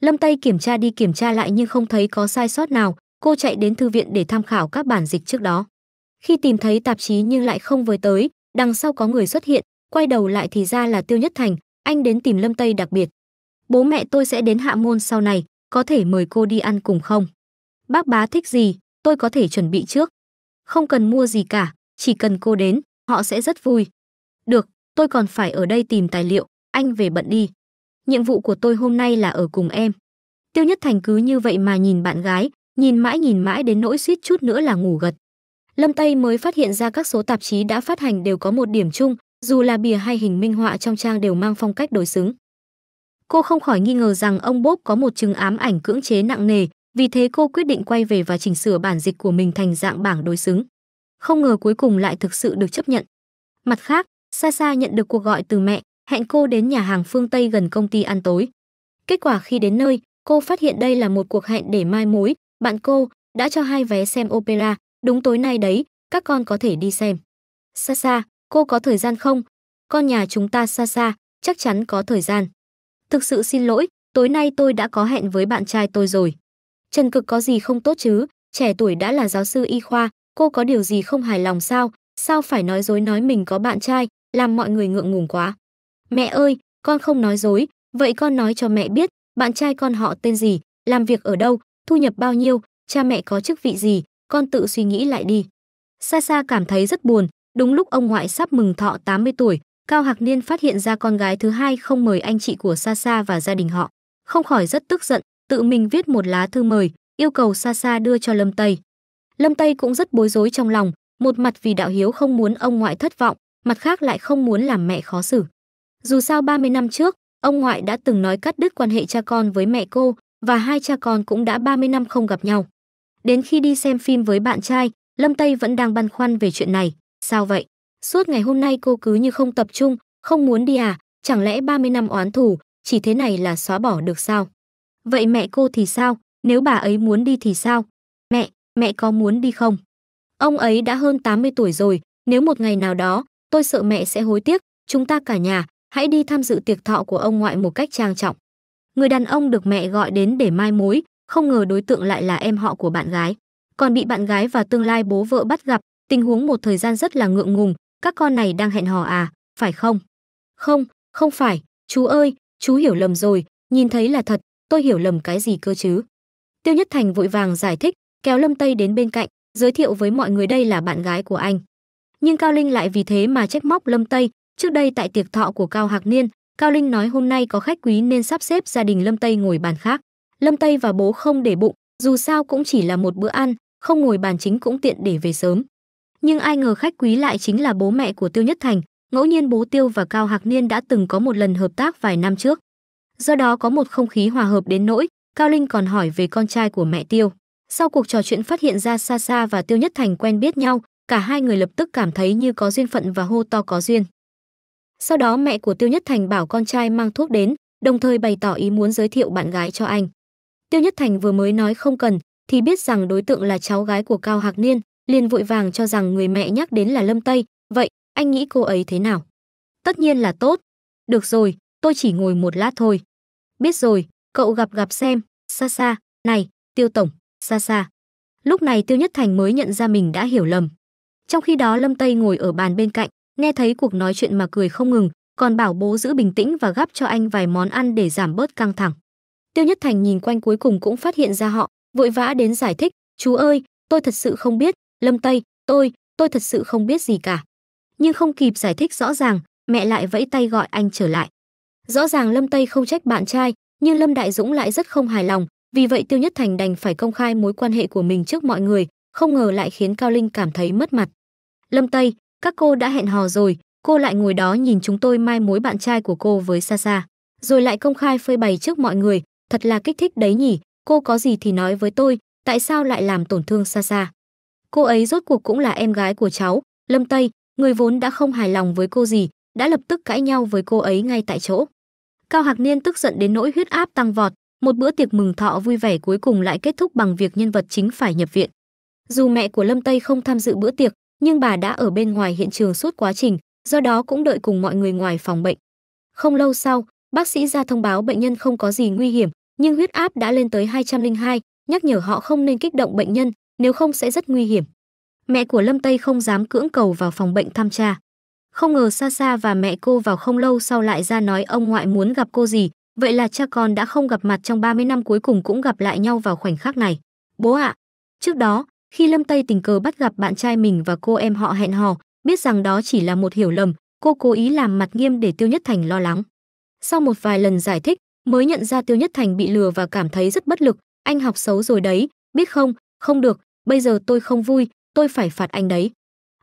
Lâm Tây kiểm tra đi kiểm tra lại nhưng không thấy có sai sót nào, cô chạy đến thư viện để tham khảo các bản dịch trước đó. Khi tìm thấy tạp chí nhưng lại không với tới, đằng sau có người xuất hiện, quay đầu lại thì ra là Tiêu Nhất Thành, anh đến tìm Lâm Tây đặc biệt. Bố mẹ tôi sẽ đến hạ môn sau này, có thể mời cô đi ăn cùng không? Bác bá thích gì, tôi có thể chuẩn bị trước. Không cần mua gì cả, chỉ cần cô đến, họ sẽ rất vui. Được, tôi còn phải ở đây tìm tài liệu anh về bận đi. Nhiệm vụ của tôi hôm nay là ở cùng em. Tiêu Nhất Thành cứ như vậy mà nhìn bạn gái, nhìn mãi nhìn mãi đến nỗi suýt chút nữa là ngủ gật. Lâm Tây mới phát hiện ra các số tạp chí đã phát hành đều có một điểm chung, dù là bìa hay hình minh họa trong trang đều mang phong cách đối xứng. Cô không khỏi nghi ngờ rằng ông Bốp có một chứng ám ảnh cưỡng chế nặng nề, vì thế cô quyết định quay về và chỉnh sửa bản dịch của mình thành dạng bảng đối xứng. Không ngờ cuối cùng lại thực sự được chấp nhận. Mặt khác, Sa Sa nhận được cuộc gọi từ mẹ, hẹn cô đến nhà hàng phương Tây gần công ty ăn tối. Kết quả khi đến nơi, cô phát hiện đây là một cuộc hẹn để mai mối, bạn cô đã cho hai vé xem opera, đúng tối nay đấy, các con có thể đi xem. Xa xa, cô có thời gian không? Con nhà chúng ta xa xa, chắc chắn có thời gian. Thực sự xin lỗi, tối nay tôi đã có hẹn với bạn trai tôi rồi. Trần Cực có gì không tốt chứ, trẻ tuổi đã là giáo sư y khoa, cô có điều gì không hài lòng sao, sao phải nói dối nói mình có bạn trai, làm mọi người ngượng ngùng quá. Mẹ ơi, con không nói dối, vậy con nói cho mẹ biết, bạn trai con họ tên gì, làm việc ở đâu, thu nhập bao nhiêu, cha mẹ có chức vị gì, con tự suy nghĩ lại đi. Sa Sa cảm thấy rất buồn, đúng lúc ông ngoại sắp mừng thọ 80 tuổi, Cao Hạc Niên phát hiện ra con gái thứ hai không mời anh chị của Sa Sa và gia đình họ, không khỏi rất tức giận, tự mình viết một lá thư mời, yêu cầu Sa Sa đưa cho Lâm Tây. Lâm Tây cũng rất bối rối trong lòng, một mặt vì đạo hiếu không muốn ông ngoại thất vọng, mặt khác lại không muốn làm mẹ khó xử. Dù sao 30 năm trước, ông ngoại đã từng nói cắt đứt quan hệ cha con với mẹ cô và hai cha con cũng đã 30 năm không gặp nhau. Đến khi đi xem phim với bạn trai, Lâm Tây vẫn đang băn khoăn về chuyện này. Sao vậy? Suốt ngày hôm nay cô cứ như không tập trung, không muốn đi à? Chẳng lẽ 30 năm oán thù, chỉ thế này là xóa bỏ được sao? Vậy mẹ cô thì sao? Nếu bà ấy muốn đi thì sao? Mẹ, mẹ có muốn đi không? Ông ấy đã hơn 80 tuổi rồi, nếu một ngày nào đó, tôi sợ mẹ sẽ hối tiếc, chúng ta cả nhà, hãy đi tham dự tiệc thọ của ông ngoại một cách trang trọng. Người đàn ông được mẹ gọi đến để mai mối, không ngờ đối tượng lại là em họ của bạn gái. Còn bị bạn gái và tương lai bố vợ bắt gặp, tình huống một thời gian rất là ngượng ngùng, các con này đang hẹn hò à, phải không? Không, không phải, chú ơi, chú hiểu lầm rồi, nhìn thấy là thật, tôi hiểu lầm cái gì cơ chứ? Tiêu Nhất Thành vội vàng giải thích, kéo Lâm Tây đến bên cạnh, giới thiệu với mọi người đây là bạn gái của anh. Nhưng Cao Linh lại vì thế mà trách móc Lâm Tây, Trước đây tại tiệc thọ của Cao Hạc Niên, Cao Linh nói hôm nay có khách quý nên sắp xếp gia đình Lâm Tây ngồi bàn khác. Lâm Tây và bố không để bụng, dù sao cũng chỉ là một bữa ăn, không ngồi bàn chính cũng tiện để về sớm. Nhưng ai ngờ khách quý lại chính là bố mẹ của Tiêu Nhất Thành, ngẫu nhiên bố Tiêu và Cao Hạc Niên đã từng có một lần hợp tác vài năm trước. Do đó có một không khí hòa hợp đến nỗi, Cao Linh còn hỏi về con trai của mẹ Tiêu. Sau cuộc trò chuyện phát hiện ra Sa Sa và Tiêu Nhất Thành quen biết nhau, cả hai người lập tức cảm thấy như có duyên phận và hô to có duyên. Sau đó mẹ của Tiêu Nhất Thành bảo con trai mang thuốc đến, đồng thời bày tỏ ý muốn giới thiệu bạn gái cho anh. Tiêu Nhất Thành vừa mới nói không cần, thì biết rằng đối tượng là cháu gái của Cao Hạc Niên, liền vội vàng cho rằng người mẹ nhắc đến là Lâm Tây, vậy anh nghĩ cô ấy thế nào? Tất nhiên là tốt. Được rồi, tôi chỉ ngồi một lát thôi. Biết rồi, cậu gặp gặp xem, xa xa, này, Tiêu Tổng, xa xa. Lúc này Tiêu Nhất Thành mới nhận ra mình đã hiểu lầm. Trong khi đó Lâm Tây ngồi ở bàn bên cạnh, nghe thấy cuộc nói chuyện mà cười không ngừng, còn bảo bố giữ bình tĩnh và gắp cho anh vài món ăn để giảm bớt căng thẳng. Tiêu Nhất Thành nhìn quanh cuối cùng cũng phát hiện ra họ, vội vã đến giải thích, "Chú ơi, tôi thật sự không biết, Lâm Tây, tôi, tôi thật sự không biết gì cả." Nhưng không kịp giải thích rõ ràng, mẹ lại vẫy tay gọi anh trở lại. Rõ ràng Lâm Tây không trách bạn trai, nhưng Lâm Đại Dũng lại rất không hài lòng, vì vậy Tiêu Nhất Thành đành phải công khai mối quan hệ của mình trước mọi người, không ngờ lại khiến Cao Linh cảm thấy mất mặt. "Lâm Tây, các cô đã hẹn hò rồi cô lại ngồi đó nhìn chúng tôi mai mối bạn trai của cô với xa xa rồi lại công khai phơi bày trước mọi người thật là kích thích đấy nhỉ cô có gì thì nói với tôi tại sao lại làm tổn thương xa xa cô ấy rốt cuộc cũng là em gái của cháu lâm tây người vốn đã không hài lòng với cô gì đã lập tức cãi nhau với cô ấy ngay tại chỗ cao hạc niên tức giận đến nỗi huyết áp tăng vọt một bữa tiệc mừng thọ vui vẻ cuối cùng lại kết thúc bằng việc nhân vật chính phải nhập viện dù mẹ của lâm tây không tham dự bữa tiệc nhưng bà đã ở bên ngoài hiện trường suốt quá trình, do đó cũng đợi cùng mọi người ngoài phòng bệnh. Không lâu sau, bác sĩ ra thông báo bệnh nhân không có gì nguy hiểm, nhưng huyết áp đã lên tới 202, nhắc nhở họ không nên kích động bệnh nhân, nếu không sẽ rất nguy hiểm. Mẹ của Lâm Tây không dám cưỡng cầu vào phòng bệnh thăm cha. Không ngờ xa xa và mẹ cô vào không lâu sau lại ra nói ông ngoại muốn gặp cô gì, vậy là cha con đã không gặp mặt trong 30 năm cuối cùng cũng gặp lại nhau vào khoảnh khắc này. Bố ạ, à, trước đó, khi Lâm Tây tình cờ bắt gặp bạn trai mình và cô em họ hẹn hò, biết rằng đó chỉ là một hiểu lầm, cô cố ý làm mặt nghiêm để Tiêu Nhất Thành lo lắng. Sau một vài lần giải thích, mới nhận ra Tiêu Nhất Thành bị lừa và cảm thấy rất bất lực, anh học xấu rồi đấy, biết không, không được, bây giờ tôi không vui, tôi phải phạt anh đấy.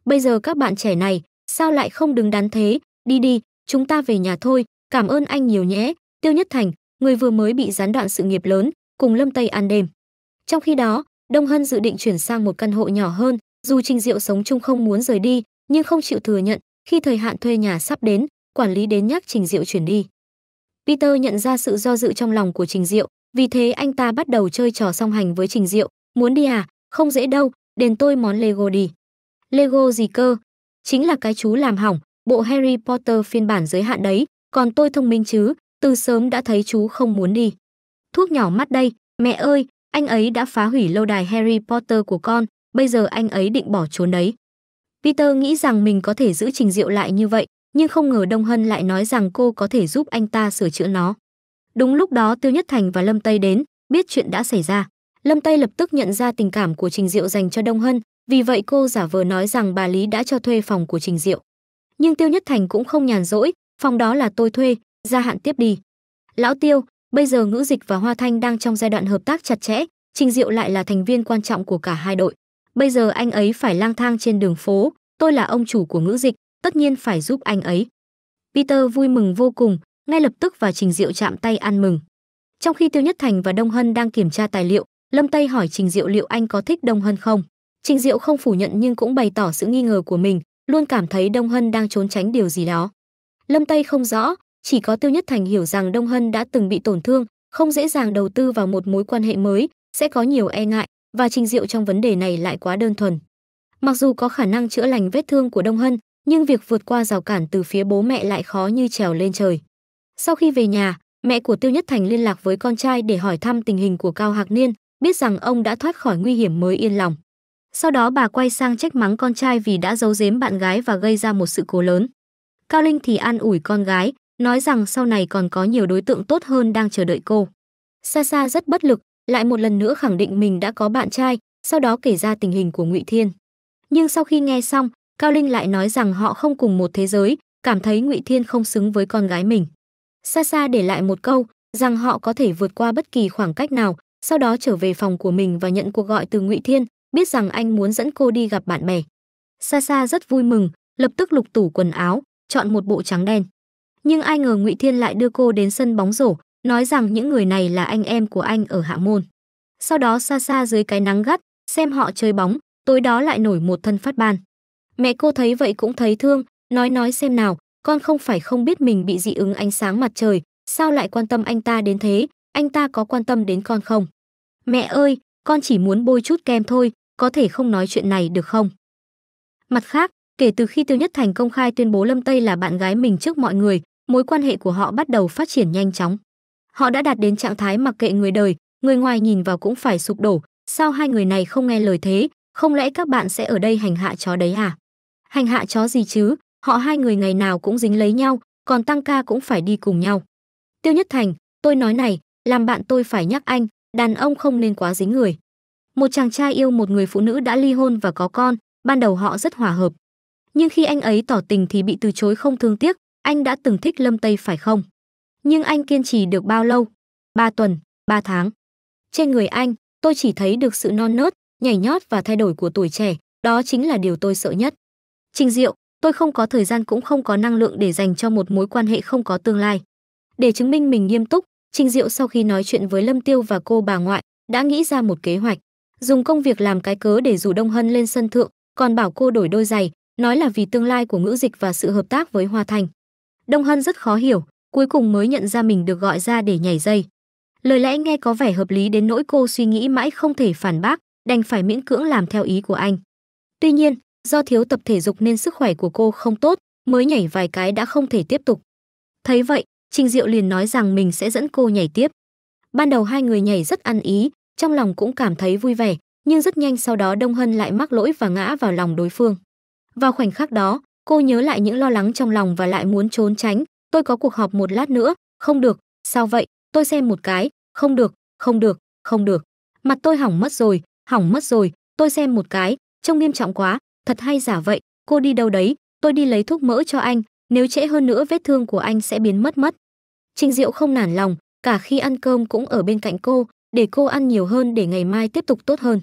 Bây giờ các bạn trẻ này, sao lại không đứng đắn thế, đi đi, chúng ta về nhà thôi, cảm ơn anh nhiều nhé, Tiêu Nhất Thành, người vừa mới bị gián đoạn sự nghiệp lớn, cùng Lâm Tây ăn đêm. Trong khi đó, Đông Hân dự định chuyển sang một căn hộ nhỏ hơn, dù Trình Diệu sống chung không muốn rời đi, nhưng không chịu thừa nhận, khi thời hạn thuê nhà sắp đến, quản lý đến nhắc Trình Diệu chuyển đi. Peter nhận ra sự do dự trong lòng của Trình Diệu, vì thế anh ta bắt đầu chơi trò song hành với Trình Diệu, muốn đi à, không dễ đâu, đền tôi món Lego đi. Lego gì cơ? Chính là cái chú làm hỏng, bộ Harry Potter phiên bản giới hạn đấy, còn tôi thông minh chứ, từ sớm đã thấy chú không muốn đi. Thuốc nhỏ mắt đây, mẹ ơi, anh ấy đã phá hủy lâu đài Harry Potter của con, bây giờ anh ấy định bỏ trốn đấy. Peter nghĩ rằng mình có thể giữ Trình Diệu lại như vậy, nhưng không ngờ Đông Hân lại nói rằng cô có thể giúp anh ta sửa chữa nó. Đúng lúc đó Tiêu Nhất Thành và Lâm Tây đến, biết chuyện đã xảy ra. Lâm Tây lập tức nhận ra tình cảm của Trình Diệu dành cho Đông Hân, vì vậy cô giả vờ nói rằng bà Lý đã cho thuê phòng của Trình Diệu. Nhưng Tiêu Nhất Thành cũng không nhàn rỗi, phòng đó là tôi thuê, gia hạn tiếp đi. Lão Tiêu, Bây giờ Ngữ Dịch và Hoa Thanh đang trong giai đoạn hợp tác chặt chẽ, Trình Diệu lại là thành viên quan trọng của cả hai đội. Bây giờ anh ấy phải lang thang trên đường phố, tôi là ông chủ của Ngữ Dịch, tất nhiên phải giúp anh ấy. Peter vui mừng vô cùng, ngay lập tức và Trình Diệu chạm tay ăn mừng. Trong khi Tiêu Nhất Thành và Đông Hân đang kiểm tra tài liệu, Lâm Tây hỏi Trình Diệu liệu anh có thích Đông Hân không. Trình Diệu không phủ nhận nhưng cũng bày tỏ sự nghi ngờ của mình, luôn cảm thấy Đông Hân đang trốn tránh điều gì đó. Lâm Tây không rõ, chỉ có Tiêu Nhất Thành hiểu rằng Đông Hân đã từng bị tổn thương, không dễ dàng đầu tư vào một mối quan hệ mới, sẽ có nhiều e ngại, và Trình Diệu trong vấn đề này lại quá đơn thuần. Mặc dù có khả năng chữa lành vết thương của Đông Hân, nhưng việc vượt qua rào cản từ phía bố mẹ lại khó như trèo lên trời. Sau khi về nhà, mẹ của Tiêu Nhất Thành liên lạc với con trai để hỏi thăm tình hình của Cao Hạc Niên, biết rằng ông đã thoát khỏi nguy hiểm mới yên lòng. Sau đó bà quay sang trách mắng con trai vì đã giấu giếm bạn gái và gây ra một sự cố lớn. Cao Linh thì an ủi con gái, nói rằng sau này còn có nhiều đối tượng tốt hơn đang chờ đợi cô. Sasa rất bất lực, lại một lần nữa khẳng định mình đã có bạn trai, sau đó kể ra tình hình của Ngụy Thiên. Nhưng sau khi nghe xong, Cao Linh lại nói rằng họ không cùng một thế giới, cảm thấy Ngụy Thiên không xứng với con gái mình. Sasa để lại một câu rằng họ có thể vượt qua bất kỳ khoảng cách nào, sau đó trở về phòng của mình và nhận cuộc gọi từ Ngụy Thiên, biết rằng anh muốn dẫn cô đi gặp bạn bè. Sasa rất vui mừng, lập tức lục tủ quần áo, chọn một bộ trắng đen nhưng ai ngờ Ngụy Thiên lại đưa cô đến sân bóng rổ, nói rằng những người này là anh em của anh ở hạng Môn. Sau đó xa xa dưới cái nắng gắt, xem họ chơi bóng, tối đó lại nổi một thân phát ban. Mẹ cô thấy vậy cũng thấy thương, nói nói xem nào, con không phải không biết mình bị dị ứng ánh sáng mặt trời, sao lại quan tâm anh ta đến thế, anh ta có quan tâm đến con không? Mẹ ơi, con chỉ muốn bôi chút kem thôi, có thể không nói chuyện này được không? Mặt khác, kể từ khi Tiêu Nhất Thành công khai tuyên bố Lâm Tây là bạn gái mình trước mọi người, mối quan hệ của họ bắt đầu phát triển nhanh chóng. Họ đã đạt đến trạng thái mặc kệ người đời, người ngoài nhìn vào cũng phải sụp đổ, sao hai người này không nghe lời thế, không lẽ các bạn sẽ ở đây hành hạ chó đấy à? Hành hạ chó gì chứ, họ hai người ngày nào cũng dính lấy nhau, còn tăng ca cũng phải đi cùng nhau. Tiêu Nhất Thành, tôi nói này, làm bạn tôi phải nhắc anh, đàn ông không nên quá dính người. Một chàng trai yêu một người phụ nữ đã ly hôn và có con, ban đầu họ rất hòa hợp. Nhưng khi anh ấy tỏ tình thì bị từ chối không thương tiếc, anh đã từng thích Lâm Tây phải không? Nhưng anh kiên trì được bao lâu? Ba tuần, ba tháng. Trên người anh, tôi chỉ thấy được sự non nớt, nhảy nhót và thay đổi của tuổi trẻ, đó chính là điều tôi sợ nhất. Trình Diệu, tôi không có thời gian cũng không có năng lượng để dành cho một mối quan hệ không có tương lai. Để chứng minh mình nghiêm túc, Trình Diệu sau khi nói chuyện với Lâm Tiêu và cô bà ngoại, đã nghĩ ra một kế hoạch, dùng công việc làm cái cớ để rủ Đông Hân lên sân thượng, còn bảo cô đổi đôi giày, nói là vì tương lai của ngữ dịch và sự hợp tác với Hoa Thành. Đông Hân rất khó hiểu, cuối cùng mới nhận ra mình được gọi ra để nhảy dây. Lời lẽ nghe có vẻ hợp lý đến nỗi cô suy nghĩ mãi không thể phản bác, đành phải miễn cưỡng làm theo ý của anh. Tuy nhiên, do thiếu tập thể dục nên sức khỏe của cô không tốt, mới nhảy vài cái đã không thể tiếp tục. Thấy vậy, Trình Diệu liền nói rằng mình sẽ dẫn cô nhảy tiếp. Ban đầu hai người nhảy rất ăn ý, trong lòng cũng cảm thấy vui vẻ, nhưng rất nhanh sau đó Đông Hân lại mắc lỗi và ngã vào lòng đối phương. Vào khoảnh khắc đó, Cô nhớ lại những lo lắng trong lòng và lại muốn trốn tránh, tôi có cuộc họp một lát nữa, không được, sao vậy, tôi xem một cái, không được, không được, không được. Mặt tôi hỏng mất rồi, hỏng mất rồi, tôi xem một cái, trông nghiêm trọng quá, thật hay giả vậy, cô đi đâu đấy, tôi đi lấy thuốc mỡ cho anh, nếu trễ hơn nữa vết thương của anh sẽ biến mất mất. Trình Diệu không nản lòng, cả khi ăn cơm cũng ở bên cạnh cô, để cô ăn nhiều hơn để ngày mai tiếp tục tốt hơn.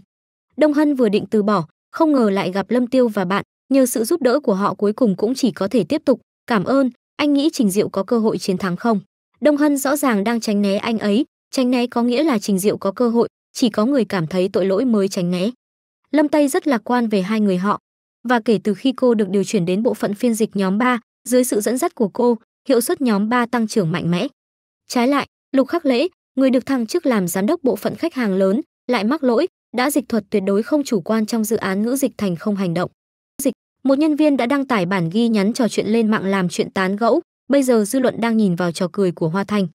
Đông Hân vừa định từ bỏ, không ngờ lại gặp Lâm Tiêu và bạn, nhờ sự giúp đỡ của họ cuối cùng cũng chỉ có thể tiếp tục cảm ơn anh nghĩ trình diệu có cơ hội chiến thắng không đông hân rõ ràng đang tránh né anh ấy tránh né có nghĩa là trình diệu có cơ hội chỉ có người cảm thấy tội lỗi mới tránh né lâm tây rất lạc quan về hai người họ và kể từ khi cô được điều chuyển đến bộ phận phiên dịch nhóm 3, dưới sự dẫn dắt của cô, hiệu suất nhóm 3 tăng trưởng mạnh mẽ. Trái lại, Lục Khắc Lễ, người được thăng chức làm giám đốc bộ phận khách hàng lớn, lại mắc lỗi, đã dịch thuật tuyệt đối không chủ quan trong dự án ngữ dịch thành không hành động một nhân viên đã đăng tải bản ghi nhắn trò chuyện lên mạng làm chuyện tán gẫu, bây giờ dư luận đang nhìn vào trò cười của Hoa Thanh.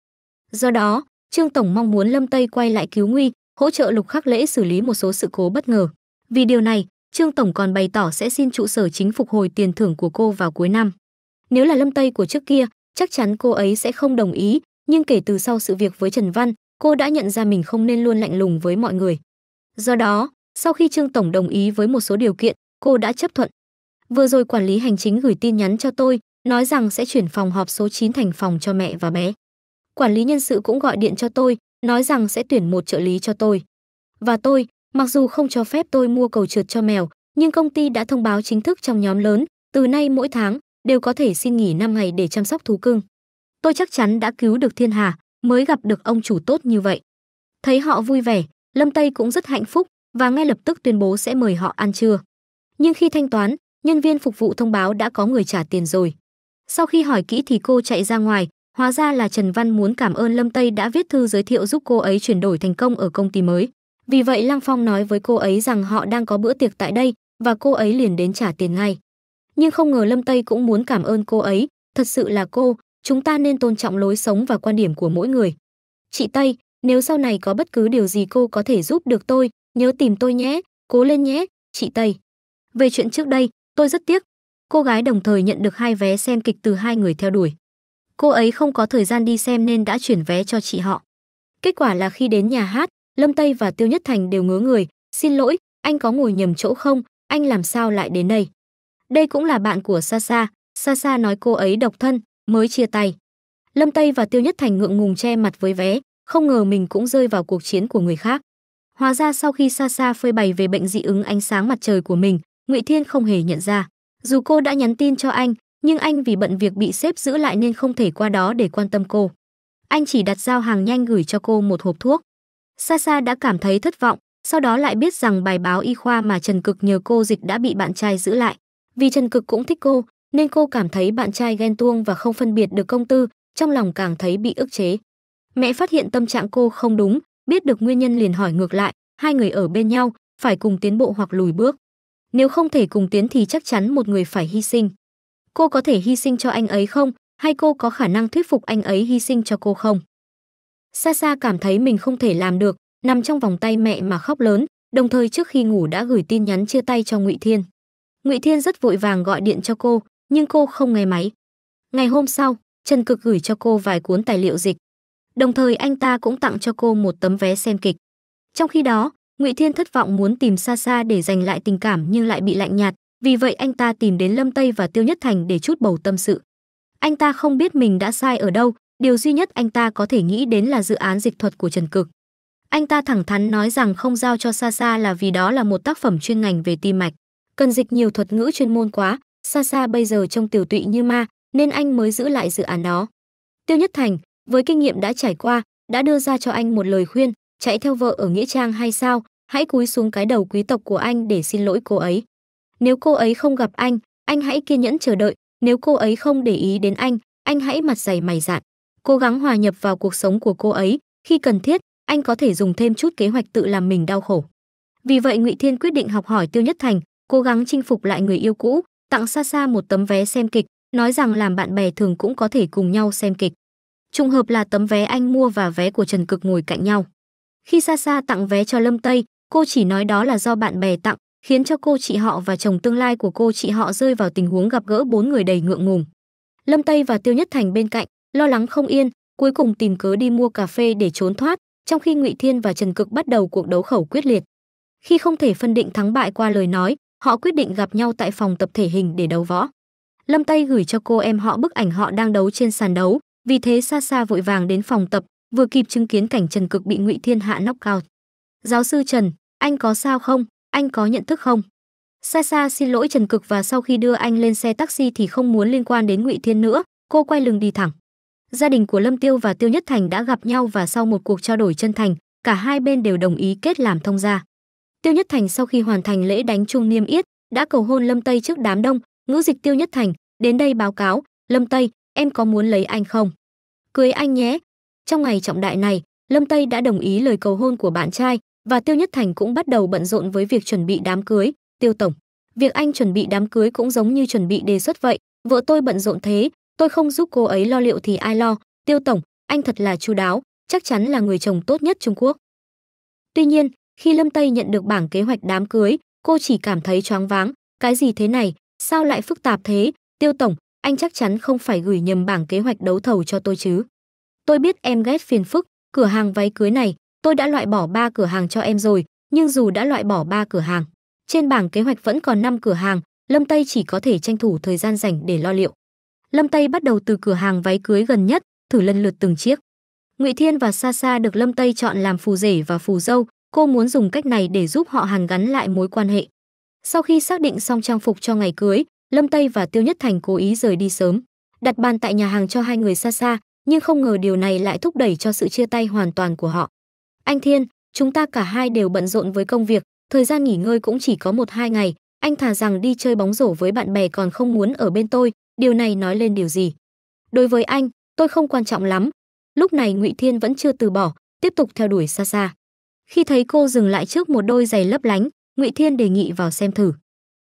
Do đó, Trương Tổng mong muốn Lâm Tây quay lại cứu nguy, hỗ trợ Lục Khắc Lễ xử lý một số sự cố bất ngờ. Vì điều này, Trương Tổng còn bày tỏ sẽ xin trụ sở chính phục hồi tiền thưởng của cô vào cuối năm. Nếu là Lâm Tây của trước kia, chắc chắn cô ấy sẽ không đồng ý, nhưng kể từ sau sự việc với Trần Văn, cô đã nhận ra mình không nên luôn lạnh lùng với mọi người. Do đó, sau khi Trương Tổng đồng ý với một số điều kiện, cô đã chấp thuận Vừa rồi quản lý hành chính gửi tin nhắn cho tôi, nói rằng sẽ chuyển phòng họp số 9 thành phòng cho mẹ và bé. Quản lý nhân sự cũng gọi điện cho tôi, nói rằng sẽ tuyển một trợ lý cho tôi. Và tôi, mặc dù không cho phép tôi mua cầu trượt cho mèo, nhưng công ty đã thông báo chính thức trong nhóm lớn, từ nay mỗi tháng đều có thể xin nghỉ 5 ngày để chăm sóc thú cưng. Tôi chắc chắn đã cứu được thiên hà, mới gặp được ông chủ tốt như vậy. Thấy họ vui vẻ, Lâm Tây cũng rất hạnh phúc và ngay lập tức tuyên bố sẽ mời họ ăn trưa. Nhưng khi thanh toán, nhân viên phục vụ thông báo đã có người trả tiền rồi. Sau khi hỏi kỹ thì cô chạy ra ngoài, hóa ra là Trần Văn muốn cảm ơn Lâm Tây đã viết thư giới thiệu giúp cô ấy chuyển đổi thành công ở công ty mới. Vì vậy Lăng Phong nói với cô ấy rằng họ đang có bữa tiệc tại đây và cô ấy liền đến trả tiền ngay. Nhưng không ngờ Lâm Tây cũng muốn cảm ơn cô ấy, thật sự là cô, chúng ta nên tôn trọng lối sống và quan điểm của mỗi người. Chị Tây, nếu sau này có bất cứ điều gì cô có thể giúp được tôi, nhớ tìm tôi nhé, cố lên nhé, chị Tây. Về chuyện trước đây, Tôi rất tiếc. Cô gái đồng thời nhận được hai vé xem kịch từ hai người theo đuổi. Cô ấy không có thời gian đi xem nên đã chuyển vé cho chị họ. Kết quả là khi đến nhà hát, Lâm Tây và Tiêu Nhất Thành đều ngớ người, "Xin lỗi, anh có ngồi nhầm chỗ không? Anh làm sao lại đến đây?" Đây cũng là bạn của Sasa, Sasa nói cô ấy độc thân, mới chia tay. Lâm Tây và Tiêu Nhất Thành ngượng ngùng che mặt với vé, không ngờ mình cũng rơi vào cuộc chiến của người khác. Hóa ra sau khi Sasa phơi bày về bệnh dị ứng ánh sáng mặt trời của mình, Ngụy Thiên không hề nhận ra. Dù cô đã nhắn tin cho anh, nhưng anh vì bận việc bị xếp giữ lại nên không thể qua đó để quan tâm cô. Anh chỉ đặt giao hàng nhanh gửi cho cô một hộp thuốc. Sa Sa đã cảm thấy thất vọng, sau đó lại biết rằng bài báo y khoa mà Trần Cực nhờ cô dịch đã bị bạn trai giữ lại. Vì Trần Cực cũng thích cô, nên cô cảm thấy bạn trai ghen tuông và không phân biệt được công tư, trong lòng càng thấy bị ức chế. Mẹ phát hiện tâm trạng cô không đúng, biết được nguyên nhân liền hỏi ngược lại, hai người ở bên nhau, phải cùng tiến bộ hoặc lùi bước. Nếu không thể cùng tiến thì chắc chắn một người phải hy sinh. Cô có thể hy sinh cho anh ấy không? Hay cô có khả năng thuyết phục anh ấy hy sinh cho cô không? Sasa cảm thấy mình không thể làm được, nằm trong vòng tay mẹ mà khóc lớn, đồng thời trước khi ngủ đã gửi tin nhắn chia tay cho Ngụy Thiên. Ngụy Thiên rất vội vàng gọi điện cho cô, nhưng cô không nghe máy. Ngày hôm sau, Trần Cực gửi cho cô vài cuốn tài liệu dịch. Đồng thời anh ta cũng tặng cho cô một tấm vé xem kịch. Trong khi đó, Ngụy Thiên thất vọng muốn tìm xa xa để giành lại tình cảm nhưng lại bị lạnh nhạt, vì vậy anh ta tìm đến Lâm Tây và Tiêu Nhất Thành để chút bầu tâm sự. Anh ta không biết mình đã sai ở đâu, điều duy nhất anh ta có thể nghĩ đến là dự án dịch thuật của Trần Cực. Anh ta thẳng thắn nói rằng không giao cho xa xa là vì đó là một tác phẩm chuyên ngành về tim mạch, cần dịch nhiều thuật ngữ chuyên môn quá, xa xa bây giờ trông tiểu tụy như ma, nên anh mới giữ lại dự án đó. Tiêu Nhất Thành, với kinh nghiệm đã trải qua, đã đưa ra cho anh một lời khuyên, chạy theo vợ ở Nghĩa Trang hay sao, hãy cúi xuống cái đầu quý tộc của anh để xin lỗi cô ấy. Nếu cô ấy không gặp anh, anh hãy kiên nhẫn chờ đợi, nếu cô ấy không để ý đến anh, anh hãy mặt dày mày dạn. Cố gắng hòa nhập vào cuộc sống của cô ấy, khi cần thiết, anh có thể dùng thêm chút kế hoạch tự làm mình đau khổ. Vì vậy Ngụy Thiên quyết định học hỏi Tiêu Nhất Thành, cố gắng chinh phục lại người yêu cũ, tặng xa xa một tấm vé xem kịch, nói rằng làm bạn bè thường cũng có thể cùng nhau xem kịch. Trùng hợp là tấm vé anh mua và vé của Trần Cực ngồi cạnh nhau. Khi xa xa tặng vé cho Lâm Tây, cô chỉ nói đó là do bạn bè tặng, khiến cho cô chị họ và chồng tương lai của cô chị họ rơi vào tình huống gặp gỡ bốn người đầy ngượng ngùng. Lâm Tây và Tiêu Nhất Thành bên cạnh, lo lắng không yên, cuối cùng tìm cớ đi mua cà phê để trốn thoát, trong khi Ngụy Thiên và Trần Cực bắt đầu cuộc đấu khẩu quyết liệt. Khi không thể phân định thắng bại qua lời nói, họ quyết định gặp nhau tại phòng tập thể hình để đấu võ. Lâm Tây gửi cho cô em họ bức ảnh họ đang đấu trên sàn đấu, vì thế xa xa vội vàng đến phòng tập, vừa kịp chứng kiến cảnh Trần Cực bị Ngụy Thiên hạ knock out. Giáo sư Trần, anh có sao không anh có nhận thức không xa xa xin lỗi trần cực và sau khi đưa anh lên xe taxi thì không muốn liên quan đến ngụy thiên nữa cô quay lưng đi thẳng gia đình của lâm tiêu và tiêu nhất thành đã gặp nhau và sau một cuộc trao đổi chân thành cả hai bên đều đồng ý kết làm thông gia tiêu nhất thành sau khi hoàn thành lễ đánh chung niêm yết đã cầu hôn lâm tây trước đám đông ngữ dịch tiêu nhất thành đến đây báo cáo lâm tây em có muốn lấy anh không cưới anh nhé trong ngày trọng đại này lâm tây đã đồng ý lời cầu hôn của bạn trai và Tiêu Nhất Thành cũng bắt đầu bận rộn với việc chuẩn bị đám cưới, Tiêu tổng, việc anh chuẩn bị đám cưới cũng giống như chuẩn bị đề xuất vậy, vợ tôi bận rộn thế, tôi không giúp cô ấy lo liệu thì ai lo, Tiêu tổng, anh thật là chu đáo, chắc chắn là người chồng tốt nhất Trung Quốc. Tuy nhiên, khi Lâm Tây nhận được bảng kế hoạch đám cưới, cô chỉ cảm thấy choáng váng, cái gì thế này, sao lại phức tạp thế, Tiêu tổng, anh chắc chắn không phải gửi nhầm bảng kế hoạch đấu thầu cho tôi chứ. Tôi biết em ghét phiền phức, cửa hàng váy cưới này, tôi đã loại bỏ 3 cửa hàng cho em rồi, nhưng dù đã loại bỏ 3 cửa hàng, trên bảng kế hoạch vẫn còn 5 cửa hàng, Lâm Tây chỉ có thể tranh thủ thời gian rảnh để lo liệu. Lâm Tây bắt đầu từ cửa hàng váy cưới gần nhất, thử lần lượt từng chiếc. Ngụy Thiên và Sa Sa được Lâm Tây chọn làm phù rể và phù dâu, cô muốn dùng cách này để giúp họ hàn gắn lại mối quan hệ. Sau khi xác định xong trang phục cho ngày cưới, Lâm Tây và Tiêu Nhất Thành cố ý rời đi sớm, đặt bàn tại nhà hàng cho hai người Sa Sa, nhưng không ngờ điều này lại thúc đẩy cho sự chia tay hoàn toàn của họ. Anh Thiên, chúng ta cả hai đều bận rộn với công việc, thời gian nghỉ ngơi cũng chỉ có một hai ngày, anh thà rằng đi chơi bóng rổ với bạn bè còn không muốn ở bên tôi, điều này nói lên điều gì? Đối với anh, tôi không quan trọng lắm. Lúc này Ngụy Thiên vẫn chưa từ bỏ, tiếp tục theo đuổi xa xa. Khi thấy cô dừng lại trước một đôi giày lấp lánh, Ngụy Thiên đề nghị vào xem thử.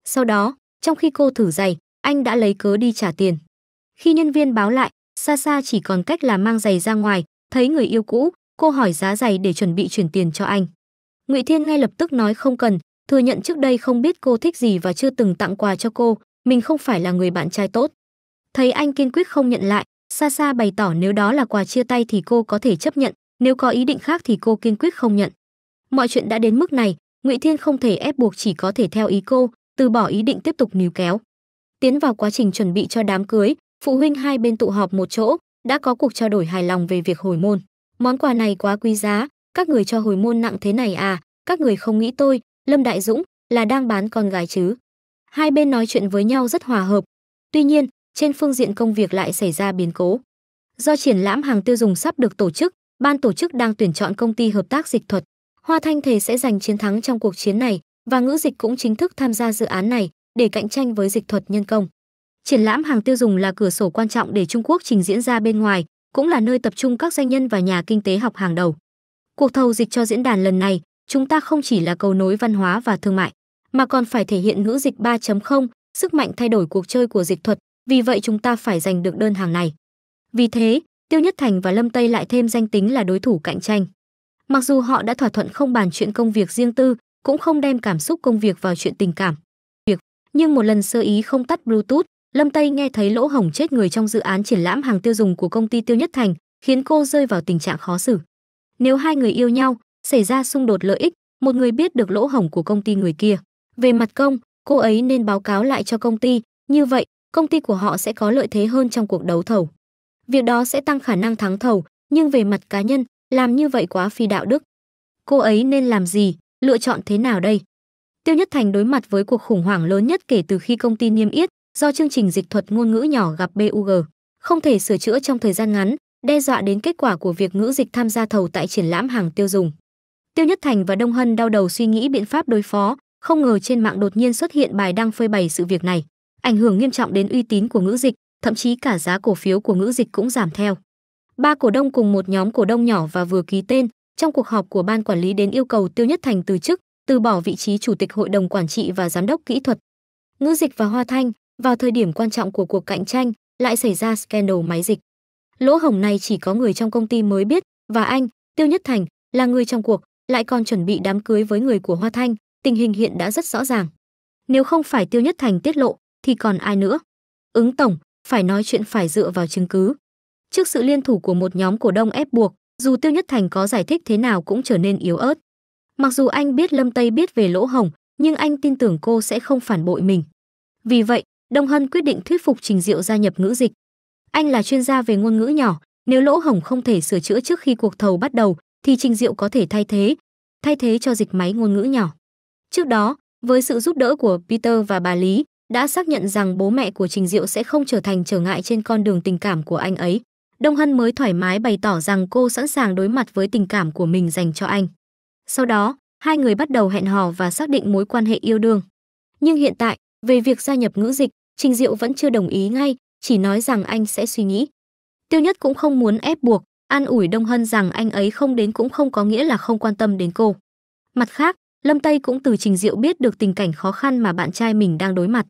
Sau đó, trong khi cô thử giày, anh đã lấy cớ đi trả tiền. Khi nhân viên báo lại, Sa Sa chỉ còn cách là mang giày ra ngoài, thấy người yêu cũ, cô hỏi giá giày để chuẩn bị chuyển tiền cho anh. Ngụy Thiên ngay lập tức nói không cần, thừa nhận trước đây không biết cô thích gì và chưa từng tặng quà cho cô, mình không phải là người bạn trai tốt. Thấy anh kiên quyết không nhận lại, xa xa bày tỏ nếu đó là quà chia tay thì cô có thể chấp nhận, nếu có ý định khác thì cô kiên quyết không nhận. Mọi chuyện đã đến mức này, Ngụy Thiên không thể ép buộc chỉ có thể theo ý cô, từ bỏ ý định tiếp tục níu kéo. Tiến vào quá trình chuẩn bị cho đám cưới, phụ huynh hai bên tụ họp một chỗ, đã có cuộc trao đổi hài lòng về việc hồi môn món quà này quá quý giá, các người cho hồi môn nặng thế này à, các người không nghĩ tôi, Lâm Đại Dũng, là đang bán con gái chứ. Hai bên nói chuyện với nhau rất hòa hợp. Tuy nhiên, trên phương diện công việc lại xảy ra biến cố. Do triển lãm hàng tiêu dùng sắp được tổ chức, ban tổ chức đang tuyển chọn công ty hợp tác dịch thuật. Hoa Thanh Thề sẽ giành chiến thắng trong cuộc chiến này và ngữ dịch cũng chính thức tham gia dự án này để cạnh tranh với dịch thuật nhân công. Triển lãm hàng tiêu dùng là cửa sổ quan trọng để Trung Quốc trình diễn ra bên ngoài, cũng là nơi tập trung các doanh nhân và nhà kinh tế học hàng đầu. Cuộc thầu dịch cho diễn đàn lần này, chúng ta không chỉ là cầu nối văn hóa và thương mại, mà còn phải thể hiện ngữ dịch 3.0, sức mạnh thay đổi cuộc chơi của dịch thuật, vì vậy chúng ta phải giành được đơn hàng này. Vì thế, Tiêu Nhất Thành và Lâm Tây lại thêm danh tính là đối thủ cạnh tranh. Mặc dù họ đã thỏa thuận không bàn chuyện công việc riêng tư, cũng không đem cảm xúc công việc vào chuyện tình cảm. Việc, nhưng một lần sơ ý không tắt Bluetooth, Lâm Tây nghe thấy lỗ hổng chết người trong dự án triển lãm hàng tiêu dùng của công ty Tiêu Nhất Thành, khiến cô rơi vào tình trạng khó xử. Nếu hai người yêu nhau, xảy ra xung đột lợi ích, một người biết được lỗ hổng của công ty người kia. Về mặt công, cô ấy nên báo cáo lại cho công ty, như vậy, công ty của họ sẽ có lợi thế hơn trong cuộc đấu thầu. Việc đó sẽ tăng khả năng thắng thầu, nhưng về mặt cá nhân, làm như vậy quá phi đạo đức. Cô ấy nên làm gì, lựa chọn thế nào đây? Tiêu Nhất Thành đối mặt với cuộc khủng hoảng lớn nhất kể từ khi công ty niêm yết, do chương trình dịch thuật ngôn ngữ nhỏ gặp BUG, không thể sửa chữa trong thời gian ngắn, đe dọa đến kết quả của việc ngữ dịch tham gia thầu tại triển lãm hàng tiêu dùng. Tiêu Nhất Thành và Đông Hân đau đầu suy nghĩ biện pháp đối phó, không ngờ trên mạng đột nhiên xuất hiện bài đăng phơi bày sự việc này, ảnh hưởng nghiêm trọng đến uy tín của ngữ dịch, thậm chí cả giá cổ phiếu của ngữ dịch cũng giảm theo. Ba cổ đông cùng một nhóm cổ đông nhỏ và vừa ký tên, trong cuộc họp của ban quản lý đến yêu cầu Tiêu Nhất Thành từ chức, từ bỏ vị trí chủ tịch hội đồng quản trị và giám đốc kỹ thuật. Ngữ dịch và Hoa Thanh, vào thời điểm quan trọng của cuộc cạnh tranh lại xảy ra scandal máy dịch. Lỗ hổng này chỉ có người trong công ty mới biết và anh, Tiêu Nhất Thành, là người trong cuộc, lại còn chuẩn bị đám cưới với người của Hoa Thanh, tình hình hiện đã rất rõ ràng. Nếu không phải Tiêu Nhất Thành tiết lộ thì còn ai nữa? Ứng tổng, phải nói chuyện phải dựa vào chứng cứ. Trước sự liên thủ của một nhóm cổ đông ép buộc, dù Tiêu Nhất Thành có giải thích thế nào cũng trở nên yếu ớt. Mặc dù anh biết Lâm Tây biết về lỗ hổng, nhưng anh tin tưởng cô sẽ không phản bội mình. Vì vậy, Đông Hân quyết định thuyết phục Trình Diệu gia nhập ngữ dịch. Anh là chuyên gia về ngôn ngữ nhỏ, nếu lỗ hổng không thể sửa chữa trước khi cuộc thầu bắt đầu thì Trình Diệu có thể thay thế, thay thế cho dịch máy ngôn ngữ nhỏ. Trước đó, với sự giúp đỡ của Peter và bà Lý, đã xác nhận rằng bố mẹ của Trình Diệu sẽ không trở thành trở ngại trên con đường tình cảm của anh ấy. Đông Hân mới thoải mái bày tỏ rằng cô sẵn sàng đối mặt với tình cảm của mình dành cho anh. Sau đó, hai người bắt đầu hẹn hò và xác định mối quan hệ yêu đương. Nhưng hiện tại, về việc gia nhập ngữ dịch, Trình Diệu vẫn chưa đồng ý ngay, chỉ nói rằng anh sẽ suy nghĩ. Tiêu Nhất cũng không muốn ép buộc, an ủi Đông Hân rằng anh ấy không đến cũng không có nghĩa là không quan tâm đến cô. Mặt khác, Lâm Tây cũng từ Trình Diệu biết được tình cảnh khó khăn mà bạn trai mình đang đối mặt.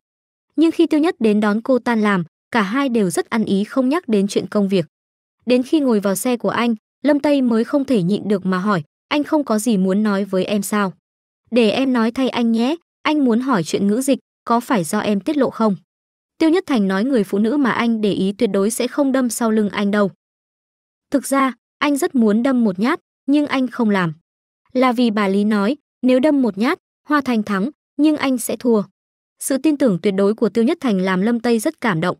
Nhưng khi Tiêu Nhất đến đón cô tan làm, cả hai đều rất ăn ý không nhắc đến chuyện công việc. Đến khi ngồi vào xe của anh, Lâm Tây mới không thể nhịn được mà hỏi, anh không có gì muốn nói với em sao? Để em nói thay anh nhé, anh muốn hỏi chuyện ngữ dịch, có phải do em tiết lộ không? Tiêu Nhất Thành nói người phụ nữ mà anh để ý tuyệt đối sẽ không đâm sau lưng anh đâu. Thực ra, anh rất muốn đâm một nhát, nhưng anh không làm. Là vì bà Lý nói, nếu đâm một nhát, Hoa Thành thắng, nhưng anh sẽ thua. Sự tin tưởng tuyệt đối của Tiêu Nhất Thành làm Lâm Tây rất cảm động.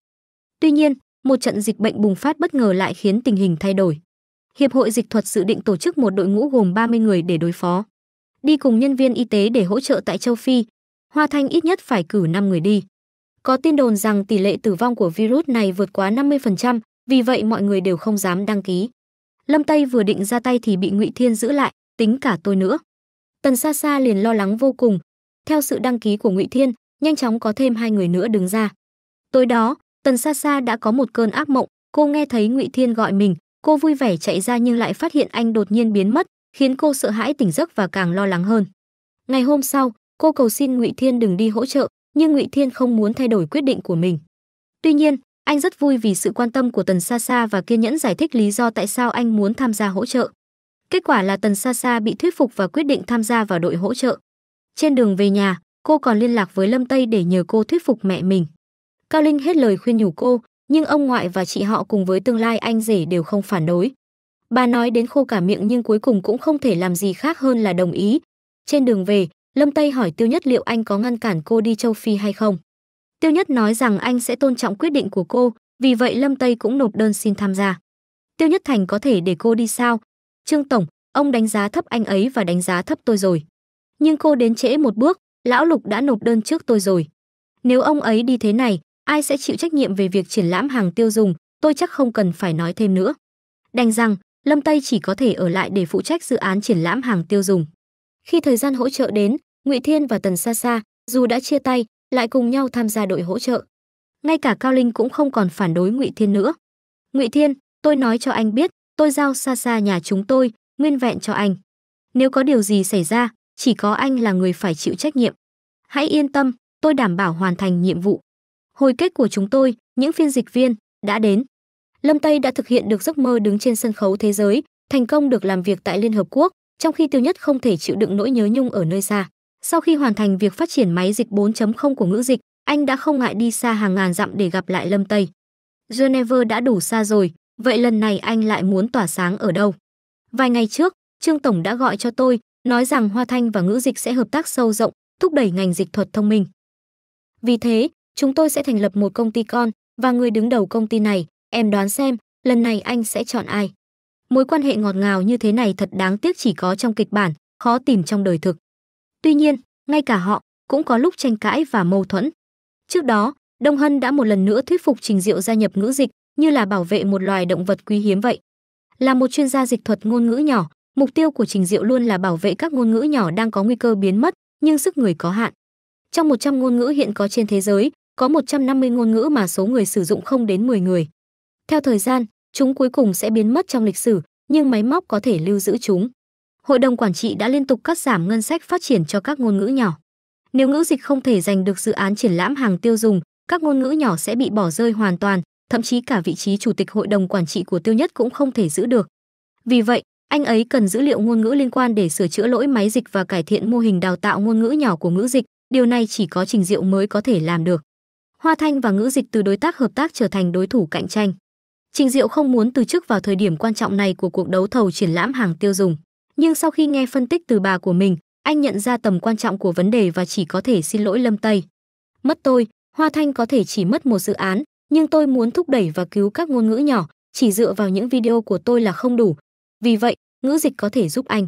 Tuy nhiên, một trận dịch bệnh bùng phát bất ngờ lại khiến tình hình thay đổi. Hiệp hội Dịch thuật dự định tổ chức một đội ngũ gồm 30 người để đối phó. Đi cùng nhân viên y tế để hỗ trợ tại châu Phi, Hoa Thanh ít nhất phải cử 5 người đi. Có tin đồn rằng tỷ lệ tử vong của virus này vượt quá 50%, vì vậy mọi người đều không dám đăng ký. Lâm Tây vừa định ra tay thì bị Ngụy Thiên giữ lại, tính cả tôi nữa. Tần Sa Sa liền lo lắng vô cùng. Theo sự đăng ký của Ngụy Thiên, nhanh chóng có thêm hai người nữa đứng ra. Tối đó, Tần Sa Sa đã có một cơn ác mộng, cô nghe thấy Ngụy Thiên gọi mình, cô vui vẻ chạy ra nhưng lại phát hiện anh đột nhiên biến mất, khiến cô sợ hãi tỉnh giấc và càng lo lắng hơn. Ngày hôm sau, cô cầu xin Ngụy Thiên đừng đi hỗ trợ, nhưng Ngụy Thiên không muốn thay đổi quyết định của mình. Tuy nhiên, anh rất vui vì sự quan tâm của Tần Sa Sa và kiên nhẫn giải thích lý do tại sao anh muốn tham gia hỗ trợ. Kết quả là Tần Sa Sa bị thuyết phục và quyết định tham gia vào đội hỗ trợ. Trên đường về nhà, cô còn liên lạc với Lâm Tây để nhờ cô thuyết phục mẹ mình. Cao Linh hết lời khuyên nhủ cô, nhưng ông ngoại và chị họ cùng với tương lai anh rể đều không phản đối. Bà nói đến khô cả miệng nhưng cuối cùng cũng không thể làm gì khác hơn là đồng ý. Trên đường về, Lâm Tây hỏi Tiêu Nhất liệu anh có ngăn cản cô đi châu Phi hay không. Tiêu Nhất nói rằng anh sẽ tôn trọng quyết định của cô, vì vậy Lâm Tây cũng nộp đơn xin tham gia. Tiêu Nhất Thành có thể để cô đi sao? Trương Tổng, ông đánh giá thấp anh ấy và đánh giá thấp tôi rồi. Nhưng cô đến trễ một bước, lão Lục đã nộp đơn trước tôi rồi. Nếu ông ấy đi thế này, ai sẽ chịu trách nhiệm về việc triển lãm hàng tiêu dùng, tôi chắc không cần phải nói thêm nữa. Đành rằng, Lâm Tây chỉ có thể ở lại để phụ trách dự án triển lãm hàng tiêu dùng. Khi thời gian hỗ trợ đến, Ngụy Thiên và Tần Sa Sa, dù đã chia tay, lại cùng nhau tham gia đội hỗ trợ. Ngay cả Cao Linh cũng không còn phản đối Ngụy Thiên nữa. "Ngụy Thiên, tôi nói cho anh biết, tôi giao Sa Sa nhà chúng tôi, nguyên vẹn cho anh. Nếu có điều gì xảy ra, chỉ có anh là người phải chịu trách nhiệm. Hãy yên tâm, tôi đảm bảo hoàn thành nhiệm vụ." Hồi kết của chúng tôi, những phiên dịch viên đã đến. Lâm Tây đã thực hiện được giấc mơ đứng trên sân khấu thế giới, thành công được làm việc tại Liên Hợp Quốc, trong khi Tiêu Nhất không thể chịu đựng nỗi nhớ nhung ở nơi xa. Sau khi hoàn thành việc phát triển máy dịch 4.0 của ngữ dịch, anh đã không ngại đi xa hàng ngàn dặm để gặp lại Lâm Tây. Geneva đã đủ xa rồi, vậy lần này anh lại muốn tỏa sáng ở đâu? Vài ngày trước, Trương Tổng đã gọi cho tôi, nói rằng Hoa Thanh và ngữ dịch sẽ hợp tác sâu rộng, thúc đẩy ngành dịch thuật thông minh. Vì thế, chúng tôi sẽ thành lập một công ty con và người đứng đầu công ty này, em đoán xem, lần này anh sẽ chọn ai? Mối quan hệ ngọt ngào như thế này thật đáng tiếc chỉ có trong kịch bản, khó tìm trong đời thực. Tuy nhiên, ngay cả họ cũng có lúc tranh cãi và mâu thuẫn. Trước đó, Đông Hân đã một lần nữa thuyết phục Trình Diệu gia nhập ngữ dịch như là bảo vệ một loài động vật quý hiếm vậy. Là một chuyên gia dịch thuật ngôn ngữ nhỏ, mục tiêu của Trình Diệu luôn là bảo vệ các ngôn ngữ nhỏ đang có nguy cơ biến mất, nhưng sức người có hạn. Trong 100 ngôn ngữ hiện có trên thế giới, có 150 ngôn ngữ mà số người sử dụng không đến 10 người. Theo thời gian, chúng cuối cùng sẽ biến mất trong lịch sử, nhưng máy móc có thể lưu giữ chúng hội đồng quản trị đã liên tục cắt giảm ngân sách phát triển cho các ngôn ngữ nhỏ. Nếu ngữ dịch không thể giành được dự án triển lãm hàng tiêu dùng, các ngôn ngữ nhỏ sẽ bị bỏ rơi hoàn toàn, thậm chí cả vị trí chủ tịch hội đồng quản trị của Tiêu Nhất cũng không thể giữ được. Vì vậy, anh ấy cần dữ liệu ngôn ngữ liên quan để sửa chữa lỗi máy dịch và cải thiện mô hình đào tạo ngôn ngữ nhỏ của ngữ dịch, điều này chỉ có Trình Diệu mới có thể làm được. Hoa Thanh và ngữ dịch từ đối tác hợp tác trở thành đối thủ cạnh tranh. Trình Diệu không muốn từ chức vào thời điểm quan trọng này của cuộc đấu thầu triển lãm hàng tiêu dùng nhưng sau khi nghe phân tích từ bà của mình, anh nhận ra tầm quan trọng của vấn đề và chỉ có thể xin lỗi Lâm Tây. Mất tôi, Hoa Thanh có thể chỉ mất một dự án, nhưng tôi muốn thúc đẩy và cứu các ngôn ngữ nhỏ, chỉ dựa vào những video của tôi là không đủ. Vì vậy, ngữ dịch có thể giúp anh.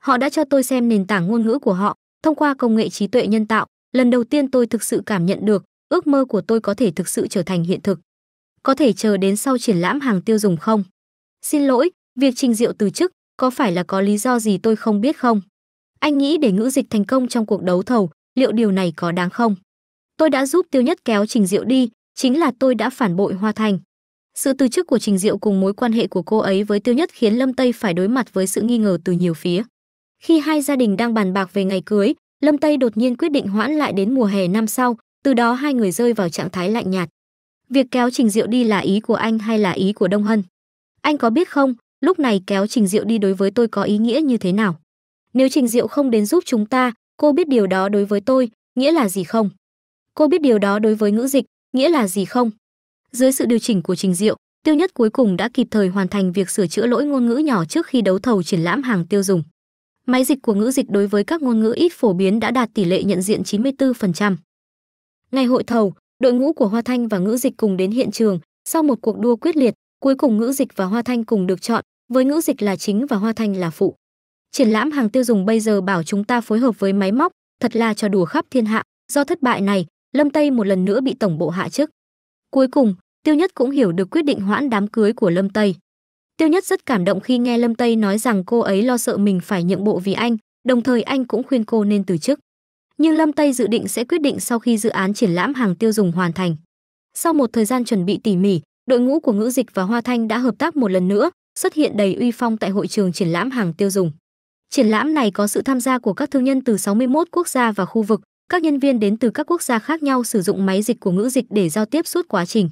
Họ đã cho tôi xem nền tảng ngôn ngữ của họ, thông qua công nghệ trí tuệ nhân tạo, lần đầu tiên tôi thực sự cảm nhận được, ước mơ của tôi có thể thực sự trở thành hiện thực. Có thể chờ đến sau triển lãm hàng tiêu dùng không? Xin lỗi, việc Trình Diệu từ chức, có phải là có lý do gì tôi không biết không? Anh nghĩ để ngữ dịch thành công trong cuộc đấu thầu, liệu điều này có đáng không? Tôi đã giúp Tiêu Nhất kéo Trình Diệu đi, chính là tôi đã phản bội Hoa Thành. Sự từ chức của Trình Diệu cùng mối quan hệ của cô ấy với Tiêu Nhất khiến Lâm Tây phải đối mặt với sự nghi ngờ từ nhiều phía. Khi hai gia đình đang bàn bạc về ngày cưới, Lâm Tây đột nhiên quyết định hoãn lại đến mùa hè năm sau, từ đó hai người rơi vào trạng thái lạnh nhạt. Việc kéo Trình Diệu đi là ý của anh hay là ý của Đông Hân? Anh có biết không, lúc này kéo Trình Diệu đi đối với tôi có ý nghĩa như thế nào? Nếu Trình Diệu không đến giúp chúng ta, cô biết điều đó đối với tôi, nghĩa là gì không? Cô biết điều đó đối với ngữ dịch, nghĩa là gì không? Dưới sự điều chỉnh của Trình Diệu, Tiêu Nhất cuối cùng đã kịp thời hoàn thành việc sửa chữa lỗi ngôn ngữ nhỏ trước khi đấu thầu triển lãm hàng tiêu dùng. Máy dịch của ngữ dịch đối với các ngôn ngữ ít phổ biến đã đạt tỷ lệ nhận diện 94%. Ngày hội thầu, đội ngũ của Hoa Thanh và Ngữ Dịch cùng đến hiện trường, sau một cuộc đua quyết liệt, cuối cùng Ngữ Dịch và Hoa Thanh cùng được chọn với ngữ dịch là chính và hoa thanh là phụ. Triển lãm hàng tiêu dùng bây giờ bảo chúng ta phối hợp với máy móc, thật là trò đùa khắp thiên hạ, do thất bại này, Lâm Tây một lần nữa bị tổng bộ hạ chức. Cuối cùng, Tiêu Nhất cũng hiểu được quyết định hoãn đám cưới của Lâm Tây. Tiêu Nhất rất cảm động khi nghe Lâm Tây nói rằng cô ấy lo sợ mình phải nhượng bộ vì anh, đồng thời anh cũng khuyên cô nên từ chức. Nhưng Lâm Tây dự định sẽ quyết định sau khi dự án triển lãm hàng tiêu dùng hoàn thành. Sau một thời gian chuẩn bị tỉ mỉ, đội ngũ của Ngữ Dịch và Hoa Thanh đã hợp tác một lần nữa, xuất hiện đầy uy phong tại hội trường triển lãm hàng tiêu dùng. Triển lãm này có sự tham gia của các thương nhân từ 61 quốc gia và khu vực, các nhân viên đến từ các quốc gia khác nhau sử dụng máy dịch của ngữ dịch để giao tiếp suốt quá trình.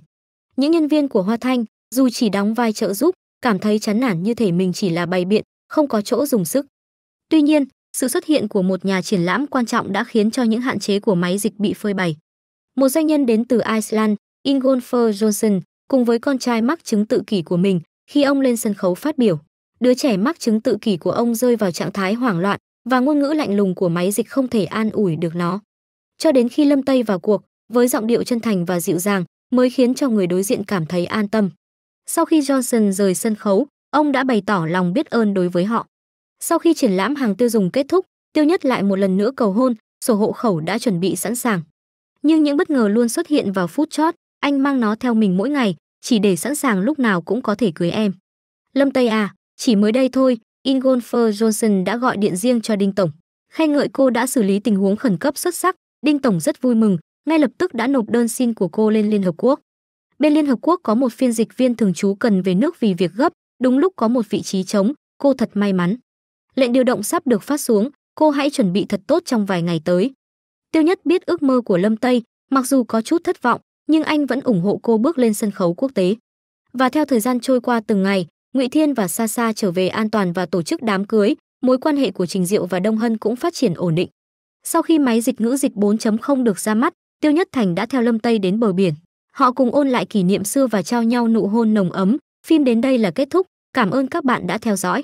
Những nhân viên của Hoa Thanh, dù chỉ đóng vai trợ giúp, cảm thấy chán nản như thể mình chỉ là bày biện, không có chỗ dùng sức. Tuy nhiên, sự xuất hiện của một nhà triển lãm quan trọng đã khiến cho những hạn chế của máy dịch bị phơi bày. Một doanh nhân đến từ Iceland, Ingolfur Johnson, cùng với con trai mắc chứng tự kỷ của mình, khi ông lên sân khấu phát biểu, đứa trẻ mắc chứng tự kỷ của ông rơi vào trạng thái hoảng loạn và ngôn ngữ lạnh lùng của máy dịch không thể an ủi được nó. Cho đến khi Lâm Tây vào cuộc, với giọng điệu chân thành và dịu dàng, mới khiến cho người đối diện cảm thấy an tâm. Sau khi Johnson rời sân khấu, ông đã bày tỏ lòng biết ơn đối với họ. Sau khi triển lãm hàng tiêu dùng kết thúc, Tiêu Nhất lại một lần nữa cầu hôn, sổ hộ khẩu đã chuẩn bị sẵn sàng. Nhưng những bất ngờ luôn xuất hiện vào phút chót, anh mang nó theo mình mỗi ngày, chỉ để sẵn sàng lúc nào cũng có thể cưới em. Lâm Tây à, chỉ mới đây thôi, Ingolfer Johnson đã gọi điện riêng cho Đinh Tổng. Khen ngợi cô đã xử lý tình huống khẩn cấp xuất sắc, Đinh Tổng rất vui mừng, ngay lập tức đã nộp đơn xin của cô lên Liên Hợp Quốc. Bên Liên Hợp Quốc có một phiên dịch viên thường trú cần về nước vì việc gấp, đúng lúc có một vị trí trống, cô thật may mắn. Lệnh điều động sắp được phát xuống, cô hãy chuẩn bị thật tốt trong vài ngày tới. Tiêu Nhất biết ước mơ của Lâm Tây, mặc dù có chút thất vọng, nhưng anh vẫn ủng hộ cô bước lên sân khấu quốc tế. Và theo thời gian trôi qua từng ngày, Ngụy Thiên và Sa Sa trở về an toàn và tổ chức đám cưới, mối quan hệ của Trình Diệu và Đông Hân cũng phát triển ổn định. Sau khi máy dịch ngữ dịch 4.0 được ra mắt, Tiêu Nhất Thành đã theo Lâm Tây đến bờ biển. Họ cùng ôn lại kỷ niệm xưa và trao nhau nụ hôn nồng ấm. Phim đến đây là kết thúc. Cảm ơn các bạn đã theo dõi.